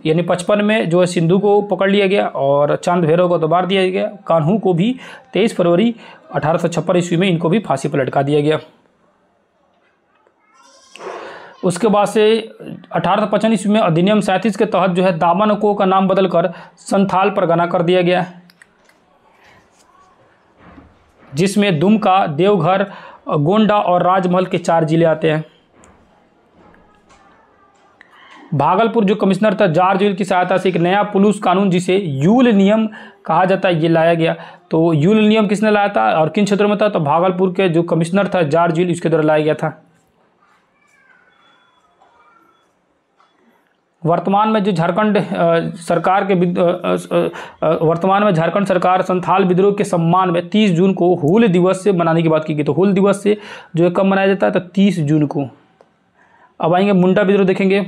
यानी पचपन में जो है सिंधु को पकड़ लिया गया और चांद भैरव को दबार दिया गया कान्हू को भी तेईस फरवरी अठारह ईस्वी में इनको भी फांसी पर लटका दिया गया उसके बाद से अठारह सौ पचपन ईस्वी में अधिनियम सैंतीस के तहत जो है दामन को का नाम बदलकर संथाल परगना कर दिया गया जिसमें दुमका देवघर गोंडा और राजमहल के चार जिले आते हैं भागलपुर जो कमिश्नर था जार्ज यूल की सहायता से एक नया पुलिस कानून जिसे यूल नियम कहा जाता है ये लाया गया तो यूल नियम किसने लाया था और किन क्षेत्रों में था तो भागलपुर के जो कमिश्नर था जार्ज यूल उसके द्वारा लाया गया था वर्तमान में जो झारखंड सरकार के वर्तमान में झारखंड सरकार संथाल विद्रोह के सम्मान में 30 जून को हुल दिवस से मनाने की बात की गई तो हुल दिवस से जो है कब मनाया जाता है तो 30 जून को अब आएंगे मुंडा विद्रोह देखेंगे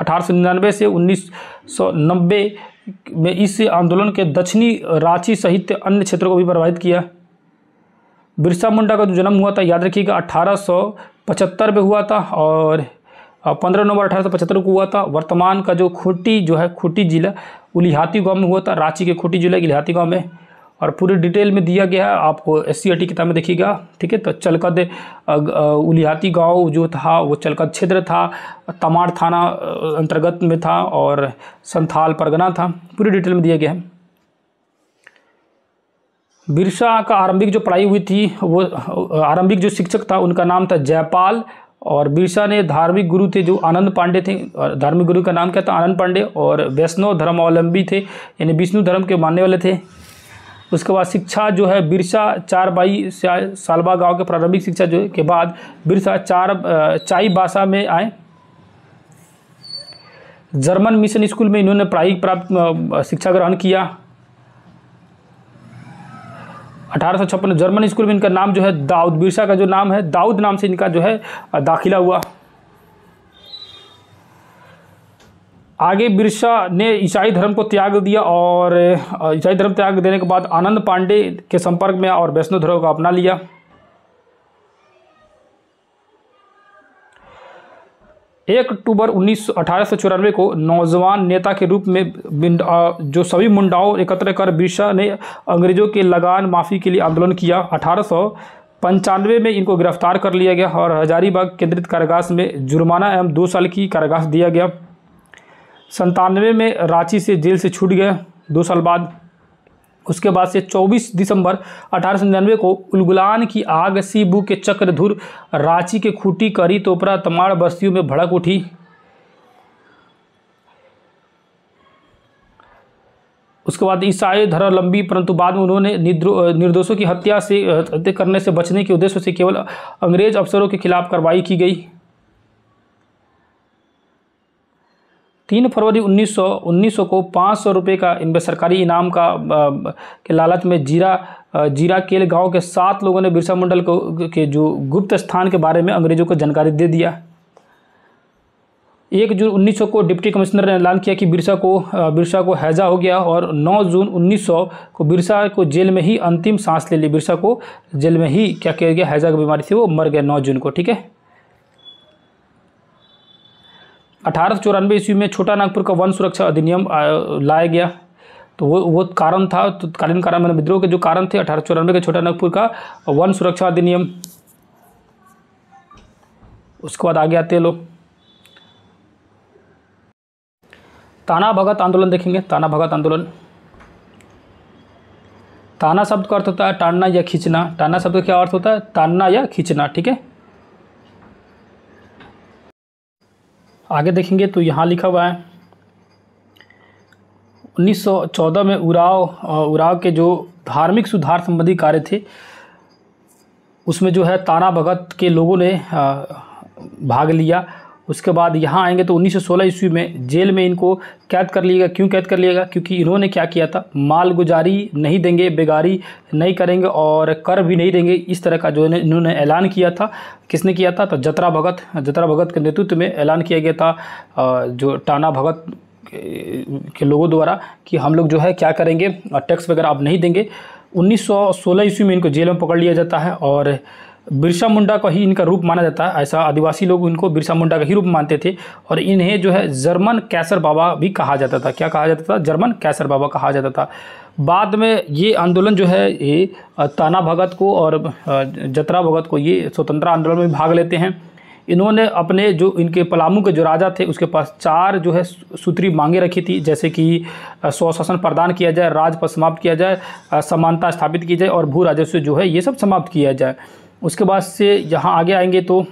अठारह से उन्नीस में इस आंदोलन के दक्षिणी रांची सहित अन्य क्षेत्रों को भी प्रभावित किया बिरसा मुंडा का जो जन्म हुआ था याद रखिएगा अठारह सौ में हुआ था और पंद्रह नवंबर अठारह सौ पचहत्तर को हुआ था वर्तमान का जो खूंटी जो है खूंटी जिला उलिहाती गाँव में हुआ था रांची के खूंटी जिला इलिहाती गाँव में और पूरी डिटेल में दिया गया है आपको एस सी e किताब में देखिएगा ठीक है तो चलकद उलिहाती गांव जो था वो चलकद क्षेत्र था तमाड़ थाना अंतर्गत में था और संथाल परगना था पूरी डिटेल में दिया गया है बिरसा का आरंभिक जो पढ़ाई हुई थी वो आरंभिक जो शिक्षक था उनका नाम था जयपाल और बिरसा ने धार्मिक गुरु थे जो आनंद पांडे थे और धार्मिक गुरु का नाम क्या था आनंद पांडे और वैष्णव धर्मावलंबी थे यानी विष्णु धर्म के मानने वाले थे उसके बाद शिक्षा जो है बिरसा चार बाई सालबा गांव के प्रारंभिक शिक्षा जो के बाद बिरसा चार चाई भाषा में आए जर्मन मिशन स्कूल में इन्होंने प्रायिक प्राप्त शिक्षा ग्रहण किया अठारह में जर्मन स्कूल में इनका नाम जो है दाऊद बिरसा का जो नाम है दाऊद नाम से इनका जो है दाखिला हुआ आगे बिरसा ने ईसाई धर्म को त्याग दिया और ईसाई धर्म त्याग देने के बाद आनंद पांडे के संपर्क में और वैष्णव धर्म को अपना लिया एक अक्टूबर उन्नीस अठारह को नौजवान नेता के रूप में जो सभी मुंडाओं एकत्र कर बिरसा ने अंग्रेजों के लगान माफ़ी के लिए आंदोलन किया अठारह पंचानवे में इनको गिरफ्तार कर लिया गया और हजारीबाग केंद्रित कारागास में जुर्माना एवं दो साल की कारागास दिया गया संतानवे में रांची से जेल से छूट गया दो साल बाद उसके बाद से 24 दिसंबर अठारह को उलगुलान की आग सीबू के चक्रधुर रांची के खूटी करी तोपरा तमाड़ बस्तियों में भड़क उठी उसके बाद ईसाई धरा लंबी परंतु बाद में उन्होंने निर्दोषों की हत्या से हत्या करने से बचने के उद्देश्य से केवल अंग्रेज अफसरों के खिलाफ कार्रवाई की गई तीन फरवरी 1900 1900 को पाँच सौ रुपये का सरकारी इनाम का के लालच में जीरा जीरा केल गांव के सात लोगों ने बिरसा मंडल को के जो गुप्त स्थान के बारे में अंग्रेजों को जानकारी दे दिया एक जून 1900 को डिप्टी कमिश्नर ने ऐलान किया कि बिरसा को बिरसा को हैजा हो गया और 9 जून 1900 को बिरसा को जेल में ही अंतिम सांस ले ली बिरसा को जेल में ही क्या किया गया हैजा की बीमारी थी वो मर गया 9 जून को ठीक है अठारह चौरानवे ईस्वी में छोटा नागपुर का वन सुरक्षा अधिनियम लाया गया तो वो वो कारण था तो कालीन कारण मैंने विद्रोह के जो कारण थे अठारह चौरानवे का छोटा नागपुर का वन सुरक्षा अधिनियम उसके बाद आगे आते हैं लोग ताना भगत आंदोलन देखेंगे ताना भगत आंदोलन ताना शब्द का अर्थ होता है टानना या खींचना टाना शब्द का क्या अर्थ होता है तानना या खींचना ठीक है आगे देखेंगे तो यहाँ लिखा हुआ है 1914 में उराव उराव के जो धार्मिक सुधार संबंधी कार्य थे उसमें जो है ताना भगत के लोगों ने भाग लिया उसके बाद यहाँ आएंगे तो 1916 ईस्वी में जेल में इनको कैद कर लिएगा क्यों कैद कर लिएगा क्योंकि इन्होंने क्या किया था मालगुजारी नहीं देंगे बेगारी नहीं करेंगे और कर भी नहीं देंगे इस तरह का जो इन्होंने ऐलान किया था किसने किया था तो जतरा भगत जतरा भगत के नेतृत्व में ऐलान किया गया था जो टाना भगत के लोगों द्वारा कि हम लोग जो है क्या करेंगे टैक्स वगैरह आप नहीं देंगे उन्नीस ईस्वी में इनको जेल में पकड़ लिया जाता है और बिरसा मुंडा का ही इनका रूप माना जाता है ऐसा आदिवासी लोग इनको बिरसा मुंडा का ही रूप मानते थे और इन्हें जो है जर्मन कैसर बाबा भी कहा जाता था क्या कहा जाता था जर्मन कैसर बाबा कहा जाता था बाद में ये आंदोलन जो है ये ताना भगत को और जतरा भगत को ये स्वतंत्र आंदोलन में भाग लेते हैं इन्होंने अपने जो इनके पलामू के जो राजा थे उसके पास चार जो है सूत्री मांगे रखी थी जैसे कि स्वशासन प्रदान किया जाए पर समाप्त किया जाए समानता स्थापित की जाए और भू राजस्व जो है ये सब समाप्त किया जाए उसके बाद से जहाँ आगे आएंगे तो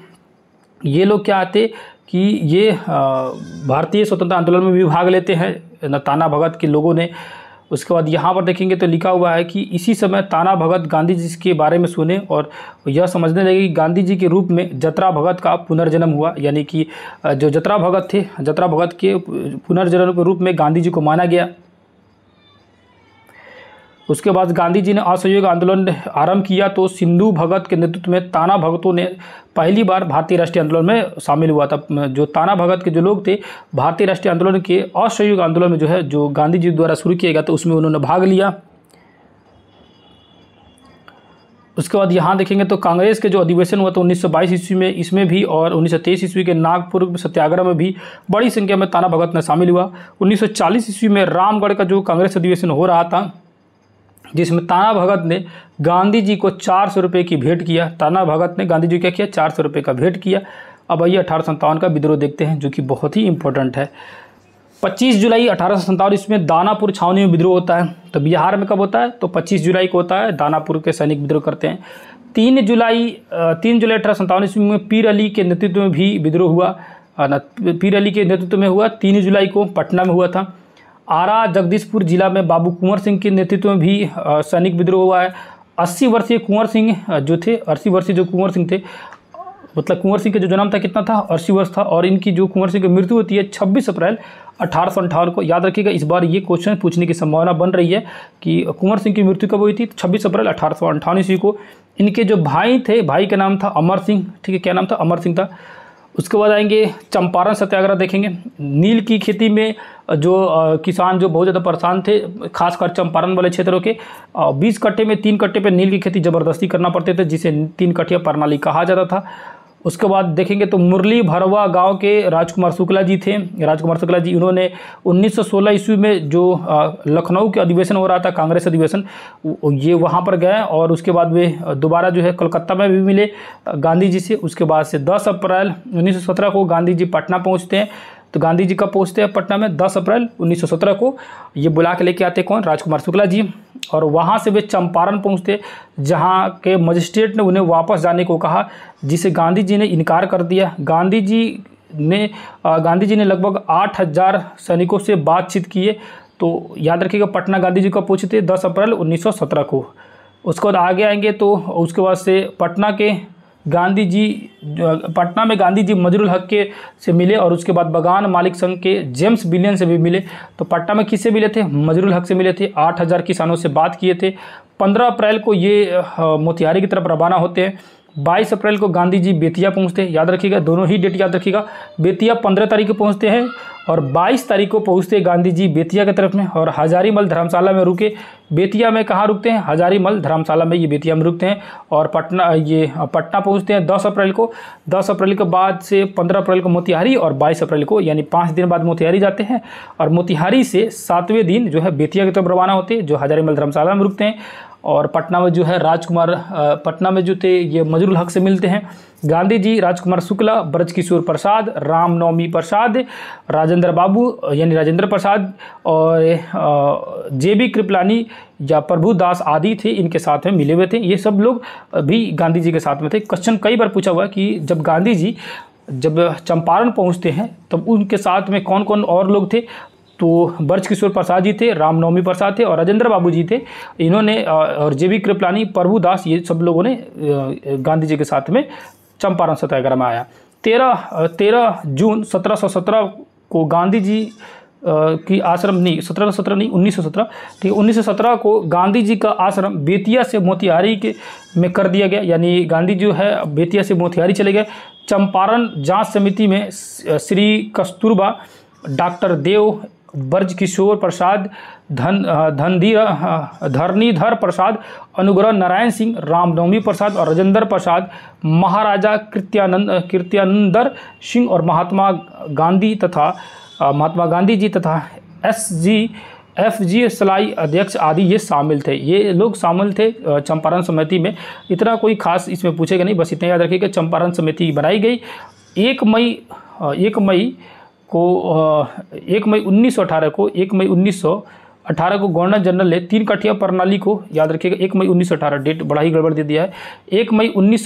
ये लोग क्या आते कि ये भारतीय स्वतंत्रता आंदोलन में भी भाग लेते हैं ताना भगत के लोगों ने उसके बाद यहाँ पर देखेंगे तो लिखा हुआ है कि इसी समय ताना भगत गांधी जी के बारे में सुने और यह समझने लगे कि गांधी जी के रूप में जतरा भगत का पुनर्जन्म हुआ यानी कि जो जतरा भगत थे जतरा भगत के पुनर्जन्म के रूप में गांधी जी को माना गया उसके बाद गांधी जी ने असहयोग आंदोलन आरंभ किया तो सिंधु भगत के नेतृत्व में ताना भगतों ने पहली बार भारतीय राष्ट्रीय आंदोलन में शामिल हुआ था जो ताना भगत के जो लोग थे भारतीय राष्ट्रीय आंदोलन के असहयोग आंदोलन में जो है जो गांधी जी द्वारा शुरू किया गया था उसमें उन्होंने भाग लिया उसके बाद यहाँ देखेंगे तो कांग्रेस के जो अधिवेशन हुआ था 1922 ईस्वी में इसमें भी और 1923 ईस्वी के नागपुर सत्याग्रह में भी बड़ी संख्या में ताना भगत ने शामिल हुआ 1940 ईस्वी में रामगढ़ का जो कांग्रेस अधिवेशन हो रहा था जिसमें ताना भगत ने गांधी जी को चार सौ रुपये की भेंट किया ताना भगत ने गांधी जी क्या किया चार सौ रुपये का भेंट किया अब आइए अठारह सौ का विद्रोह देखते हैं जो कि बहुत ही इंपॉर्टेंट है 25 जुलाई अठारह सौ इसमें दानापुर छावनी में विद्रोह होता है तो बिहार में कब होता है तो 25 जुलाई को होता है दानापुर के सैनिक विद्रोह करते हैं तीन जुलाई तीन जुलाई अठारह सौ ईस्वी में पीर अली के नेतृत्व में भी विद्रोह हुआ पीर अली के नेतृत्व में हुआ तीन जुलाई को पटना में हुआ था आरा जगदीशपुर जिला में बाबू कुंवर सिंह के नेतृत्व में भी सैनिक विद्रोह हुआ है अस्सी वर्षीय कुंवर सिंह जो थे अस्सी वर्षीय जो कुंवर सिंह थे मतलब कुंवर सिंह का जो जन्म था कितना था अस्सी वर्ष था और इनकी जो कुंवर सिंह की मृत्यु होती है छब्बीस अप्रैल अठारह को याद रखिएगा इस बार ये क्वेश्चन पूछने की संभावना बन रही है कि कुंवर सिंह की मृत्यु कब हुई थी छब्बीस अप्रैल अठारह ईस्वी को इनके जो भाई थे भाई का नाम था अमर सिंह ठीक है क्या नाम था अमर सिंह था उसके बाद आएंगे चंपारण सत्याग्रह देखेंगे नील की खेती में जो किसान जो बहुत ज़्यादा परेशान थे खासकर चंपारण वाले क्षेत्रों के बीस कट्टे में तीन कट्टे पर नील की खेती ज़बरदस्ती करना पड़ते थे जिसे तीन कट्ठिया प्रणाली कहा जाता था उसके बाद देखेंगे तो मुरली भरवा गांव के राजकुमार शुक्ला जी थे राजकुमार शुक्ला जी उन्होंने 1916 ईस्वी में जो लखनऊ के अधिवेशन हो रहा था कांग्रेस अधिवेशन ये वहां पर गए और उसके बाद वे दोबारा जो है कलकत्ता में भी मिले गांधी जी से उसके बाद से 10 अप्रैल 1917 को गांधी जी पटना पहुँचते हैं तो गांधी जी का पहुँचते हैं पटना में दस अप्रैल 1917 को ये बुला के लेके आते कौन राजकुमार शुक्ला जी और वहाँ से वे चंपारण पहुँचते जहाँ के मजिस्ट्रेट ने उन्हें वापस जाने को कहा जिसे गांधी जी ने इनकार कर दिया गांधी जी ने गांधी जी ने लगभग आठ हज़ार सैनिकों से बातचीत किए तो याद रखिएगा पटना गांधी जी का पूछते दस अप्रैल 1917 को उसके बाद आगे आएंगे तो उसके बाद से पटना के गांधी जी पटना में गांधी जी मजरुल हक के से मिले और उसके बाद बगान मालिक संघ के जेम्स बिलियन से भी मिले तो पटना में किससे मिले थे मजरुल हक से मिले थे आठ हज़ार किसानों से बात किए थे पंद्रह अप्रैल को ये मोतिहारी की तरफ रवाना होते हैं बाईस अप्रैल को गांधी जी बेतिया पहुँचते हैं याद रखिएगा दोनों ही डेट याद रखिएगा बेतिया पंद्रह तारीख को पहुँचते हैं और बाईस तारीख को पहुँचते गांधी जी बेतिया की तरफ में और हजारीमल धर्मशाला में रुके बेतिया में कहाँ रुकते हैं हजारीमल धर्मशाला में ये बेतिया में रुकते हैं और पटना ये पटना पहुँचते हैं दस अप्रैल को दस अप्रैल के बाद से पंद्रह अप्रैल को मोतिहारी और बाईस अप्रैल को यानी पाँच दिन बाद मोतिहारी जाते हैं और मोतिहारी से सातवें दिन जो है बेतिया की तरफ रवाना होते हैं जो हजारीमल धर्मशाला में रुकते हैं और पटना में जो है राजकुमार पटना में जो थे ये मजरुल हक से मिलते हैं गांधी जी राजकुमार शुक्ला ब्रजकिशोर प्रसाद रामनवमी प्रसाद राजेंद्र बाबू यानी राजेंद्र प्रसाद और जे बी कृपलानी या प्रभु दास आदि थे इनके साथ में मिले हुए थे ये सब लोग भी गांधी जी के साथ में थे क्वेश्चन कई बार पूछा हुआ है कि जब गांधी जी जब चंपारण पहुंचते हैं तब उनके साथ में कौन कौन और लोग थे तो ब्रज किशोर प्रसाद जी थे रामनवमी प्रसाद थे और राजेंद्र बाबू जी थे इन्होंने और जे वी कृपलानी प्रभु दास ये सब लोगों ने गांधी जी के साथ में चंपारण सत्याग्रह में आया तेरह तेरह जून सत्रह सौ सत्रह को गांधी जी की आश्रम नहीं सत्रह सौ सत्रह नहीं उन्नीस सौ सत्रह ठीक है उन्नीस सौ सत्रह को गांधी जी का आश्रम बेतिया से मोतिहारी के में कर दिया गया यानी गांधी जो है बेतिया से मोतिहारी चले गए चंपारण जांच समिति में श्री कस्तूरबा डॉक्टर देव ब्रज किशोर प्रसाद धन धनधीर धरणीधर प्रसाद अनुग्रह नारायण सिंह रामनवमी प्रसाद और राजेंद्र प्रसाद महाराजा कृत्यानंद कृत्यानंदर सिंह और महात्मा गांधी तथा महात्मा गांधी जी तथा एस जी एफ जी सलाई अध्यक्ष आदि ये शामिल थे ये लोग शामिल थे चंपारण समिति में इतना कोई खास इसमें पूछेगा नहीं बस इतना याद रखिए कि चंपारण समिति बनाई गई एक मई एक मई को एक मई 1918 को एक मई उन्नीस अठारह को गवर्नर जनरल ने तीन कठिया प्रणाली को याद रखिएगा एक मई उन्नीस डेट बड़ा ही गड़बड़ दे दिया है एक मई उन्नीस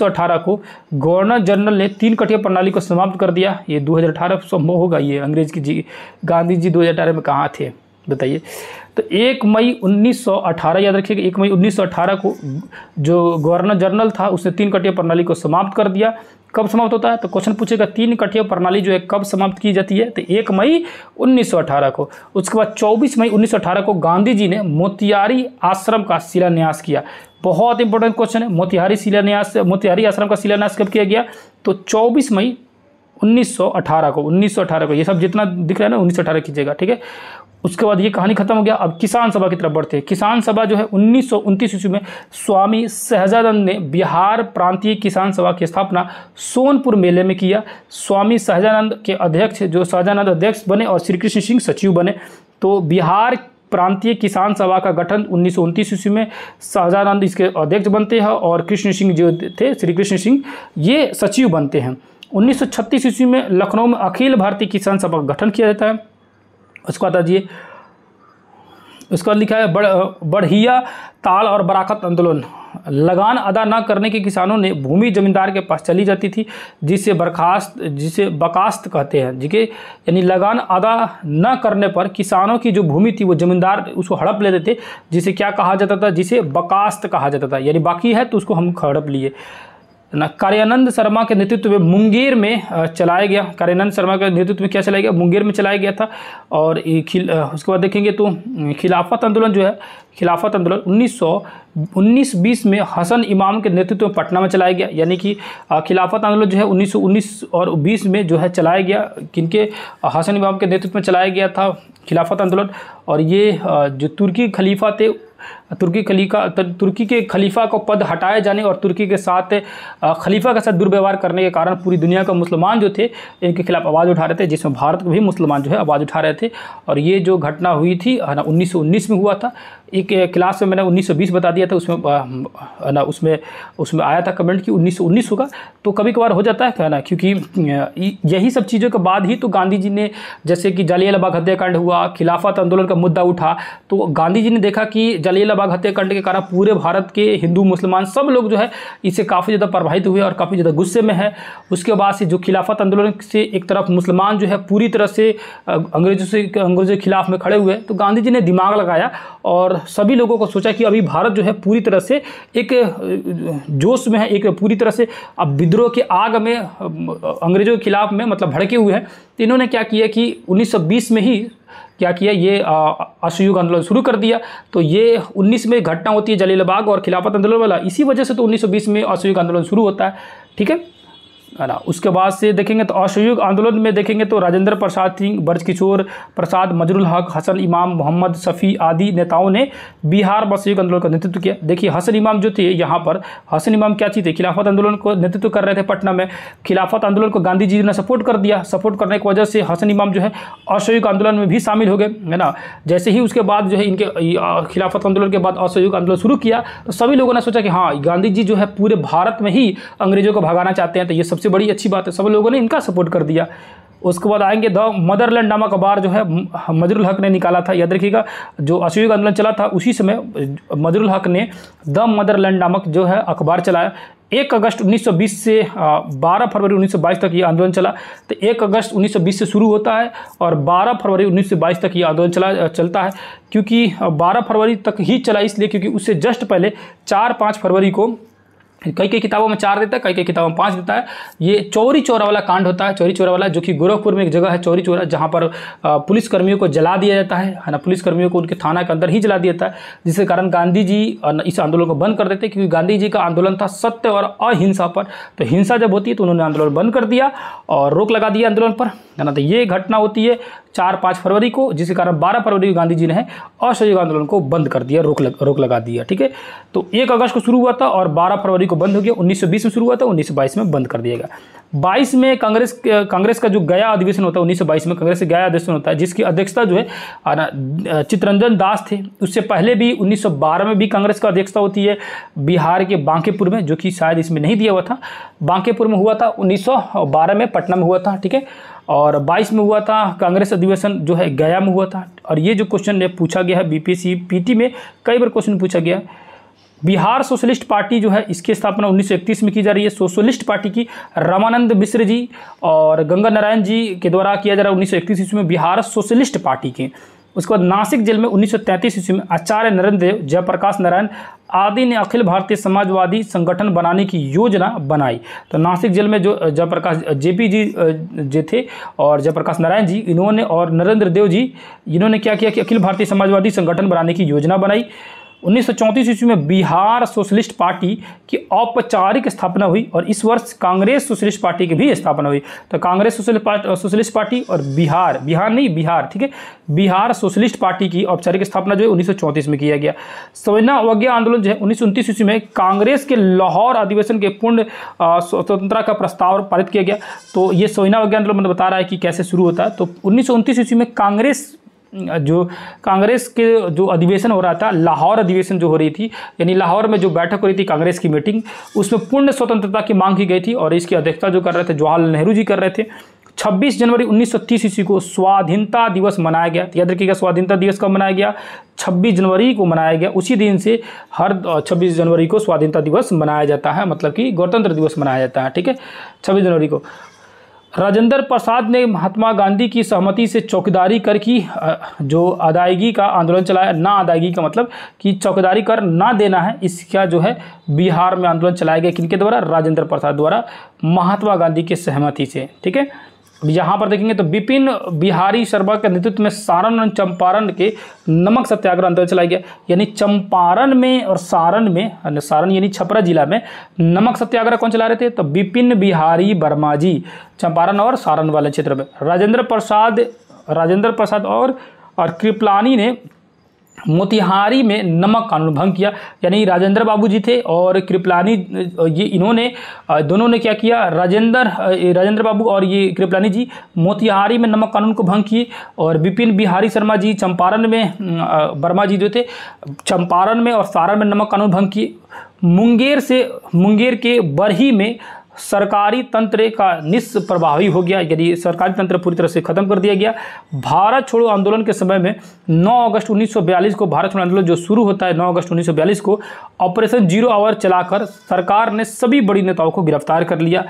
को गवर्नर जनरल ने तीन कठिया प्रणाली को समाप्त कर दिया ये 2018 संभव होगा ये अंग्रेज की जी गांधी जी 2018 में कहाँ थे बताइए तो एक मई 1918 याद रखिएगा एक मई 1918 को जो गवर्नर जनरल था उसने तीन कटिया प्रणाली को समाप्त कर दिया कब समाप्त होता है तो क्वेश्चन पूछेगा तीन कठिय प्रणाली जो है कब समाप्त की जाती है तो एक मई 1918 को उसके बाद 24 मई 1918 को गांधी जी ने मोतिहारी आश्रम का शिलान्यास किया बहुत इंपॉर्टेंट क्वेश्चन है मोतिहारी शिलान्यास मोतिहारी आश्रम का शिलान्यास कब किया गया तो चौबीस मई 1918 को 1918 को ये सब जितना दिख रहा है ना 1918 कीजिएगा ठीक है उसके बाद ये कहानी खत्म हो गया अब किसान सभा की तरफ बढ़ते हैं किसान सभा जो है उन्नीस सौ ईस्वी में स्वामी सहजानंद ने बिहार प्रांतीय किसान सभा की स्थापना सोनपुर मेले में किया स्वामी सहजानंद के अध्यक्ष जो सहजानंद अध्यक्ष बने और श्री कृष्ण सिंह सचिव बने तो बिहार प्रांतीय किसान सभा का गठन उन्नीस ईस्वी में सहजानंद इसके अध्यक्ष बनते हैं और कृष्ण सिंह जो थे श्री कृष्ण सिंह ये सचिव बनते हैं उन्नीस ईस्वी में लखनऊ में अखिल भारतीय किसान सभा का गठन किया जाता है उसको बता दिए उसके बाद लिखा है बढ़ बढ़िया ताल और बराकत आंदोलन लगान अदा न करने के किसानों ने भूमि जमींदार के पास चली जाती थी जिसे बर्खास्त जिसे बकास्त कहते हैं जिके यानी लगान अदा न करने पर किसानों की जो भूमि थी वो जमींदार उसको हड़प लेते थे जिसे क्या कहा जाता था जिसे बकास्त कहा जाता था यानी बाकी है तो उसको हम हड़प लिए कार्यानंद शर्मा के नेतृत्व में मुंगेर में चलाया गया कार्यानंद शर्मा के नेतृत्व में क्या चलाया गया मुंगेर में चलाया गया था और खिल उसके बाद देखेंगे तो खिलाफत आंदोलन जो है खिलाफत आंदोलन उन्नीस सौ उन्नीस बीस में हसन इमाम के नेतृत्व में पटना में चलाया गया यानी कि खिलाफत आंदोलन जो है उन्नीस सौ उन्नीस और बीस में जो है चलाया गया किनके हसन इमाम के नेतृत्व में चलाया गया था खिलाफत आंदोलन और ये जो तुर्की खलीफा थे तुर्की खलीफा तुर्की के खलीफा को पद हटाए जाने और तुर्की के साथ खलीफा के साथ दुर्व्यवहार करने के कारण पूरी दुनिया का मुसलमान जो थे इनके खिलाफ आवाज़ उठा रहे थे जिसमें भारत के भी मुसलमान जो है आवाज़ उठा रहे थे और ये जो घटना हुई थी है ना उन्नीस में हुआ था एक क्लास में मैंने 1920 बता दिया था उसमें है ना उसमें उसमें आया था कमेंट कि 1919 होगा तो कभी कभार हो जाता है ना क्योंकि यही सब चीज़ों के बाद ही तो गांधी जी ने जैसे कि जालियाला बाग हत्याकांड हुआ खिलाफत आंदोलन का मुद्दा उठा तो गांधी जी ने देखा कि जालियाला बाग हत्याकांड के कारण पूरे भारत के हिंदू मुसलमान सब लोग जो है इसे काफ़ी ज़्यादा प्रभावित हुए और काफ़ी ज़्यादा गुस्से में है उसके बाद से जो खिलाफत आंदोलन से एक तरफ मुसलमान जो है पूरी तरह से अंग्रेजों से अंग्रेजों के खिलाफ में खड़े हुए तो गांधी जी ने दिमाग लगाया और सभी लोगों को सोचा कि अभी भारत जो है पूरी तरह से एक जोश में है एक पूरी तरह से अब विद्रोह के आग में अंग्रेजों के खिलाफ में मतलब भड़के हुए हैं तो इन्होंने क्या किया कि 1920 में ही क्या किया ये असहयोग आंदोलन शुरू कर दिया तो ये 19 में घटना होती है जलीलबाग और खिलाफत आंदोलन वाला इसी वजह से तो 1920 में असहयोग आंदोलन शुरू होता है ठीक है है ना उसके बाद से देखेंगे तो असहयोग आंदोलन में देखेंगे तो राजेंद्र प्रसाद सिंह ब्रजकिशोर प्रसाद मजरुल हक हसन इमाम मोहम्मद शफ़ी आदि नेताओं ने बिहार में असहयोग आंदोलन का नेतृत्व किया देखिए हसन इमाम जो थे यहाँ पर हसन इमाम क्या चीज़ थे खिलाफत आंदोलन को नेतृत्व कर रहे थे पटना में खिलाफत आंदोलन को गांधी जी ने सपोर्ट कर दिया सपोर्ट करने की वजह से हसन इमाम जो है असहयोग आंदोलन में भी शामिल हो गए है ना जैसे ही उसके बाद जो है इनके खिलाफत आंदोलन के बाद असहयोग आंदोलन शुरू किया तो सभी लोगों ने सोचा कि हाँ गांधी जी जो है पूरे भारत में ही अंग्रेजों को भगाना चाहते हैं तो ये सबसे सबसे बड़ी अच्छी बात है सब लोगों ने इनका सपोर्ट कर दिया उसके बाद आएंगे द मदरलैंड नामक अखबार जो है मजरुल हक ने निकाला था याद रखिएगा जो अशोक आंदोलन चला था उसी समय मजरुल हक ने द मदरलैंड नामक जो है अखबार चलाया एक अगस्त 1920 से 12 फरवरी 1922 तक ये आंदोलन चला तो एक अगस्त 1920 से शुरू होता है और 12 फरवरी 1922 तक ये आंदोलन चला चलता है क्योंकि 12 फरवरी तक ही चला इसलिए क्योंकि उससे जस्ट पहले चार पाँच फरवरी को कई कई किताबों में चार देता है कई कई किताबों में पांच देता है ये चौरी चौरा वाला कांड होता है चौरी चौरा वाला जो कि गोरखपुर में एक जगह है चौरी चौरा जहां पर पुलिसकर्मियों को जला दिया जाता है है ना पुलिसकर्मियों को उनके थाना के अंदर ही जला दिया जाता है जिसके कारण गांधी जी इस आंदोलन को बंद कर देते क्योंकि गांधी जी का आंदोलन था सत्य और अहिंसा पर तो हिंसा जब होती है तो उन्होंने आंदोलन बंद कर दिया और रोक लगा दिया आंदोलन पर है ना तो ये घटना होती है चार पाँच फरवरी को जिसके कारण बारह फरवरी को गांधी जी ने असहयोग आंदोलन को बंद कर दिया रोक रोक लगा दिया ठीक है तो एक अगस्त को शुरू हुआ था और बारह फरवरी को बंद हो गया 1920 में शुरू हुआ था 1922 में बंद कर दिया गया बाईस में कांग्रेस कांग्रेस का जो गया अधिवेशन होता है 1922 में कांग्रेस का गया अधिवेशन होता है जिसकी अध्यक्षता जो है चित्ररंजन दास थे उससे पहले भी 1912 में भी कांग्रेस का अध्यक्षता होती है बिहार के बांकेपुर में जो कि शायद इसमें नहीं दिया हुआ था बांकेपुर में हुआ था 1912 में पटना में हुआ था ठीक है और 22 में हुआ था कांग्रेस अधिवेशन जो है गया में हुआ था और ये जो क्वेश्चन पूछा गया है बीपीएससी पीटी में कई बार क्वेश्चन पूछा गया है बिहार सोशलिस्ट पार्टी जो है इसकी स्थापना 1931 में की जा रही है सोशलिस्ट पार्टी की रामानंद मिश्र जी और गंगा नारायण जी के द्वारा किया जा रहा है उन्नीस ईस्वी में बिहार सोशलिस्ट पार्टी के उसके बाद नासिक जेल में 1933 ईस्वी में आचार्य नरेंद्र देव जयप्रकाश नारायण आदि ने अखिल भारतीय समाजवादी संगठन बनाने की योजना बनाई तो नासिक जेल में जो जयप्रकाश जे पी जी जे थे और जयप्रकाश नारायण जी इन्होंने और नरेंद्र देव जी इन्होंने क्या किया कि अखिल भारतीय समाजवादी संगठन बनाने की योजना बनाई उन्नीस ईस्वी में बिहार सोशलिस्ट पार्टी की औपचारिक स्थापना हुई और इस वर्ष कांग्रेस सोशलिस्ट पार्टी की भी स्थापना हुई तो कांग्रेस सोशलिस्ट पार्टी और बिहार बिहार नहीं बिहार ठीक है बिहार सोशलिस्ट पार्टी की औपचारिक स्थापना जो है उन्नीस में किया गया सविना अवज्ञा आंदोलन जो है उन्नीस ईस्वी में कांग्रेस के लाहौर अधिवेशन के पूर्ण स्वतंत्रता का प्रस्ताव पारित किया गया तो ये सविना अवज्ञा आंदोलन मतलब बता रहा है कि कैसे शुरू होता है तो उन्नीस ईस्वी में कांग्रेस जो कांग्रेस के जो अधिवेशन हो रहा था लाहौर अधिवेशन जो हो रही थी यानी लाहौर में जो बैठक हो रही थी कांग्रेस की मीटिंग उसमें पूर्ण स्वतंत्रता की मांग की गई थी और इसकी अध्यक्षता जो कर रहे थे जवाहरलाल नेहरू जी कर रहे थे 26 जनवरी 1930 ईस्वी को स्वाधीनता दिवस मनाया गया याद रखिएगा स्वाधीनता दिवस कब मनाया गया 26 जनवरी को मनाया गया उसी दिन से हर 26 जनवरी को स्वाधीनता दिवस मनाया जाता है मतलब कि गणतंत्र दिवस मनाया जाता है ठीक है 26 जनवरी को राजेंद्र प्रसाद ने महात्मा गांधी की सहमति से चौकीदारी कर की जो अदायगी का आंदोलन चलाया ना अदायगी का मतलब कि चौकीदारी कर ना देना है इसका जो है बिहार में आंदोलन चलाया गया किनके द्वारा राजेंद्र प्रसाद द्वारा महात्मा गांधी के सहमति से ठीक है यहाँ पर देखेंगे तो विपिन बिहारी शर्मा के नेतृत्व में सारण और चंपारण के नमक सत्याग्रह आंदोलन चलाया गया यानी चंपारण में और सारण में सारण यानी छपरा जिला में नमक सत्याग्रह कौन चला रहे थे तो विपिन बिहारी वर्मा जी चंपारण और सारण वाले क्षेत्र में राजेंद्र प्रसाद राजेंद्र प्रसाद और और कृपलानी ने मोतिहारी में नमक कानून भंग किया यानी राजेंद्र बाबू जी थे और कृपलानी ये इन्होंने दोनों ने क्या किया राजेंद्र राजेंद्र बाबू और ये कृपलानी जी मोतिहारी में नमक कानून को भंग किए और विपिन बिहारी शर्मा जी चंपारण में वर्मा जी जो थे चंपारण में और सारण में नमक कानून भंग किए मुंगेर से मुंगेर के बरही में सरकारी तंत्र का निष्प्रभावी हो गया यदि सरकारी तंत्र पूरी तरह से खत्म कर दिया गया भारत छोड़ो आंदोलन के समय में 9 अगस्त 1942 को भारत छोड़ो आंदोलन जो शुरू होता है 9 अगस्त 1942 को ऑपरेशन जीरो आवर चलाकर सरकार ने सभी बड़ी नेताओं को गिरफ्तार कर लिया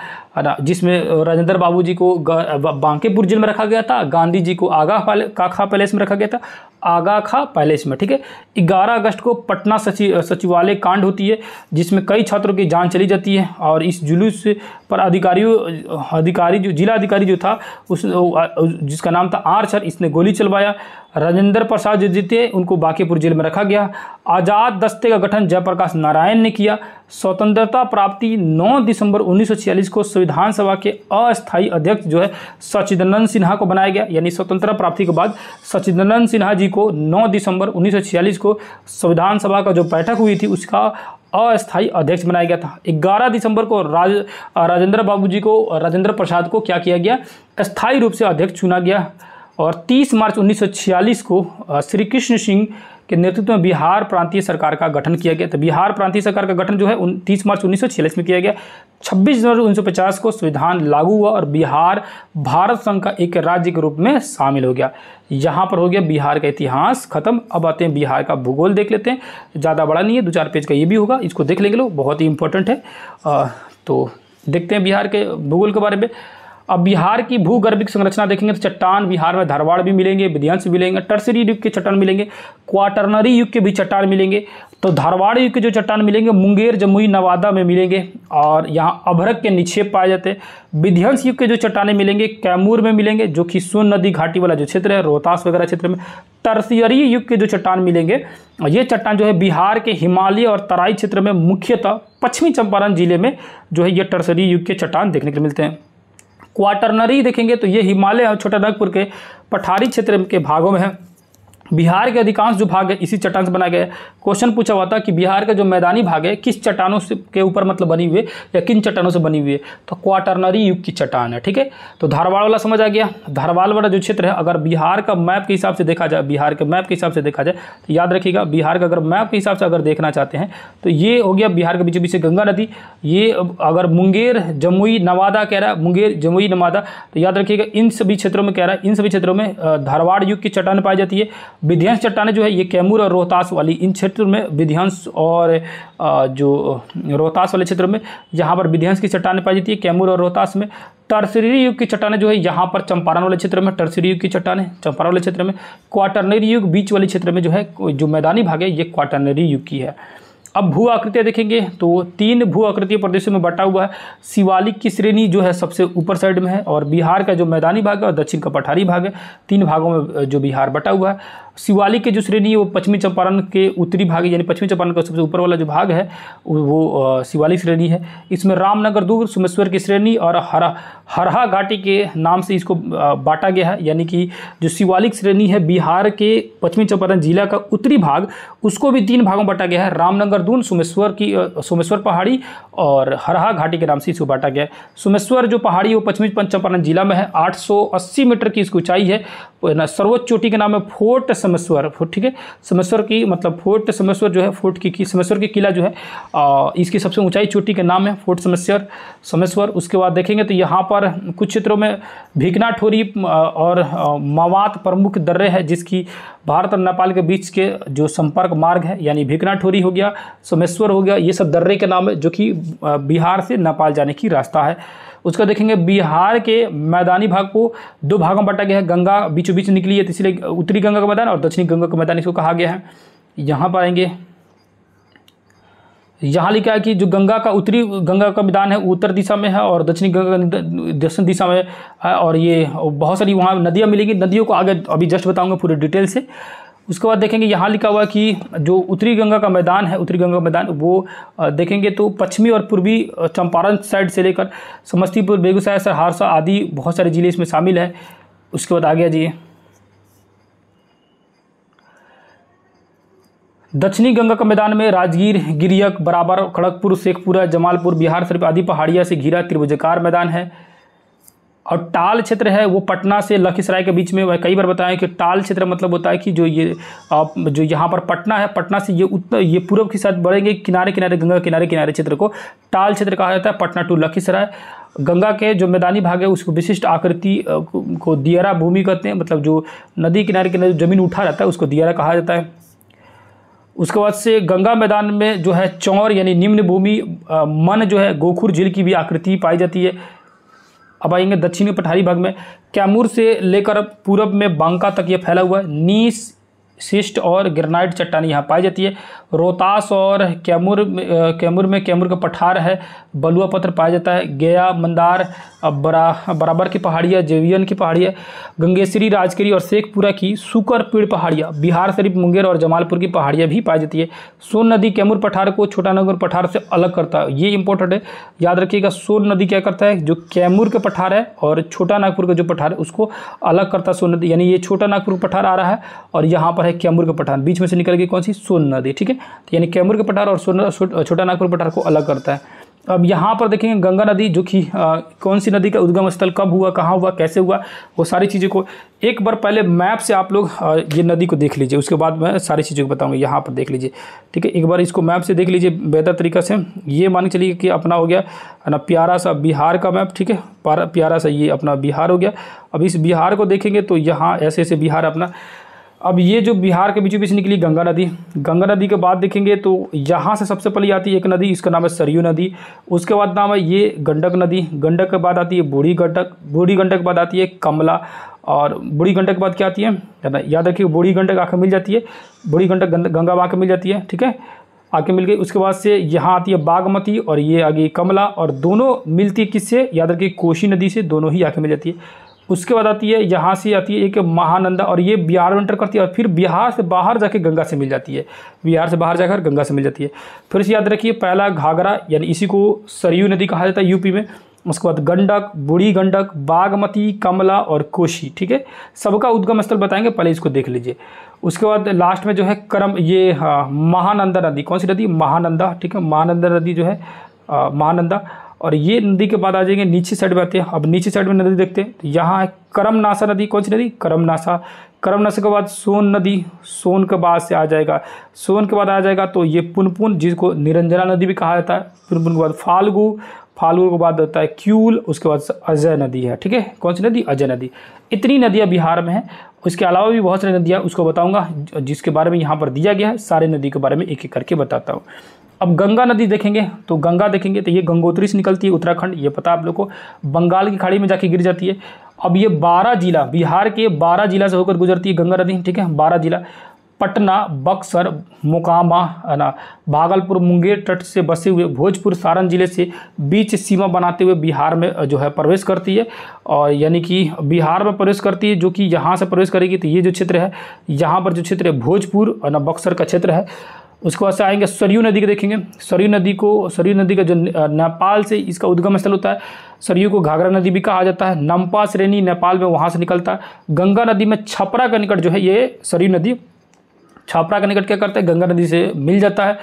ना जिसमें राजेंद्र बाबू जी को बांकेपुर जेल में रखा गया था गांधी जी को आगा काखा पैलेस में रखा गया था आगा खा पैलेस में ठीक है 11 अगस्त को पटना सचिव सचिवालय कांड होती है जिसमें कई छात्रों की जान चली जाती है और इस जुलूस पर अधिकारियों अधिकारी जो जिला अधिकारी जो था उस जिसका नाम था आर्चर इसने गोली चलवाया राजेंद्र प्रसाद जो जीते उनको बाकीपुर जेल में रखा गया आज़ाद दस्ते का गठन जयप्रकाश नारायण ने किया स्वतंत्रता प्राप्ति 9 दिसंबर 1946 को संविधान सभा के अस्थायी अध्यक्ष जो है सचिदानंद सिन्हा को बनाया गया यानी स्वतंत्रता प्राप्ति के बाद सचिदानंद सिन्हा जी को 9 दिसंबर 1946 को संविधान सभा का जो बैठक हुई थी उसका अस्थायी अध्यक्ष बनाया गया था ग्यारह दिसंबर को राज राजेंद्र बाबू जी को राजेंद्र प्रसाद को क्या किया गया स्थायी रूप से अध्यक्ष चुना गया और 30 मार्च 1946 को श्री कृष्ण सिंह के नेतृत्व में बिहार प्रांतीय सरकार का गठन किया गया तो बिहार प्रांतीय सरकार का गठन जो है तीस मार्च उन्नीस में किया गया 26 जनवरी 1950 को संविधान लागू हुआ और बिहार भारत संघ का एक राज्य के रूप में शामिल हो गया यहाँ पर हो गया बिहार का इतिहास खत्म अब आते हैं बिहार का भूगोल देख लेते हैं ज़्यादा बड़ा नहीं है दो चार पेज का ये भी होगा इसको देख लेंगे लोग बहुत ही इंपॉर्टेंट है आ, तो देखते हैं बिहार के भूगोल के बारे में अब बिहार की भूगर्भिक संरचना देखेंगे तो चट्टान बिहार में धारवाड़ भी मिलेंगे भी मिलेंगे टर्सरी युग के चट्टान मिलेंगे क्वाटरनरी युग के भी चट्टान मिलेंगे तो धारवाड़ युग के जो चट्टान मिलेंगे मुंगेर जमुई नवादा में मिलेंगे और यहाँ अभरक के निक्षेप पाए जाते हैं विध्यांश युग के जो चट्टाने मिलेंगे कैमूर में मिलेंगे जो कि सोन नदी घाटी वाला जो क्षेत्र है रोहतास वगैरह क्षेत्र में टर्सियरी युग के जो चट्टान मिलेंगे ये चट्टान जो है बिहार के हिमालय और तराई क्षेत्र में मुख्यतः पश्चिमी चंपारण जिले में जो है ये टर्सरी युग के चट्टान देखने के लिए मिलते हैं क्वाटरनरी देखेंगे तो ये हिमालय और छोटा नागपुर के पठारी क्षेत्र के भागों में है बिहार के अधिकांश जो भाग है इसी चट्टान से बनाया गया है क्वेश्चन पूछा हुआ था कि बिहार का जो मैदानी भाग है किस चट्टानों से के ऊपर मतलब बनी हुई है या किन चट्टानों से बनी हुई है तो क्वाटरनरी युग की चट्टान है ठीक है तो धारवाड़ वाला समझ आ गया धारवाड़ वाला जो क्षेत्र है अगर बिहार का मैप के हिसाब से देखा जाए बिहार के मैप के हिसाब से देखा जाए तो याद रखिएगा बिहार का अगर मैप के हिसाब से अगर देखना चाहते हैं तो ये हो गया बिहार के बीच बीच गंगा नदी ये अगर मुंगेर जमुई नवादा कह रहा है मुंगेर जमुई नवादा तो याद रखिएगा इन सभी क्षेत्रों में कह रहा है इन सभी क्षेत्रों में धारवाड़ युग की चट्टान पाई जाती है विध्यांश चट्टाने जो है ये कैमूर और रोहतास वाली इन क्षेत्रों में विध्यांश और जो रोहतास वाले क्षेत्र में यहाँ पर विध्यांश की चट्टाने पाई जाती है कैमूर और रोहतास में टर्सरी युग की चट्टाने जो है यहाँ पर चंपारण वाले क्षेत्र में टर्सरी युग की चट्टाने चंपारण वाले क्षेत्र में क्वाटरनरी युग बीच वाले क्षेत्र में जो है जो मैदानी भाग है ये क्वाटरनरी युग की है अब भू आकृतियाँ देखेंगे तो तीन भू आकृतियों प्रदेशों में बटा हुआ है शिवालिक की श्रेणी जो है सबसे ऊपर साइड में है और बिहार का जो मैदानी भाग है और दक्षिण का पठारी भाग है तीन भागों में जो बिहार बटा हुआ है शिवालिक की जो श्रेणी है वो पश्चिमी चंपारण के उत्तरी भाग यानी पश्चिमी चंपारण का सबसे ऊपर वाला जो भाग है वो शिवालिक श्रेणी है इसमें रामनगर दुर्ग सुमेश्वर की श्रेणी और हरा हरहा घाटी के नाम से इसको बांटा गया है यानी कि जो शिवालिक श्रेणी है बिहार के पश्चिमी चंपारण जिला का उत्तरी भाग उसको भी तीन भागों में बांटा गया है रामनगर दून सुमेश्वर की सोमेश्वर पहाड़ी और हरहा घाटी के नाम से इसको बांटा गया है सुमेश्वर जो पहाड़ी वो पश्चिमी चंपारण जिला में है आठ मीटर की इसकी ऊंचाई है सर्वोच्च चोटी के नाम है फोर्ट समस्वर फोर्ट ठीक है समस्वर की मतलब फोर्ट समस्वर जो है फोर्ट की, समेश्वर समस्वर की किला जो है आ, इसकी सबसे ऊंचाई चोटी का नाम है फोर्ट समस्वर समस्वर उसके बाद देखेंगे तो यहाँ पर कुछ क्षेत्रों में भीकना ठोरी और मवात प्रमुख दर्रे है जिसकी भारत और नेपाल के बीच के जो संपर्क मार्ग है यानी भीकना ठोरी हो गया सोमेश्वर हो गया ये सब दर्रे के नाम है जो कि बिहार से नेपाल जाने की रास्ता है उसका देखेंगे बिहार के मैदानी भाग को दो भागों में बांटा गया है गंगा बीचों बीच निकली है इसलिए उत्तरी गंगा का मैदान और दक्षिणी गंगा का मैदान इसको कहा गया है यहाँ पर आएंगे यहाँ लिखा है कि जो गंगा का उत्तरी गंगा का मैदान है उत्तर दिशा में है और दक्षिणी गंगा दक्षिण दिशा में है और ये बहुत सारी वहाँ नदियाँ मिलेंगी नदियों को आगे अभी जस्ट बताऊँगा पूरे डिटेल से उसके बाद देखेंगे यहाँ लिखा हुआ कि जो उत्तरी गंगा का मैदान है उत्तरी गंगा मैदान वो देखेंगे तो पश्चिमी और पूर्वी चंपारण साइड से लेकर समस्तीपुर बेगूसराय सहरसा आदि बहुत सारे ज़िले इसमें शामिल है उसके बाद आगे आ जाइए दक्षिणी गंगा का मैदान में राजगीर गिरियक बराबर खड़गपुर शेखपुरा जमालपुर बिहार सर्फ़ आदि पहाड़िया से घिरा त्रिभुजकार मैदान है और टाल क्षेत्र है वो पटना से लखीसराय के बीच में कई बार बताएं कि टाल क्षेत्र मतलब होता है कि जो ये आप जो यहाँ पर पटना है पटना से ये उत्तर ये पूर्व के साथ बढ़ेंगे किनारे किनारे गंगा किनारे किनारे क्षेत्र को टाल क्षेत्र कहा जाता है पटना टू लखीसराय गंगा के जो मैदानी भाग है उसको विशिष्ट आकृति को दियरा भूमि कहते हैं मतलब जो नदी किनारे किनारे जमीन उठा रहता है उसको दियरा कहा जाता है उसके बाद से गंगा मैदान में जो है चौर यानी निम्न भूमि मन जो है गोखुर झील की भी आकृति पाई जाती है अब आएंगे दक्षिणी पठारी भाग में कैमूर से लेकर पूरब में बांका तक ये फैला हुआ है नीस सिस्ट और ग्रेनाइट चट्टानी यहाँ पाई जाती है रोहतास और कैमूर कैमूर में कैमूर का पठार है बलुआ पत्थर पाया जाता है गया मंदार बरा बराबर की पहाड़ियाँ जेवियन की पहाड़ियाँ गंगेश्वरी राजगिरी और शेखपुरा की सुकर पीड़ पहाड़ियाँ बिहार शरीफ मुंगेर और जमालपुर की पहाड़ियाँ भी पाई जाती है सोन नदी कैमूर पठार को छोटानगर पठार से अलग करता है ये इंपॉर्टेंट है याद रखिएगा सोन नदी क्या करता है जो कैमूर का पठार है और छोटा नागपुर का जो पठार है उसको अलग करता है सोन नदी यानी ये छोटा नागपुर पठार आ रहा है और यहाँ पर है कैमूर का पठार बीच में से निकल गई कौन सी सोन नदी ठीक है तो यानी कैमूर का पठार और सोन छोटा नागपुर पठार को अलग करता है अब यहाँ पर देखेंगे गंगा नदी जो कि कौन सी नदी का उद्गम स्थल कब हुआ कहाँ हुआ कैसे हुआ वो सारी चीज़ों को एक बार पहले मैप से आप लोग ये नदी को देख लीजिए उसके बाद मैं सारी चीज़ों को बताऊँगा यहाँ पर देख लीजिए ठीक है एक बार इसको मैप से देख लीजिए बेहतर तरीका से ये मान चलिए कि अपना हो गया ना प्यारा सा बिहार का मैप ठीक है प्यारा सा ये अपना बिहार हो गया अब इस बिहार को देखेंगे तो यहाँ ऐसे ऐसे बिहार अपना अब ये जो बिहार के बीचों बीच निकली गंगा नदी गंगा नदी के बाद देखेंगे तो यहाँ से सबसे पहले आती है एक नदी इसका नाम है सरयू नदी उसके बाद नाम है ये गंडक नदी गंडक के बाद आती है बूढ़ी गंडक बूढ़ी गंडक के बाद आती है कमला और बूढ़ी गंडक के बाद क्या आती है याद रखिए बूढ़ी गंडक आके मिल जाती है बूढ़ी गंडक गंगा वहाँ के मिल जाती है ठीक है आके मिल गई उसके बाद से यहाँ आती है बागमती और ये आ गई कमला और दोनों मिलती है किससे याद रखिए कोशी नदी से दोनों ही आके मिल जाती है उसके बाद आती है यहाँ से आती है एक महानंदा और ये बिहार में एंटर करती है और फिर बिहार से बाहर जाके गंगा से मिल जाती है बिहार से बाहर जाकर गंगा से मिल जाती है फिर से याद रखिए पहला घाघरा यानी इसी को सरयू नदी कहा जाता है यूपी में उसके बाद गंडक बूढ़ी गंडक बागमती कमला और कोशी ठीक है सबका उद्गम स्थल बताएंगे पहले इसको देख लीजिए उसके बाद लास्ट में जो है करम ये हाँ, महानंदा नदी कौन सी नदी महानंदा ठीक है महानंदा नदी जो है महानंदा और ये नदी के बाद आ जाएंगे नीचे साइड में आते हैं अब नीचे साइड में नदी देखते हैं तो यहाँ है करमनासा नदी कौन सी नदी करमनासा करमनासा के बाद सोन नदी सोन के बाद से आ जाएगा सोन के बाद आ जाएगा तो ये पुनपुन जिसको निरंजना नदी भी कहा जाता है पुनपुन के बाद फाल्गु फाल्गु के बाद होता है क्यूल उसके बाद अजय नदी है ठीक है कौन सी नदी अजय नदी इतनी नदियाँ बिहार में हैं उसके अलावा भी बहुत सारी नदियाँ उसको बताऊँगा जिसके बारे में यहाँ पर दिया गया है सारे नदी के बारे में एक एक करके बताता हूँ अब गंगा नदी देखेंगे तो गंगा देखेंगे तो ये गंगोत्री से निकलती है उत्तराखंड ये पता आप लोग को बंगाल की खाड़ी में जाके गिर जाती है अब ये बारह जिला बिहार के बारह जिला से होकर गुजरती है गंगा नदी ठीक है बारह जिला पटना बक्सर मोकामा है ना भागलपुर मुंगेर तट से बसे हुए भोजपुर सारण जिले से बीच सीमा बनाते हुए बिहार में जो है प्रवेश करती है और यानी कि बिहार में प्रवेश करती है जो कि यहाँ से प्रवेश करेगी तो ये जो क्षेत्र है यहाँ पर जो क्षेत्र है भोजपुर है ना बक्सर का क्षेत्र है उसके बाद से आएंगे सरयू नदी के देखेंगे सरयू नदी को सरयू नदी का जो नेपाल से इसका उद्गम स्थल होता है सरयू को घाघरा नदी भी कहा जाता है नम्पा श्रेणी नेपाल में वहाँ से निकलता है गंगा नदी में छपरा का निकट जो है ये सरयू नदी छापरा का निकट क्या करता है गंगा नदी से मिल जाता है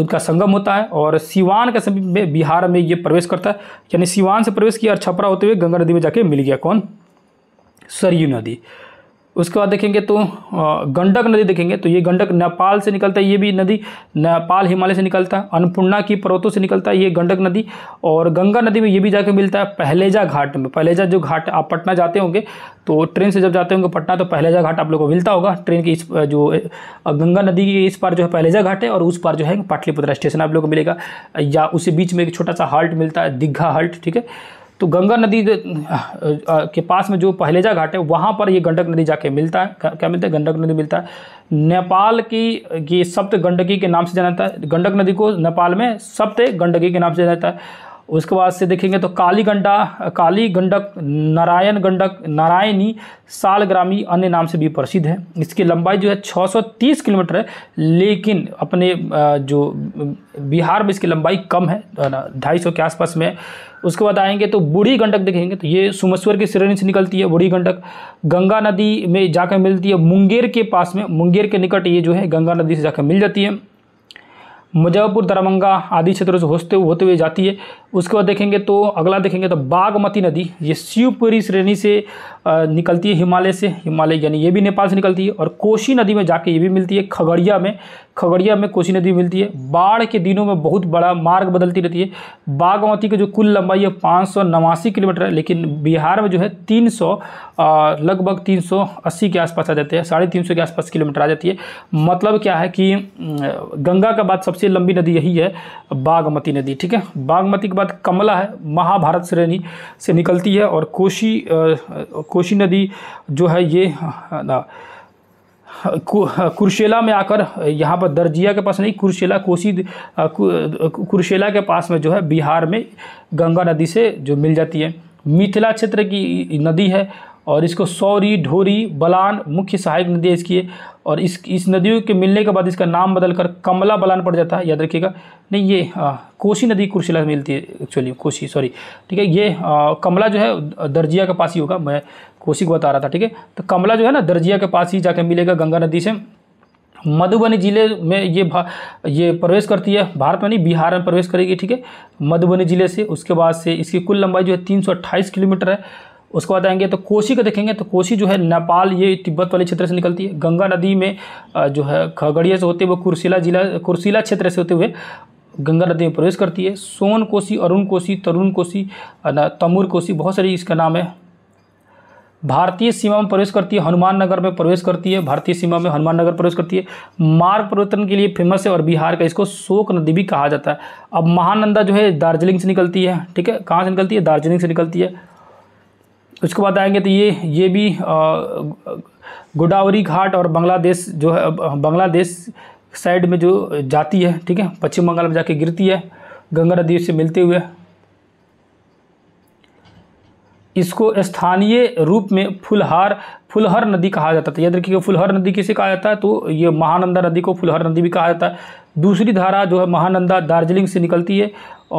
उनका संगम होता है और सिवान के समीप में बिहार में ये प्रवेश करता है यानी सिवान से प्रवेश किया और छपरा होते हुए गंगा नदी में जाके मिल गया कौन सरयू नदी उसके बाद देखेंगे तो गंडक नदी देखेंगे तो ये गंडक नेपाल से निकलता है ये भी नदी नेपाल हिमालय से निकलता है अन्नपूर्णा की पर्वतों से निकलता है ये गंडक नदी और गंगा नदी में ये भी जाकर मिलता है पहलेजा घाट में पहलेजा जो घाट आप पटना जाते होंगे तो ट्रेन से जब जाते होंगे पटना तो पहलेजा घाट आप लोग को मिलता होगा ट्रेन की इस जो गंगा नदी की इस पार जो है पहलेजा घाट है और उस पार जो है पाटलिपुत्र स्टेशन आप लोग को मिलेगा या उसी बीच में एक छोटा सा हाल्ट मिलता है दिग्घा हाल्ट ठीक है तो गंगा नदी के पास में जो पहलेजा घाट है वहाँ पर ये गंडक नदी जाके मिलता है क्या मिलता है गंडक नदी मिलता है नेपाल की ये सप्त गंडकी के नाम से जाना जाता है गंडक नदी को नेपाल में सप्त गंडकी के नाम से जाना जाता है उसके बाद से देखेंगे तो काली गंडा काली गंडक नारायण गंडक नारायणी सालग्रामी अन्य नाम से भी प्रसिद्ध है इसकी लंबाई जो है 630 किलोमीटर है लेकिन अपने जो बिहार में इसकी लंबाई कम है ढाई सौ के आसपास में उसके बाद आएंगे तो बूढ़ी गंडक देखेंगे तो ये सुमेश्वर की श्रेणी से निकलती है बूढ़ी गंडक गंगा नदी में जाकर मिलती है मुंगेर के पास में मुंगेर के निकट ये जो है गंगा नदी से जाकर मिल जाती है मुजफ्फरपुर दरभंगा आदि क्षेत्रों से होते होते हुए जाती है उसके बाद देखेंगे तो अगला देखेंगे तो बागमती नदी ये शिवपुरी श्रेणी से निकलती है हिमालय से हिमालय यानी ये भी नेपाल से निकलती है और कोशी नदी में जाके ये भी मिलती है खगड़िया में खगड़िया में कोशी नदी मिलती है बाढ़ के दिनों में बहुत बड़ा मार्ग बदलती रहती है बागमती की जो कुल लंबाई है पाँच किलोमीटर है लेकिन बिहार में जो है तीन लगभग तीन के आसपास आ जाते हैं साढ़े के आसपास किलोमीटर आ जाती है मतलब क्या है कि गंगा के बाद सबसे लंबी नदी यही है बागमती नदी ठीक है बागमती के बाद कमला है महाभारत श्रेणी से निकलती है और कोशी कोशी नदी जो है ये कुरशेला में आकर यहाँ पर दर्जिया के पास नहीं कुरशेला कोसी कुरशेला के पास में जो है बिहार में गंगा नदी से जो मिल जाती है मिथिला क्षेत्र की नदी है और इसको सौरी ढोरी बलान मुख्य सहायक नदी है इसकी है और इस इस नदियों के मिलने के बाद इसका नाम बदलकर कमला बलान पड़ जाता है याद रखिएगा नहीं ये आ, कोशी नदी कुर्शिला में मिलती है एक्चुअली कोशी सॉरी ठीक है ये आ, कमला जो है दर्जिया के पास ही होगा मैं कोशी को बता रहा था ठीक है तो कमला जो है ना दर्जिया के पास ही जाकर मिलेगा गंगा नदी से मधुबनी जिले में ये ये प्रवेश करती है भारत में नहीं बिहार में प्रवेश करेगी ठीक है मधुबनी जिले से उसके बाद से इसकी कुल लंबाई जो है तीन किलोमीटर है उसके बाद आएंगे तो कोसी का देखेंगे तो कोसी जो है नेपाल ये तिब्बत वाले क्षेत्र से निकलती है गंगा नदी में जो है खगड़िया से होते हुए कुर्सीला जिला कुर्सीला क्षेत्र से होते हुए गंगा नदी में प्रवेश करती है सोन कोसी अरुण कोसी तरुण कोसी तमूर कोसी बहुत सारी इसका नाम है भारतीय सीमा में प्रवेश करती है हनुमान नगर में प्रवेश करती है भारतीय सीमा में हनुमान नगर प्रवेश करती है मार्ग परिवर्तन के लिए फेमस है और बिहार का इसको शोक नदी भी कहा जाता है अब महानंदा जो है दार्जिलिंग से निकलती है ठीक है कहाँ से निकलती है दार्जिलिंग से निकलती है उसके बाद आएंगे तो ये ये भी गोदावरी घाट और बांग्लादेश जो है बांग्लादेश साइड में जो जाती है ठीक है पश्चिम बंगाल में जाके गिरती है गंगा नदी से मिलते हुए इसको स्थानीय रूप में फुलहार फुलहर नदी कहा जाता था याद रखिएगा फुलहर नदी किसे कहा जाता है तो ये महानंदा नदी को फुलहर नदी भी कहा जाता है दूसरी धारा जो है महानंदा दार्जिलिंग से निकलती है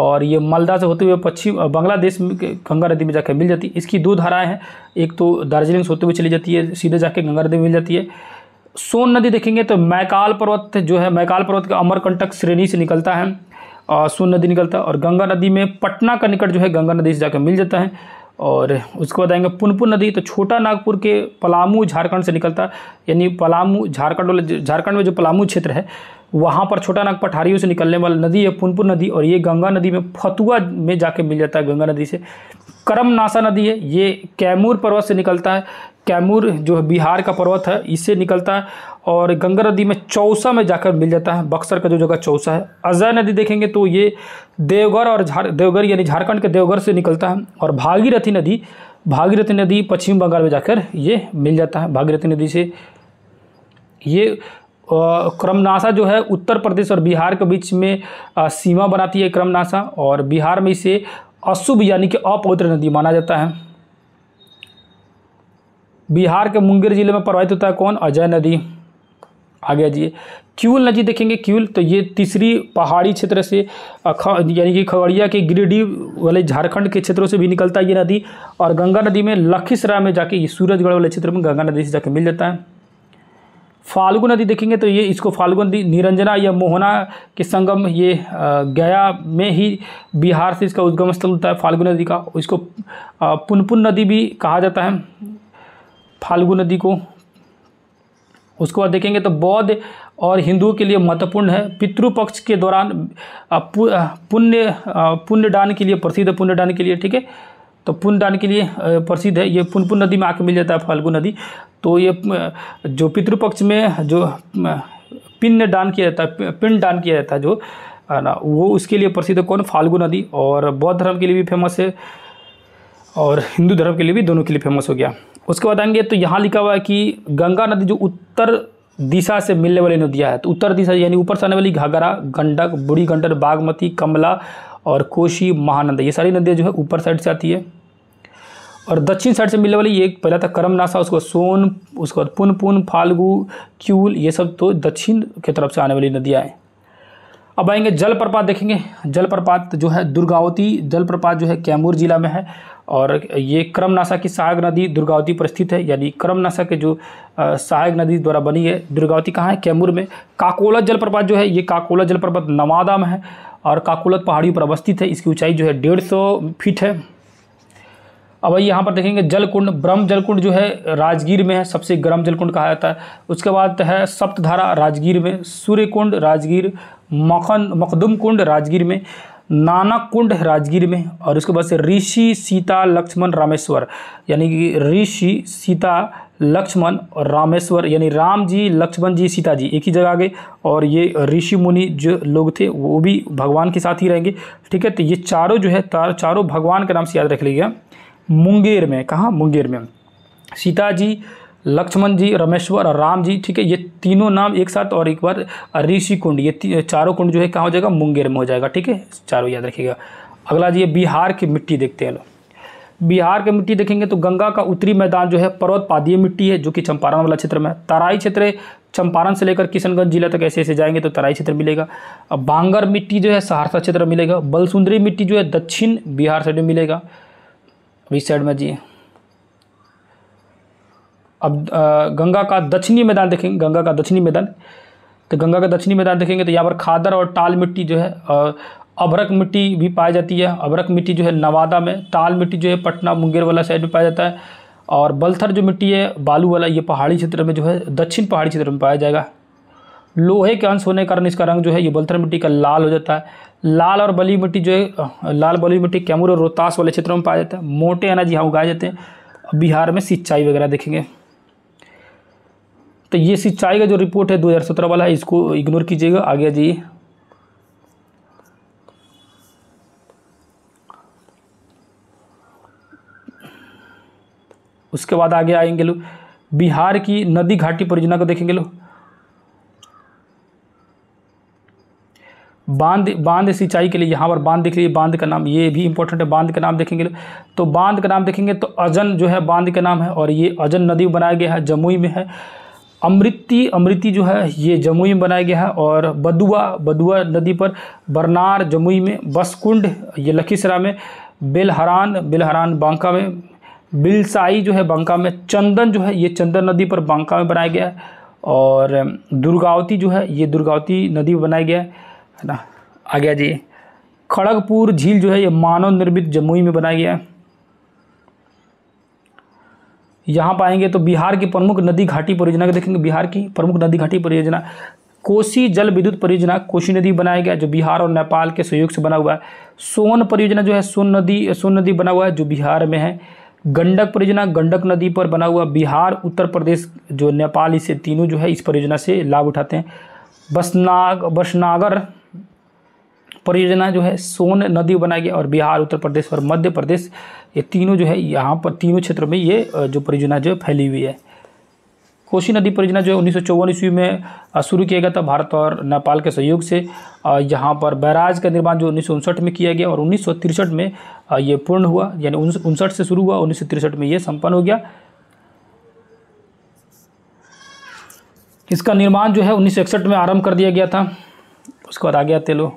और ये मालदा से होते हुए पश्चिम बांग्लादेश में गंगा नदी में जाकर मिल जाती है इसकी दो धाराएं हैं एक तो दार्जिलिंग से होते हुए चली जाती है सीधे जाके गंगा नदी में मिल जाती है सोन नदी देखेंगे तो मैकाल पर्वत जो है मैकाल पर्वत का अमरकंटक श्रेणी से निकलता है सोन नदी निकलता है और गंगा नदी में पटना का निकट जो है गंगा नदी से जाकर मिल जाता है और उसके बाद आएंगे पुनपुन नदी तो छोटा नागपुर के पलामू झारखंड से निकलता यानी पलामू झारखंड वाले झारखंड में जो पलामू क्षेत्र है वहाँ पर छोटा नाग पठारियों से निकलने वाली नदी है पुनपुर नदी और ये गंगा नदी में फतुआ में जाके मिल जाता है गंगा नदी से करम नासा नदी है ये कैमूर पर्वत से निकलता है कैमूर जो है बिहार का पर्वत है इससे निकलता है और गंगा नदी में चौसा में जाकर मिल जाता है बक्सर का जो जगह चौसा है अजय नदी देखेंगे तो ये देवघर और झार देवघर यानी झारखंड के देवघर से निकलता है और भागीरथी नदी भागीरथी नदी पश्चिम बंगाल में जाकर ये मिल जाता है भागीरथी नदी से ये क्रमनाशा जो है उत्तर प्रदेश और बिहार के बीच में सीमा बनाती है क्रमनाशा और बिहार में इसे अशुभ यानी कि अपवित्र नदी माना जाता है बिहार के मुंगेर जिले में प्रवाहित होता है कौन अजय नदी आगे आ जाइए क्यूल नदी देखेंगे क्यूल तो ये तीसरी पहाड़ी क्षेत्र से यानी कि खगड़िया के गिरिडीह वाले झारखंड के क्षेत्रों से भी निकलता है ये नदी और गंगा नदी में लखीसराय में जाके ये सूरजगढ़ वाले क्षेत्र में गंगा नदी से जाके मिल जाता है फाल्गु नदी देखेंगे तो ये इसको फाल्गु नदी निरंजना या मोहना के संगम ये गया में ही बिहार से इसका उद्गम स्थल होता है फाल्गु नदी का इसको पुनपुन नदी भी कहा जाता है फाल्गु नदी को उसके बाद देखेंगे तो बौद्ध और हिंदुओं के लिए महत्वपूर्ण है पितृपक्ष के दौरान पुण्य पुण्य दान के लिए प्रसिद्ध पुण्य दान के लिए ठीक है तो पुण्य के लिए प्रसिद्ध है ये पुनपुन नदी में आके मिल जाता है फाल्गु नदी तो ये जो पितृपक्ष में जो पिंड दान किया जाता है पिंड दान किया जाता है जो है ना वो उसके लिए प्रसिद्ध कौन फाल्गु नदी और बौद्ध धर्म के लिए भी फेमस है और हिंदू धर्म के लिए भी दोनों के लिए फेमस हो गया उसके बाद आएंगे तो यहाँ लिखा हुआ है कि गंगा नदी जो उत्तर दिशा से मिलने वाली नदियाँ है तो उत्तर दिशा यानी ऊपर से आने वाली घाघरा गंडक बूढ़ी गंडक बागमती कमला और कोशी महानंदा ये सारी नदियाँ जो है ऊपर साइड से आती है और दक्षिण साइड से मिलने वाली ये पहला था करम नासा उसके बाद सोन उसके बाद पुन पुन फाल्गु क्यूल ये सब तो दक्षिण के तरफ से आने वाली नदियाँ हैं अब आएंगे जलप्रपात देखेंगे जलप्रपात जो है दुर्गावती जलप्रपात जो है कैमूर जिला में है और ये क्रमनाशा की सहायक नदी दुर्गावती पर स्थित है यानी क्रमनाशा के जो सहायक नदी द्वारा बनी है दुर्गावती कहाँ है कैमूर में काकोला जलप्रपात जो है ये काकोला जलप्रपात नवादा में है और काकोलत पहाड़ियों पर अवस्थित है इसकी ऊंचाई जो है डेढ़ सौ फीट है अब आइए यहाँ पर देखेंगे जलकुंड ब्रह्म जलकुंड जो है राजगीर में है सबसे गर्म जलकुंड कहा जाता है उसके बाद है सप्तधारा राजगीर में सूर्यकुंड राजगीर मखन मखदुम कुंड राजगीर में नानक कुंड राजगीर में और उसके बाद से ऋषि सीता लक्ष्मण रामेश्वर यानी कि ऋषि सीता लक्ष्मण और रामेश्वर यानी राम जी लक्ष्मण जी सीता जी एक ही जगह आ गए और ये ऋषि मुनि जो लोग थे वो भी भगवान के साथ ही रहेंगे ठीक है तो ये चारों जो है चारों भगवान के नाम से याद रख लीजिएगा मुंगेर में कहाँ मुंगेर में सीता जी लक्ष्मण जी रमेश्वर और राम जी ठीक है ये तीनों नाम एक साथ और एक बार ऋषि कुंड ये चारों कुंड जो है कहाँ हो जाएगा मुंगेर में हो जाएगा ठीक है चारों याद रखिएगा अगला जी बिहार की मिट्टी देखते हैं लो बिहार की मिट्टी देखेंगे तो गंगा का उत्तरी मैदान जो है पर्वत पादीय मिट्टी है जो कि चंपारण वाला क्षेत्र में तराई क्षेत्र चंपारण से लेकर किशनगंज जिला तक ऐसे ऐसे जाएंगे तो तराई क्षेत्र मिलेगा बांगर मिट्टी जो है सहरसा क्षेत्र मिलेगा बलसुंदरी मिट्टी जो है दक्षिण बिहार साइड में मिलेगा अभी साइड में जी अब गंगा का दक्षिणी मैदान देखेंगे गंगा का दक्षिणी मैदान तो गंगा का दक्षिणी मैदान देखेंगे तो यहाँ पर खादर और टाल मिट्टी जो है अभरक मिट्टी भी पाई जाती है अभरक मिट्टी जो है नवादा में टाल मिट्टी जो है पटना मुंगेर वाला साइड में पाया जाता है और बलथर जो मिट्टी है बालू वाला ये पहाड़ी क्षेत्र में जो है दक्षिण पहाड़ी क्षेत्र में पाया जाएगा लोहे के अंश होने के कारण इसका रंग जो है ये बलथर मिट्टी का लाल हो जाता है लाल और बली मिट्टी जो है लाल बली मिट्टी कैमूर और रोहतास वाले क्षेत्रों में पाया जाता है मोटे अनाज यहाँ उगाए जाते हैं बिहार में सिंचाई वगैरह देखेंगे तो ये सिंचाई का जो रिपोर्ट है 2017 वाला है इसको इग्नोर कीजिएगा आगे आ जाइए उसके बाद आगे आएंगे लोग बिहार की नदी घाटी परियोजना को देखेंगे लोग बांध बांध सिंचाई के लिए यहाँ पर बांध देख लीजिए बांध का नाम ये भी इंपॉर्टेंट है बांध का नाम देखेंगे तो बांध का नाम देखेंगे तो अजन जो है बांध का नाम है और ये अजन नदी बनाया गया है जमुई में है अमृति अमृति जो है ये जमुई में बनाया गया है और बदुआ बदुआ नदी पर बरनार जमुई में बसकुंड ये लखीसराय में बेलहरान बेलहरान बांका में बिलसाई जो है बांका में चंदन जो है ये चंदन नदी पर बांका में बनाया गया है और दुर्गावती जो है ये दुर्गावती नदी में बनाया गया है है ना आ गया जी खड़गपुर झील जो है ये मानव निर्मित जमुई में बनाया गया है यहाँ पर आएंगे तो बिहार की प्रमुख नदी घाटी परियोजना को देखेंगे बिहार की प्रमुख नदी घाटी परियोजना कोसी जल विद्युत परियोजना कोसी नदी बनाया गया जो बिहार और नेपाल के सहयोग से बना हुआ है सोन परियोजना जो है सोन नदी सोन नदी बना हुआ है जो बिहार में है गंडक परियोजना गंडक नदी पर बना हुआ बिहार उत्तर प्रदेश जो नेपाल इसे तीनों जो है इस परियोजना से लाभ उठाते हैं बसनाग बसनागर परियोजना जो है सोन नदी बनाई गई और बिहार उत्तर प्रदेश और मध्य प्रदेश ये तीनों जो है यहाँ पर तीनों क्षेत्रों में ये जो परियोजना जो है फैली हुई है कोशी नदी परियोजना जो है उन्नीस सौ ईस्वी में शुरू किया गया था भारत और नेपाल के सहयोग से यहाँ पर बैराज का निर्माण जो उन्नीस में किया गया और उन्नीस में ये पूर्ण हुआ यानी उनसठ से शुरू हुआ उन्नीस में ये सम्पन्न हो गया इसका निर्माण जो है उन्नीस में आरंभ कर दिया गया था उसके बाद आ गया तेलो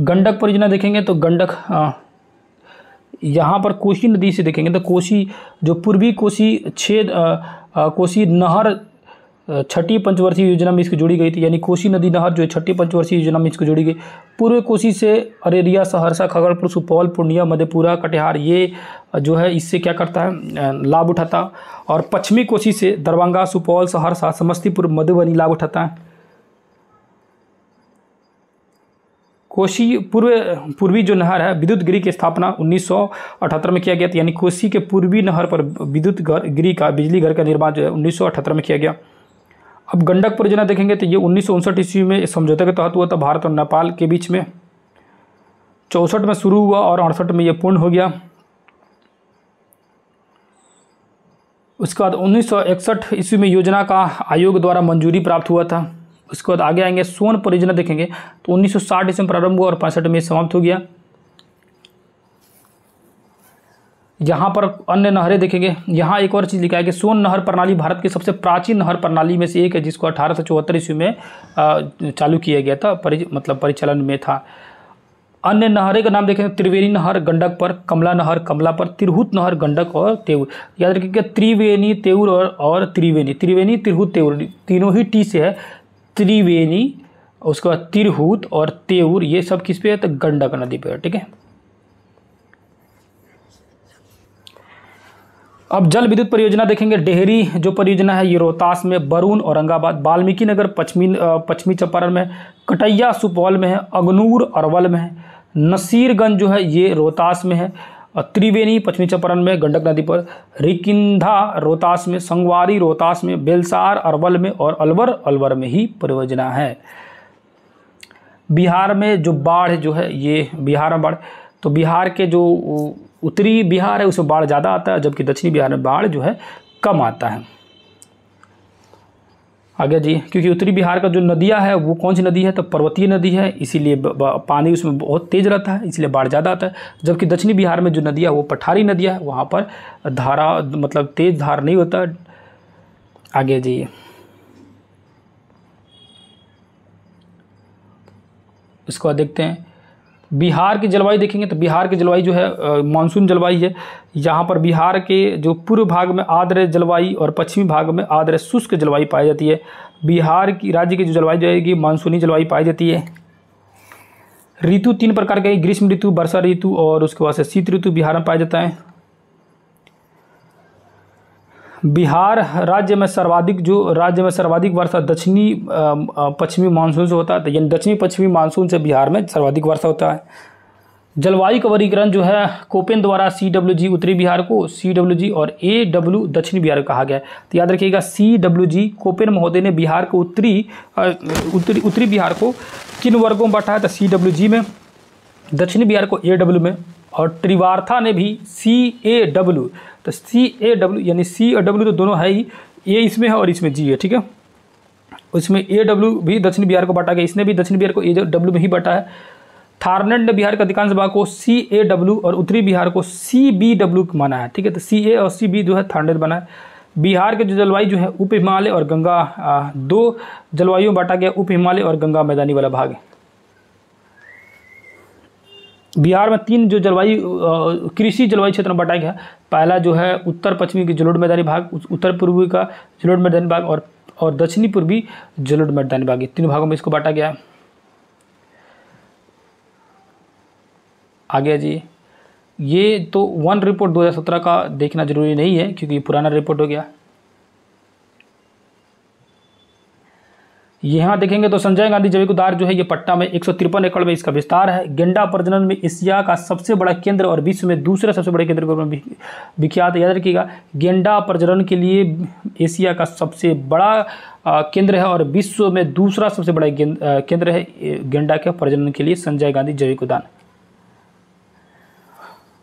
गंडक परियोजना देखेंगे तो गंडक यहाँ पर कोशी नदी से देखेंगे तो कोशी जो पूर्वी कोशी छेद कोशी नहर छठी पंचवर्षीय योजना में इसको जोड़ी गई थी यानी कोसी नदी नहर जो है छठी पंचवर्षीय योजना में इसको जोड़ी गई पूर्व कोसी से अरेरिया सहरसा खगड़पुर सुपौल पूर्णिया मधेपुरा कटिहार ये जो है इससे क्या करता है लाभ उठाता और पश्चिमी कोसी से दरभंगा सुपौल सहरसा समस्तीपुर मधुबनी लाभ उठाता है कोसी पूर्व पूर्वी जो नहर है विद्युत गृह की स्थापना 1978 में किया गया था यानी कोसी के पूर्वी नहर पर विद्युत घर गृह का बिजली घर का निर्माण जो है उन्नीस में किया गया अब गंडक परियोजना देखेंगे तो ये उन्नीस ईस्वी में समझौते के तहत हुआ था भारत और नेपाल के बीच में चौंसठ में शुरू हुआ और अड़सठ में ये पूर्ण हो गया उसके बाद उन्नीस ईस्वी में योजना का आयोग द्वारा मंजूरी प्राप्त हुआ था उसके बाद आगे आएंगे सोन परियोजना देखेंगे तो 1960 ईस्वी में प्रारंभ हुआ और पैंसठ में समाप्त हो गया यहाँ पर अन्य नहरें देखेंगे यहाँ एक और चीज़ लिखा है कि सोन नहर प्रणाली भारत की सबसे प्राचीन नहर प्रणाली में से एक है जिसको अठारह सौ चौहत्तर ईस्वी में चालू किया गया था परि मतलब परिचालन में था अन्य नहरें का नाम देखें त्रिवेणी नहर गंडक पर कमला नहर कमला पर तिरहुत नहर गंडक और तेऊर याद रखिएगा त्रिवेणी तेऊर और और त्रिवेणी त्रिवेणी तिरहुत तेउर तीनों ही टी से है त्रिवेणी उसके बाद तिरहुत और तेउर ये सब किस पे है तो गंडक नदी पे है ठीक है अब जल विद्युत परियोजना देखेंगे डेहरी जो परियोजना है ये रोहतास में बरून औरंगाबाद वाल्मीकि नगर पश्चिमी पश्चिमी चंपारण में कटैया सुपौल में है अगनूर अरवल में है नसीरगंज जो है ये रोहतास में है त्रिवेणी पश्चिमी चंपारण में गंडक नदी पर रिकिंधा रोहतास में संगवारी रोहतास में बेलसार अरवल में और अलवर अलवर में ही परियोजना है बिहार में जो बाढ़ जो है ये बिहार में बाढ़ तो बिहार के जो उत्तरी बिहार है उसमें बाढ़ ज़्यादा आता है जबकि दक्षिणी बिहार में बाढ़ जो है कम आता है आगे जी क्योंकि उत्तरी बिहार का जो नदियाँ है वो कौन सी नदी है तो पर्वतीय नदी है इसीलिए पानी उसमें बहुत तेज़ रहता है इसलिए बाढ़ ज़्यादा आता है जबकि दक्षिणी बिहार में जो नदियाँ वो पठारी नदियाँ है वहाँ पर धारा मतलब तेज़ धार नहीं होता आगे जी इसको देखते हैं बिहार की जलवायु देखेंगे तो बिहार की जलवायु जो है मानसून जलवायु है यहाँ पर बिहार के जो पूर्व भाग में आद्र जलवायु और पश्चिमी भाग में आद्र शुष्क जलवायु पाई जाती है बिहार की राज्य की जो जलवायु जाएगी मानसूनी जलवायु पाई जाती है ऋतु तीन प्रकार के ग्रीष्म ऋतु वर्षा ऋतु और उसके बाद से शीत ऋतु बिहार में पाया जाता है बिहार राज्य में सर्वाधिक जो राज्य में सर्वाधिक वर्षा दक्षिणी पश्चिमी मानसून से होता है तो यानी दक्षिणी पश्चिमी मानसून से बिहार में सर्वाधिक वर्षा होता है जलवायु का वर्गीकरण जो है कोपेन द्वारा सी डब्ल्यू जी उत्तरी बिहार को सी डब्ल्यू जी और ए डब्ल्यू दक्षिणी बिहार कहा गया तो याद रखिएगा सी डब्ल्यू जी कोपेन महोदय ने बिहार को उत्तरी उत्तरी उत्तरी बिहार को किन वर्गों में बांटा है तो सी डब्ल्यू जी में दक्षिणी बिहार को ए डब्ल्यू में और त्रिवार्था ने भी सी ए डब्ल्यू तो सी ए डब्ल्यू यानी सी और डब्ल्यू तो दोनों है ही ए इसमें है और इसमें जी है ठीक है इसमें ए डब्ल्यू भी दक्षिण बिहार को बांटा गया इसने भी दक्षिण बिहार को ए डब्ल्यू में ही बांटा है थारनेट ने बिहार के अधिकांश भाग को सी ए डब्ल्यू और उत्तरी बिहार को सी बी डब्ल्यू माना है ठीक है तो सी ए और सी बी जो है थारनेट बना है बिहार के जो जलवायु जो है उप हिमालय और गंगा दो जलवायु में बांटा गया उप हिमालय और गंगा मैदानी वाला भाग है बिहार में तीन जो जलवायु कृषि जलवायु क्षेत्र में बांटा गया पहला जो है उत्तर पश्चिमी की जलोड मैदानी भाग उत्तर पूर्वी का जलोड मैदानी भाग और और दक्षिणी पूर्वी जलोड मैदानी भाग ये तीन भागों में इसको बांटा गया आगे जी ये तो वन रिपोर्ट 2017 का देखना जरूरी नहीं है क्योंकि ये पुराना रिपोर्ट हो गया यहाँ देखेंगे तो संजय गांधी जैविक उद्यान जो है ये पट्टा में एक एकड़ में इसका विस्तार है गेंडा प्रजनन में एशिया का सबसे बड़ा केंद्र और विश्व में दूसरा सबसे बड़े केंद्र में विख्यात याद रखिएगा गेंडा प्रजनन के लिए एशिया का सबसे बड़ा केंद्र है और विश्व में दूसरा सबसे बड़ा केंद्र है गेंडा के प्रजनन के लिए संजय गांधी जैविक उद्यान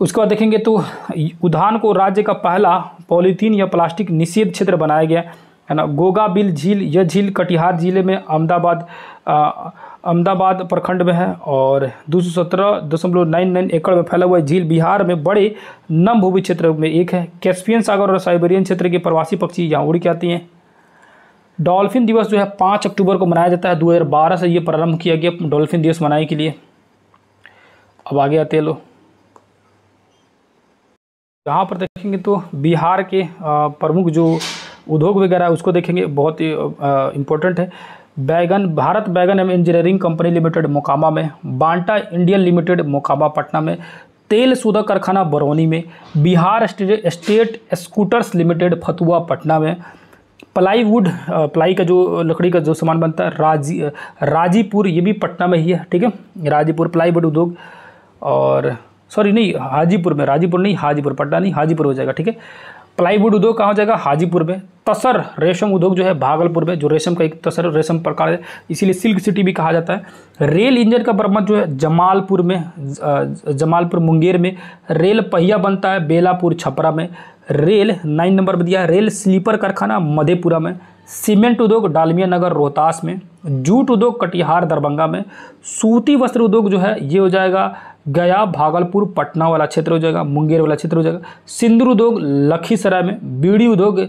उसके बाद देखेंगे तो उद्यान को राज्य का पहला पॉलीथीन या प्लास्टिक निषेध क्षेत्र बनाया गया है ना गोगा बिल झील यह झील कटिहार ज़िले में अहमदाबाद अहमदाबाद प्रखंड में है और दो सौ सत्रह दशमलव नाइन नाइन एकड़ में फैला हुआ झील बिहार में बड़े भूमि क्षेत्र में एक है कैस्पियन सागर और साइबेरियन क्षेत्र के प्रवासी पक्षी यहाँ उड़ के आती हैं डॉल्फिन दिवस जो है पाँच अक्टूबर को मनाया जाता है दो हज़ार बारह से ये प्रारंभ किया गया डॉल्फिन दिवस मनाने के लिए अब आगे आते हैं लोग यहाँ पर देखेंगे तो बिहार के प्रमुख जो उद्योग वगैरह उसको देखेंगे बहुत ही इंपॉर्टेंट है बैगन भारत बैगन एवं इंजीनियरिंग कंपनी लिमिटेड मोकामा में बांटा इंडियन लिमिटेड मोकामा पटना में तेल सुधा कारखाना बरौनी में Bihar state scooters limited Fatuha Patna में प्लाईवुड प्लाई का जो लकड़ी का जो सामान बनता है राजी राजीपुर ये भी पटना में ही है ठीक है राजीपुर प्लाईवुड उद्योग और सॉरी नहीं हाजीपुर में राजीपुर नहीं हाजीपुर पटना नहीं हाजीपुर हो जाएगा ठीक है प्लाईवुड उद्योग कहाँ हो जाएगा हाजीपुर में तसर रेशम उद्योग जो है भागलपुर में जो रेशम का एक तसर रेशम प्रकार है इसीलिए सिल्क सिटी भी कहा जाता है रेल इंजन का बरामद जो है जमालपुर में जमालपुर मुंगेर में रेल पहिया बनता है बेलापुर छपरा में रेल नाइन नंबर पर दिया है रेल स्लीपर कारखाना मधेपुरा में सीमेंट उद्योग डालमिया नगर रोहतास में जूट उद्योग कटिहार दरभंगा में सूती वस्त्र उद्योग जो है ये हो जाएगा गया भागलपुर पटना वाला क्षेत्र हो जाएगा मुंगेर वाला क्षेत्र हो जाएगा सिंदूर उद्योग लखीसराय में बीड़ी उद्योग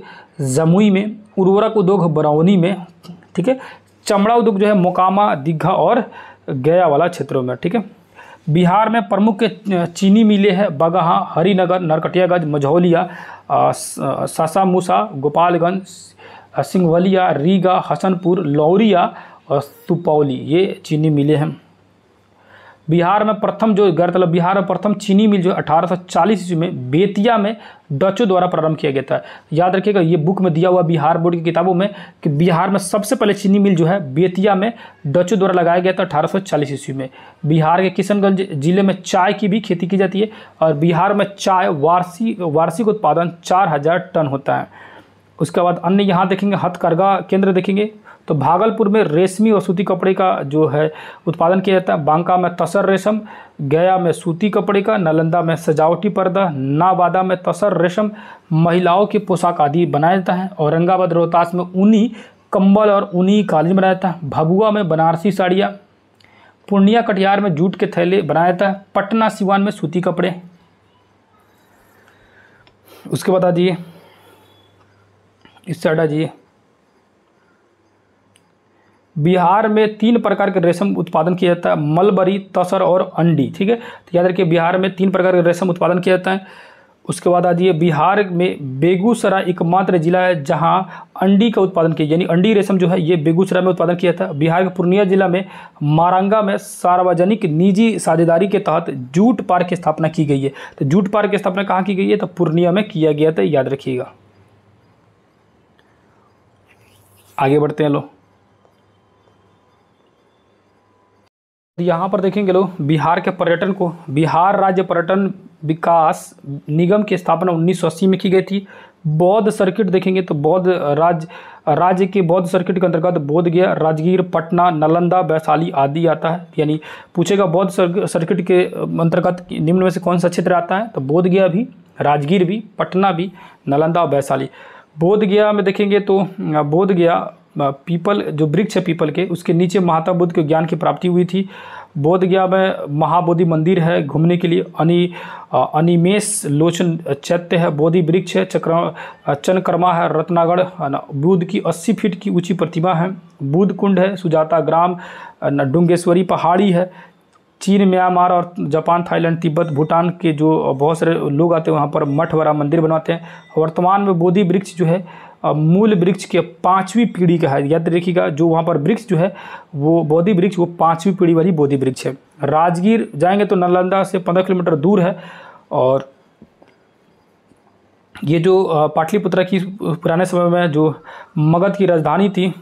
जमुई में उर्वरक उद्योग बरौनी में ठीक है चमड़ा उद्योग जो है मोकामा दीघा और गया वाला क्षेत्रों में ठीक है बिहार में प्रमुख चीनी मिले हैं बगहा हरिनगर नरकटियागंज मझौलिया सासामूसा गोपालगंज सिंगवलिया रीगा हसनपुर लौरिया और सुपौली ये चीनी मिले हैं बिहार में प्रथम जो गौरतलब बिहार में प्रथम चीनी मिल जो 1840 ईस्वी में बेतिया में डचों द्वारा प्रारंभ किया गया था याद रखिएगा ये बुक में दिया हुआ बिहार बोर्ड की किताबों में कि बिहार में सबसे पहले चीनी मिल जो है बेतिया में डचों द्वारा लगाया गया था 1840 ईस्वी में बिहार के किशनगंज जिले में चाय की भी खेती की जाती है और बिहार में चाय वार्षिक वार्षिक उत्पादन चार टन होता है उसके बाद अन्य यहाँ देखेंगे हथकरघा केंद्र देखेंगे तो भागलपुर में रेशमी और सूती कपड़े का जो है उत्पादन किया जाता है बांका में तसर रेशम गया में सूती कपड़े का नालंदा में सजावटी पर्दा नावादा में तसर रेशम महिलाओं के पोशाक आदि बनाया जाता है औरंगाबाद रोहतास में ऊनी कंबल और ऊनी कालीन बनाया जाता है भभुआ में बनारसी साड़ियाँ पूर्णिया कटिहार में जूट के थैले बनाया जाता है पटना सिवान में सूती कपड़े उसके बाद आ जाइए इस साइड आ जाइए बिहार में तीन प्रकार के रेशम उत्पादन किया जाता है मलबरी तसर और अंडी ठीक है तो याद रखिए बिहार में तीन प्रकार के रेशम उत्पादन किया जाता है उसके बाद आ जाइए बिहार में बेगूसराय एकमात्र जिला है जहाँ अंडी का उत्पादन किया यानी अंडी रेशम जो है ये बेगूसराय में उत्पादन किया जाता है बिहार के पूर्णिया जिला में मारंगा में सार्वजनिक निजी साझेदारी के तहत जूट पार्क की स्थापना की गई है तो जूट पार्क की स्थापना कहाँ की गई है तो पूर्णिया में किया गया था याद रखिएगा आगे बढ़ते हैं लोग तो यहाँ पर देखेंगे लोग बिहार के पर्यटन को बिहार राज्य पर्यटन विकास निगम की स्थापना 1980 में की गई थी बौद्ध सर्किट देखेंगे तो बौद्ध राज्य राज्य के बौद्ध सर्किट के अंतर्गत बोध गया राजगीर पटना नालंदा वैशाली आदि आता है यानी पूछेगा बौद्ध सर्किट के अंतर्गत निम्न में से कौन सा क्षेत्र आता है तो बोध गया भी राजगीर भी पटना भी नालंदा और वैशाली बोध गया में देखेंगे तो बोध गया पीपल जो वृक्ष है पीपल के उसके नीचे महात्मा बुद्ध के ज्ञान की प्राप्ति हुई थी बोध गया में महाबोधि मंदिर है घूमने के लिए अनि अनिमेश लोचन चैत्य है बोधि वृक्ष है चक्र चनकर्मा है रत्नागढ़ बुद्ध की 80 फीट की ऊंची प्रतिमा है बुद्ध कुंड है सुजाता ग्राम डूंगेश्वरी पहाड़ी है चीन म्यांमार और जापान थाईलैंड तिब्बत भूटान के जो बहुत सारे लोग आते हैं वहाँ पर मठ वाला मंदिर बनाते हैं वर्तमान में बोधि वृक्ष जो है मूल वृक्ष के पाँचवीं पीढ़ी का है याद रखिएगा जो वहाँ पर वृक्ष जो है वो बोधि वृक्ष वो पाँचवीं पीढ़ी वाली बोधि वृक्ष है राजगीर जाएंगे तो नालंदा से पंद्रह किलोमीटर दूर है और ये जो पाटलिपुत्रा की पुराने समय में जो मगध की राजधानी थी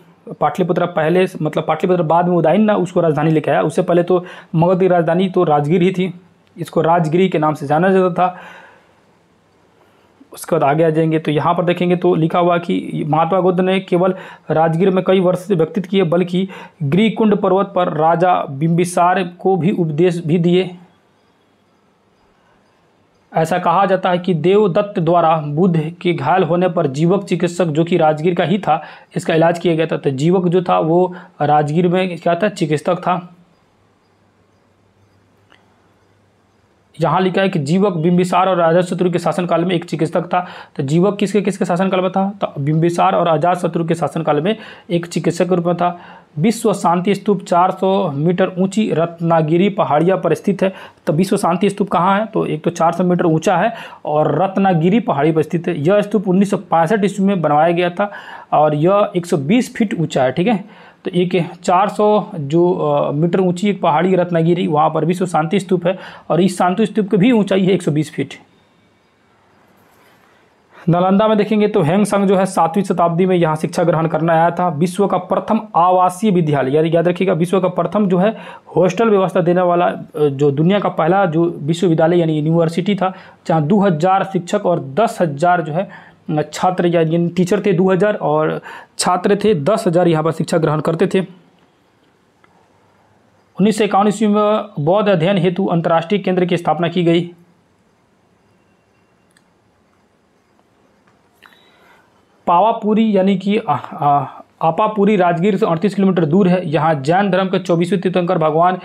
पाटलिपुत्र पहले मतलब पाटलिपुत्र बाद में उदायन ना उसको राजधानी लेके आया उससे पहले तो मगध की राजधानी तो राजगीर ही थी इसको राजगिरी के नाम से जाना जाता था उसके बाद आगे आ जाएंगे तो यहाँ पर देखेंगे तो लिखा हुआ कि महात्मा बुद्ध ने केवल राजगीर में कई वर्ष से व्यक्तित किए बल्कि ग्रीकुंड पर्वत पर राजा बिम्बिसार को भी उपदेश भी दिए ऐसा कहा जाता है कि देवदत्त द्वारा बुद्ध के घायल होने पर जीवक चिकित्सक जो कि राजगीर का ही था इसका इलाज किया गया था तो जीवक जो था वो राजगीर में क्या था चिकित्सक था यहाँ लिखा है कि जीवक बिंबिसार और अजात शत्रु के शासनकाल में एक चिकित्सक था तो जीवक किसके किसके शासनकाल में था तो बिंबिसार और अजात शत्रु के शासनकाल में एक चिकित्सक के रूप में था विश्व शांति स्तूप 400 मीटर ऊंची रत्नागिरी पहाड़िया पर स्थित है तो विश्व शांति स्तूप कहाँ है तो एक तो 400 मीटर ऊंचा है और रत्नागिरी पहाड़ी पर स्थित है यह स्तूप उन्नीस सौ ईस्वी में बनवाया गया था और यह 120 फीट ऊंचा है ठीक है तो एक 400 जो मीटर ऊंची एक पहाड़ी रत्नागिरी वहाँ पर विश्व शांति स्तूप है और इस शांति स्तूप की भी ऊंचाई है 120 फीट नालंदा में देखेंगे तो हेंग संग जो है सातवीं शताब्दी में यहाँ शिक्षा ग्रहण करना आया था विश्व का प्रथम आवासीय विद्यालय यानी याद रखिएगा विश्व का प्रथम जो है हॉस्टल व्यवस्था देने वाला जो दुनिया का पहला जो विश्वविद्यालय यानी यूनिवर्सिटी था जहाँ हजार शिक्षक और हजार जो है छात्र या टीचर थे 2000 और छात्र थे 10,000 हज़ार यहाँ पर शिक्षा ग्रहण करते थे उन्नीस सौ इक्यावन ईस्वी में बौद्ध अध्ययन हेतु अंतर्राष्ट्रीय केंद्र की स्थापना की गई पावापुरी यानी कि आपापुरी राजगीर से अड़तीस किलोमीटर दूर है यहाँ जैन धर्म के चौबीसवें तीर्थंकर भगवान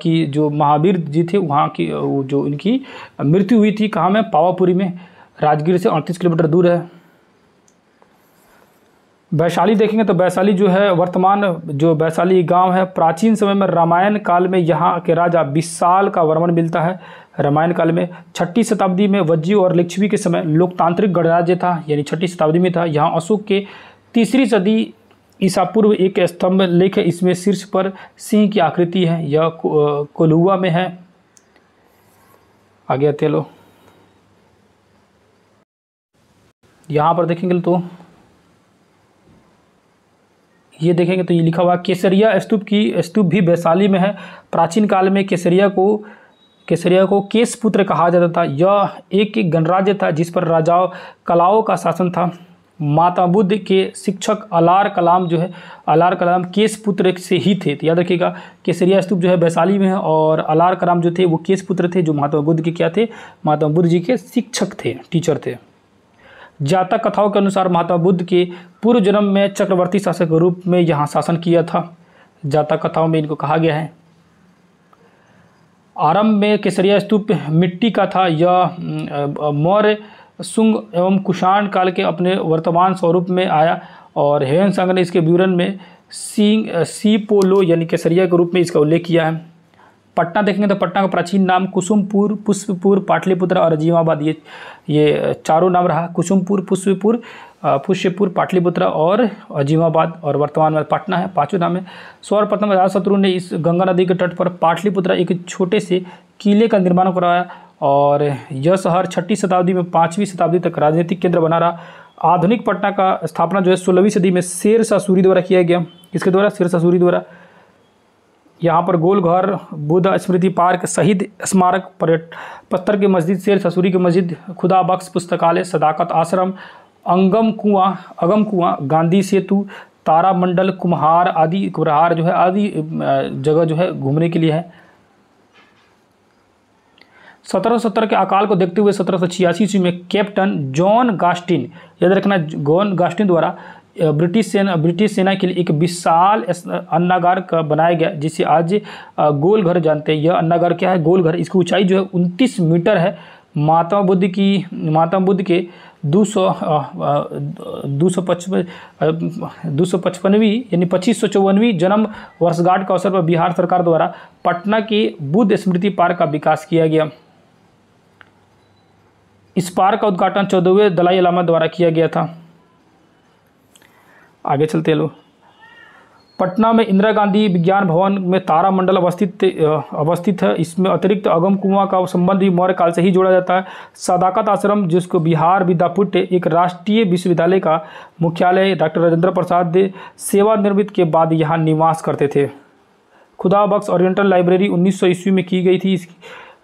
की जो महावीर जी थे वहाँ की जो इनकी मृत्यु हुई थी कहाँ में पावापुरी में राजगीर से अड़तीस किलोमीटर दूर है वैशाली देखेंगे तो वैशाली जो है वर्तमान जो वैशाली गांव है प्राचीन समय में रामायण काल में यहाँ के राजा विशाल का वर्णन मिलता है रामायण काल में छठी शताब्दी में वज्जी और लिच्छवी के समय लोकतांत्रिक गणराज्य था यानी छठी शताब्दी में था यहाँ अशोक के तीसरी सदी ईसा पूर्व एक स्तंभ लेख है इसमें शीर्ष पर सिंह की आकृति है यह कोलुआ में है आ गया तेलो यहाँ पर देखेंगे तो ये देखेंगे तो ये लिखा हुआ केसरिया स्तूप की स्तूप भी वैशाली में है प्राचीन काल में केसरिया को केसरिया को केस पुत्र कहा जाता था यह एक गणराज्य था जिस पर राजाओं कलाओं का शासन था माता बुद्ध के शिक्षक अलार कलाम जो है अलार कलाम केस पुत्र से ही थे तो याद रखिएगा केसरिया स्तूप जो है वैशाली में है और अलार कलाम जो थे वो केस पुत्र थे जो महात्मा बुद्ध के क्या थे महात्मा बुद्ध जी के शिक्षक थे टीचर थे जातक कथाओं के अनुसार महात्मा बुद्ध के पूर्व जन्म में चक्रवर्ती शासक के रूप में यहाँ शासन किया था जातक कथाओं में इनको कहा गया है आरंभ में केसरिया स्तूप मिट्टी का था यह मौर्य सुंग एवं कुषाण काल के अपने वर्तमान स्वरूप में आया और हेवन संघ ने इसके विवरण में सी सीपोलो यानी केसरिया के रूप में इसका उल्लेख किया है पटना देखेंगे तो पटना का प्राचीन नाम कुसुमपुर पुष्पपुर पाटलिपुत्र और अजीमाबाद ये ये चारों नाम रहा कुसुमपुर पुष्पपुर पुष्यपुर पाटलिपुत्र और अजीमाबाद और वर्तमान में पटना है पाँचों नाम है सौर प्रथम राजशत्रु ने इस गंगा नदी के तट पर पाटलिपुत्र एक छोटे से किले का निर्माण करवाया और यह शहर छठी शताब्दी में पाँचवीं शताब्दी तक राजनीतिक केंद्र बना रहा आधुनिक पटना का स्थापना जो है सोलहवीं सदी में शेर सूरी द्वारा किया गया किसके द्वारा शेर सूरी द्वारा यहाँ पर गोलघर बुद्ध स्मृति पार्क शहीद स्मारक पर्यट पत्थर की मस्जिद शेर ससुरी की मस्जिद खुदा बख्श पुस्तकालय सदाकत आश्रम अंगम कुआं अगम कुआं गांधी सेतु तारामंडल कुम्हार आदि कुम्हार जो है आदि जगह जो है घूमने के लिए है सत्रह सत्तर के अकाल को देखते हुए सत्रह सौ छियासी ईस्वी में कैप्टन जॉन गास्टिन याद रखना जॉन गास्टिन द्वारा ब्रिटिश सेना ब्रिटिश सेना के लिए एक विशाल अन्नागार का बनाया गया जिसे आज गोलघर जानते हैं यह अन्नागार क्या है गोलघर इसकी ऊंचाई जो है उनतीस मीटर है माता बुद्ध की माता बुद्ध के दो सौ दो सौ पचपन दो सौ पचपनवीं यानी पच्चीस सौ चौवनवीं जन्म वर्षगांठ के अवसर पर बिहार सरकार द्वारा पटना के बुद्ध स्मृति पार्क का विकास किया गया इस पार्क का उद्घाटन चौदहवें दलाई लामा द्वारा किया गया था आगे चलते हैं लोग पटना में इंदिरा गांधी विज्ञान भवन में तारा मंडल अवस्थित अवस्थित है इसमें अतिरिक्त अगम कुआ का संबंध भी मौर्य काल से ही जोड़ा जाता है सदाकत आश्रम जिसको बिहार विद्यापीठ एक राष्ट्रीय विश्वविद्यालय का मुख्यालय डॉक्टर राजेंद्र प्रसाद सेवा निर्मित के बाद यहाँ निवास करते थे खुदा बख्श ओरिएंटल लाइब्रेरी उन्नीस ईस्वी में की गई थी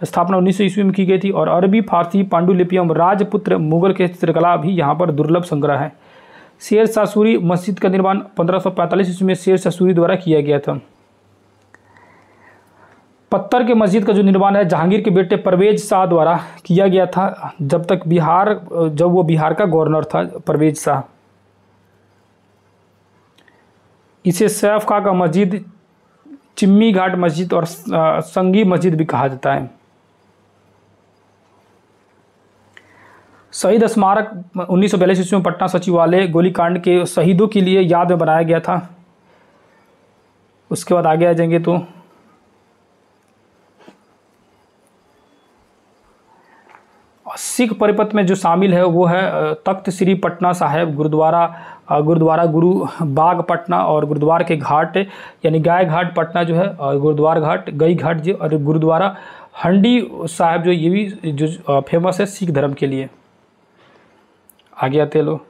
स्थापना उन्नीस ईस्वी में की गई थी और अरबी फारसी पांडुलिपियम राजपुत्र मुगल के चित्रकला भी यहाँ पर दुर्लभ संग्रह है शेर सासूरी मस्जिद का निर्माण 1545 ईस्वी में शेर सासूरी द्वारा किया गया था पत्थर के मस्जिद का जो निर्माण है जहांगीर के बेटे परवेज शाह द्वारा किया गया था जब तक बिहार जब वो बिहार का गवर्नर था परवेज शाह इसे सैफ खा का मस्जिद चिम्मी घाट मस्जिद और संगी मस्जिद भी कहा जाता है शहीद स्मारक उन्नीस सौ बयालीस ईस्वी में पटना सचिवालय गोलीकांड के शहीदों के लिए याद में बनाया गया था उसके बाद आगे आ जाएंगे तो सिख परिपथ में जो शामिल है वो है तख्त श्री पटना साहिब गुरुद्वारा गुरुद्वारा गुरु बाग पटना और गुरुद्वार के घाट यानी गाय घाट पटना जो है और गुरुद्वार घाट गई घाट जो और गुरुद्वारा हंडी साहेब जो ये भी जो फेमस है सिख धर्म के लिए आ गया थे लो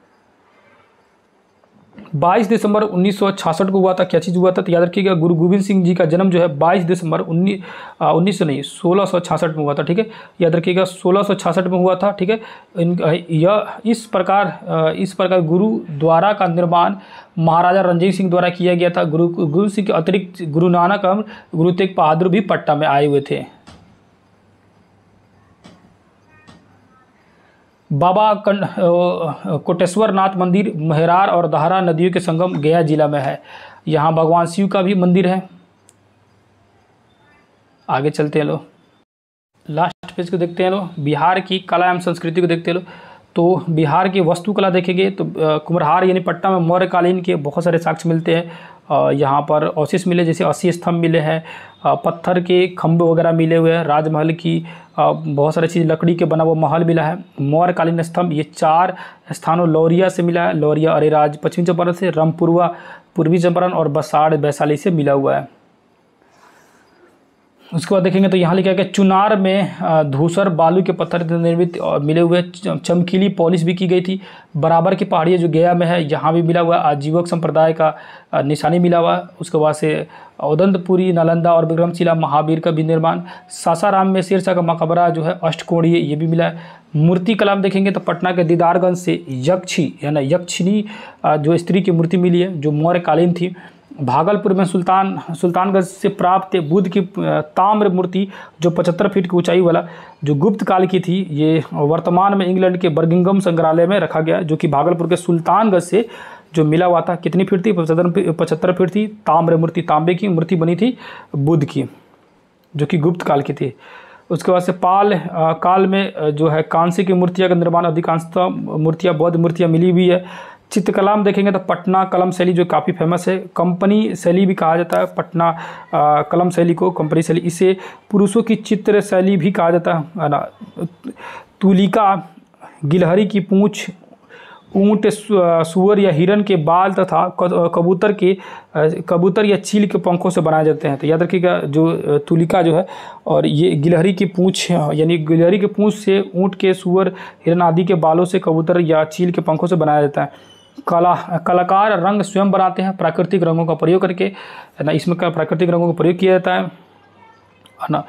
22 दिसंबर 1966 को हुआ था क्या चीज़ हुआ था तो याद रखिएगा गुरु गोविंद सिंह जी का जन्म जो है 22 दिसंबर उन्नीस उन्नीस सौ नहीं सोलह में हुआ था ठीक है याद रखिएगा सोलह में हुआ था ठीक है इन यह इस प्रकार इस प्रकार गुरु द्वारा का निर्माण महाराजा रंजीत सिंह द्वारा किया गया था गुरु गोविंद सिंह के अतिरिक्त गुरु नानक गुरु तेग बहादुर भी पट्टा में आए हुए थे बाबा कोटेश्वर नाथ मंदिर महरार और दहरा नदियों के संगम गया जिला में है यहाँ भगवान शिव का भी मंदिर है आगे चलते हैं लो लास्ट पेज को देखते हैं लो बिहार की कला एवं संस्कृति को देखते हैं लो तो बिहार की वस्तुकला देखेंगे तो कुम्हार यानी पटना में मौर्यकालीन के बहुत सारे साक्ष्य मिलते हैं यहाँ पर अवशेष मिले जैसे अस्सी स्तंभ मिले हैं पत्थर के खम्भे वगैरह मिले हुए हैं राजमहल की बहुत सारी चीज़ लकड़ी के बना हुआ महल मिला है मौर्यकालीन स्तंभ ये चार स्थानों लौरिया से मिला है लौरिया अरेराज पश्चिमी चंपारण से रामपुरवा पूर्वी चंपारण और बसाड़ वैशाली से मिला हुआ है उसके बाद देखेंगे तो यहाँ लिखा गया चुनार में धूसर बालू के पत्थर निर्मित और मिले हुए चमकीली पॉलिश भी की गई थी बराबर की पहाड़ी जो गया में है यहाँ भी मिला हुआ आजीवक संप्रदाय का निशानी मिला हुआ उसके बाद से औदंतपुरी नालंदा और विक्रमशिला महावीर का भी निर्माण सासाराम में शेरशाह का मकबरा जो है अष्टकोणीय ये भी मिला है मूर्ति कलाम देखेंगे तो पटना के दीदारगंज से यक्षी यानी यक्षिणी जो स्त्री की मूर्ति मिली है जो मौर्यकालीन थी भागलपुर में सुल्तान सुल्तानगंज से प्राप्त बुद्ध की ताम्र मूर्ति जो 75 फीट की ऊंचाई वाला जो गुप्त काल की थी ये वर्तमान में इंग्लैंड के बर्गिंगम संग्रहालय में रखा गया जो कि भागलपुर के सुल्तानगंज से जो मिला हुआ था कितनी फीट थी पचहत्तर पचहत्तर फीट थी ताम्र मूर्ति तांबे की मूर्ति बनी थी बुद्ध की जो कि गुप्त काल की थी उसके बाद से पाल काल में जो है कांसी की मूर्तियाँ का निर्माण अधिकांशतः मूर्तियाँ बौद्ध मूर्तियाँ मिली हुई है चित्रकला में देखेंगे तो पटना कलम शैली जो काफ़ी फेमस है कंपनी शैली भी कहा जाता है पटना आ, कलम शैली को कंपनी शैली इसे पुरुषों की चित्र शैली भी कहा जाता है ना तुलिका गिलहरी की पूँछ ऊँट सुअर या हिरन के बाल तथा कबूतर के कबूतर या चील के पंखों से बनाए जाते हैं तो याद रखिएगा जो तुलिका जो है और ये गिलहरी की पूँछ यानी गिलहरी के पूँछ से ऊँट के सुअर हिरन आदि के बालों से कबूतर या चील के पंखों से बनाया जाता है कला कलाकार रंग स्वयं बनाते हैं प्राकृतिक रंगों का प्रयोग करके है ना इसमें प्राकृतिक रंगों का प्रयोग किया जाता है है ना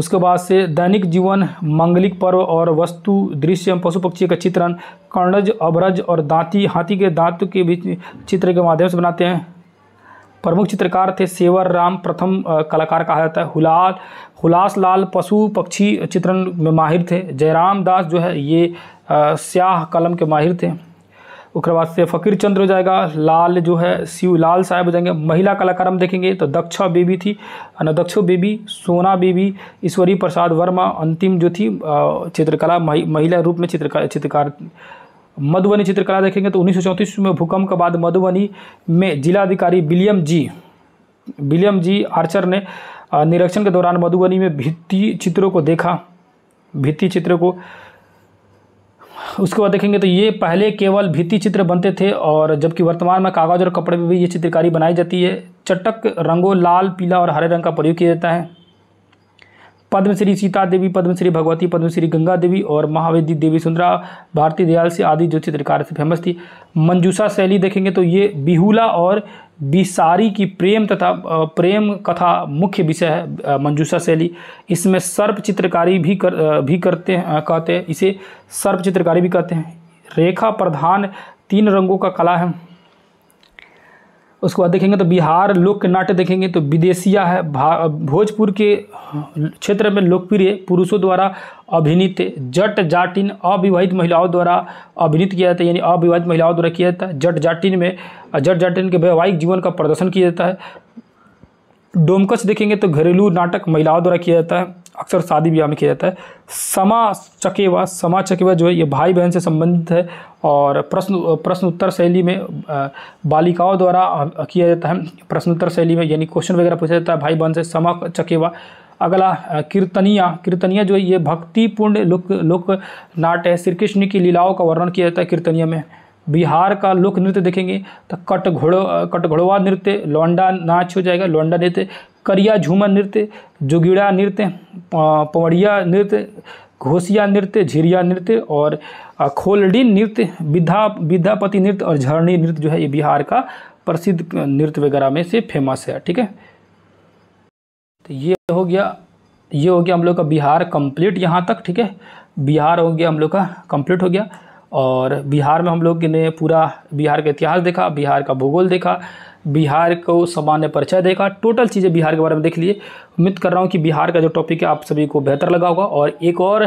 उसके बाद से दैनिक जीवन मांगलिक पर्व और वस्तु दृश्य पशु पक्षी का चित्रण कर्णज अभरज और दांती हाथी के दांत के बीच चित्र के माध्यम से बनाते हैं प्रमुख चित्रकार थे सेवर राम प्रथम कलाकार कहा जाता है हुलाल हुलास लाल पशु पक्षी चित्रण में माहिर थे जयराम दास जो है ये स्याह कलम के माहिर थे उसके बाद से फ़कीर चंद्र हो जाएगा लाल जो है शिव लाल साहब हो जाएंगे महिला कलाकार हम देखेंगे तो दक्षा बेबी थी अनदक्षो बेबी सोना बेबी ईश्वरी प्रसाद वर्मा अंतिम जो थी चित्रकला महिला रूप में चित्रकला चित्रकार मधुबनी चित्रकला देखेंगे तो उन्नीस में भूकंप के बाद मधुबनी में जिलाधिकारी William G William G Archer ने निरीक्षण के दौरान मधुबनी में भित्ति चित्रों को देखा भित्ति चित्रों को उसके बाद देखेंगे तो ये पहले केवल भित्ति चित्र बनते थे और जबकि वर्तमान में कागज़ और कपड़े में भी ये चित्रकारी बनाई जाती है चटक रंगों लाल पीला और हरे रंग का प्रयोग किया जाता है पद्मश्री सीता देवी पद्मश्री भगवती पद्मश्री गंगा देवी और महावेदी देवी सुंदरा भारती दयाल से आदि जो चित्रकार से फेमस थी मंजूषा शैली देखेंगे तो ये बिहूला और बिसारी की प्रेम तथा प्रेम कथा मुख्य विषय है मंजूषा शैली इसमें सर्प चित्रकारी भी कर भी करते हैं कहते हैं इसे सर्प चित्रकारी भी कहते हैं रेखा प्रधान तीन रंगों का कला है उसके बाद देखेंगे तो बिहार लोक नाट्य देखेंगे तो विदेशिया है भोजपुर के क्षेत्र में लोकप्रिय पुरुषों द्वारा अभिनीत जट जाटिन अविवाहित महिलाओं द्वारा अभिनीत किया जाता है यानी अविवाहित महिलाओं द्वारा किया जाता है जट जाटिन में जट जाटिन के वैवाहिक जीवन का प्रदर्शन किया जाता है डोमकच देखेंगे तो घरेलू नाटक महिलाओं द्वारा किया जाता है अक्सर शादी ब्याह में किया जाता है समा चकेवा समा चकेवा जो है ये भाई बहन से संबंधित है और प्रश्न प्रश्न उत्तर शैली में बालिकाओं द्वारा किया जाता है प्रश्न उत्तर शैली में यानी क्वेश्चन वगैरह पूछा जाता है भाई बहन से समा चकेवा अगला कीर्तनिया कीर्तनिया जो ये भक्तिपूर्ण लोक लोक नाट्य है श्री कृष्ण की लीलाओं का वर्णन किया जाता है कीर्तनिया में बिहार का लोक नृत्य देखेंगे तो कट घोड़ो कट घोड़वा नृत्य लौंडा नाच हो जाएगा लौंडा नृत्य करिया झूमर नृत्य जुगिड़ा नृत्य पवड़िया नृत्य घोसिया नृत्य झिरिया नृत्य और खोलडी नृत्य विद्या विद्यापति नृत्य और झरणी नृत्य जो है ये बिहार का प्रसिद्ध नृत्य वगैरह में से फेमस है ठीक है तो ये हो गया ये हो गया हम लोग का बिहार कंप्लीट यहाँ तक ठीक है बिहार हो गया हम लोग का कंप्लीट हो गया और बिहार में हम लोग ने पूरा बिहार का इतिहास देखा बिहार का भूगोल देखा बिहार को सामान्य परिचय देखा टोटल चीज़ें बिहार के बारे में देख लिए उम्मीद कर रहा हूँ कि बिहार का जो टॉपिक है आप सभी को बेहतर लगा होगा और एक और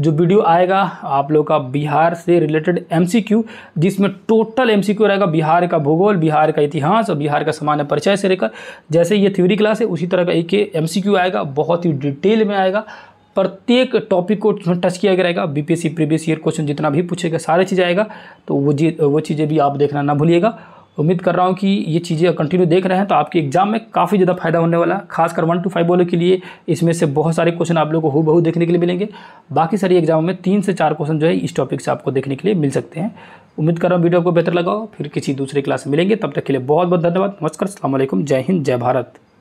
जो वीडियो आएगा आप लोग का बिहार से रिलेटेड एमसीक्यू जिसमें टोटल एमसीक्यू रहेगा बिहार का भूगोल बिहार का इतिहास और बिहार का सामान्य परिचय से लेकर जैसे ये थ्योरी क्लास है उसी तरह का एक एम आएगा बहुत ही डिटेल में आएगा प्रत्येक टॉपिक को टच किया गया रहेगा बीपीएससी प्रीवियस ईयर क्वेश्चन जितना भी पूछेगा सारे चीज़ आएगा तो वो जी वो चीज़ें भी आप देखना ना भूलिएगा उम्मीद कर रहा हूँ कि ये चीज़ें कंटिन्यू देख रहे हैं तो आपके एग्जाम में काफ़ी ज़्यादा फायदा होने वाला है खासकर वन टू फाइव वालों के लिए इसमें से बहुत सारे क्वेश्चन आप लोगों को हु बहु देखने के लिए मिलेंगे बाकी सारी एग्जाम में तीन से चार क्वेश्चन जो है इस टॉपिक से आपको देखने के लिए मिल सकते हैं उम्मीद कर रहा हूँ वीडियो को बेहतर लगाओ फिर किसी दूसरे क्लास में मिलेंगे तब तक के लिए बहुत बहुत धन्यवाद नमस्कार अल्लाम जय हिंद जय भारत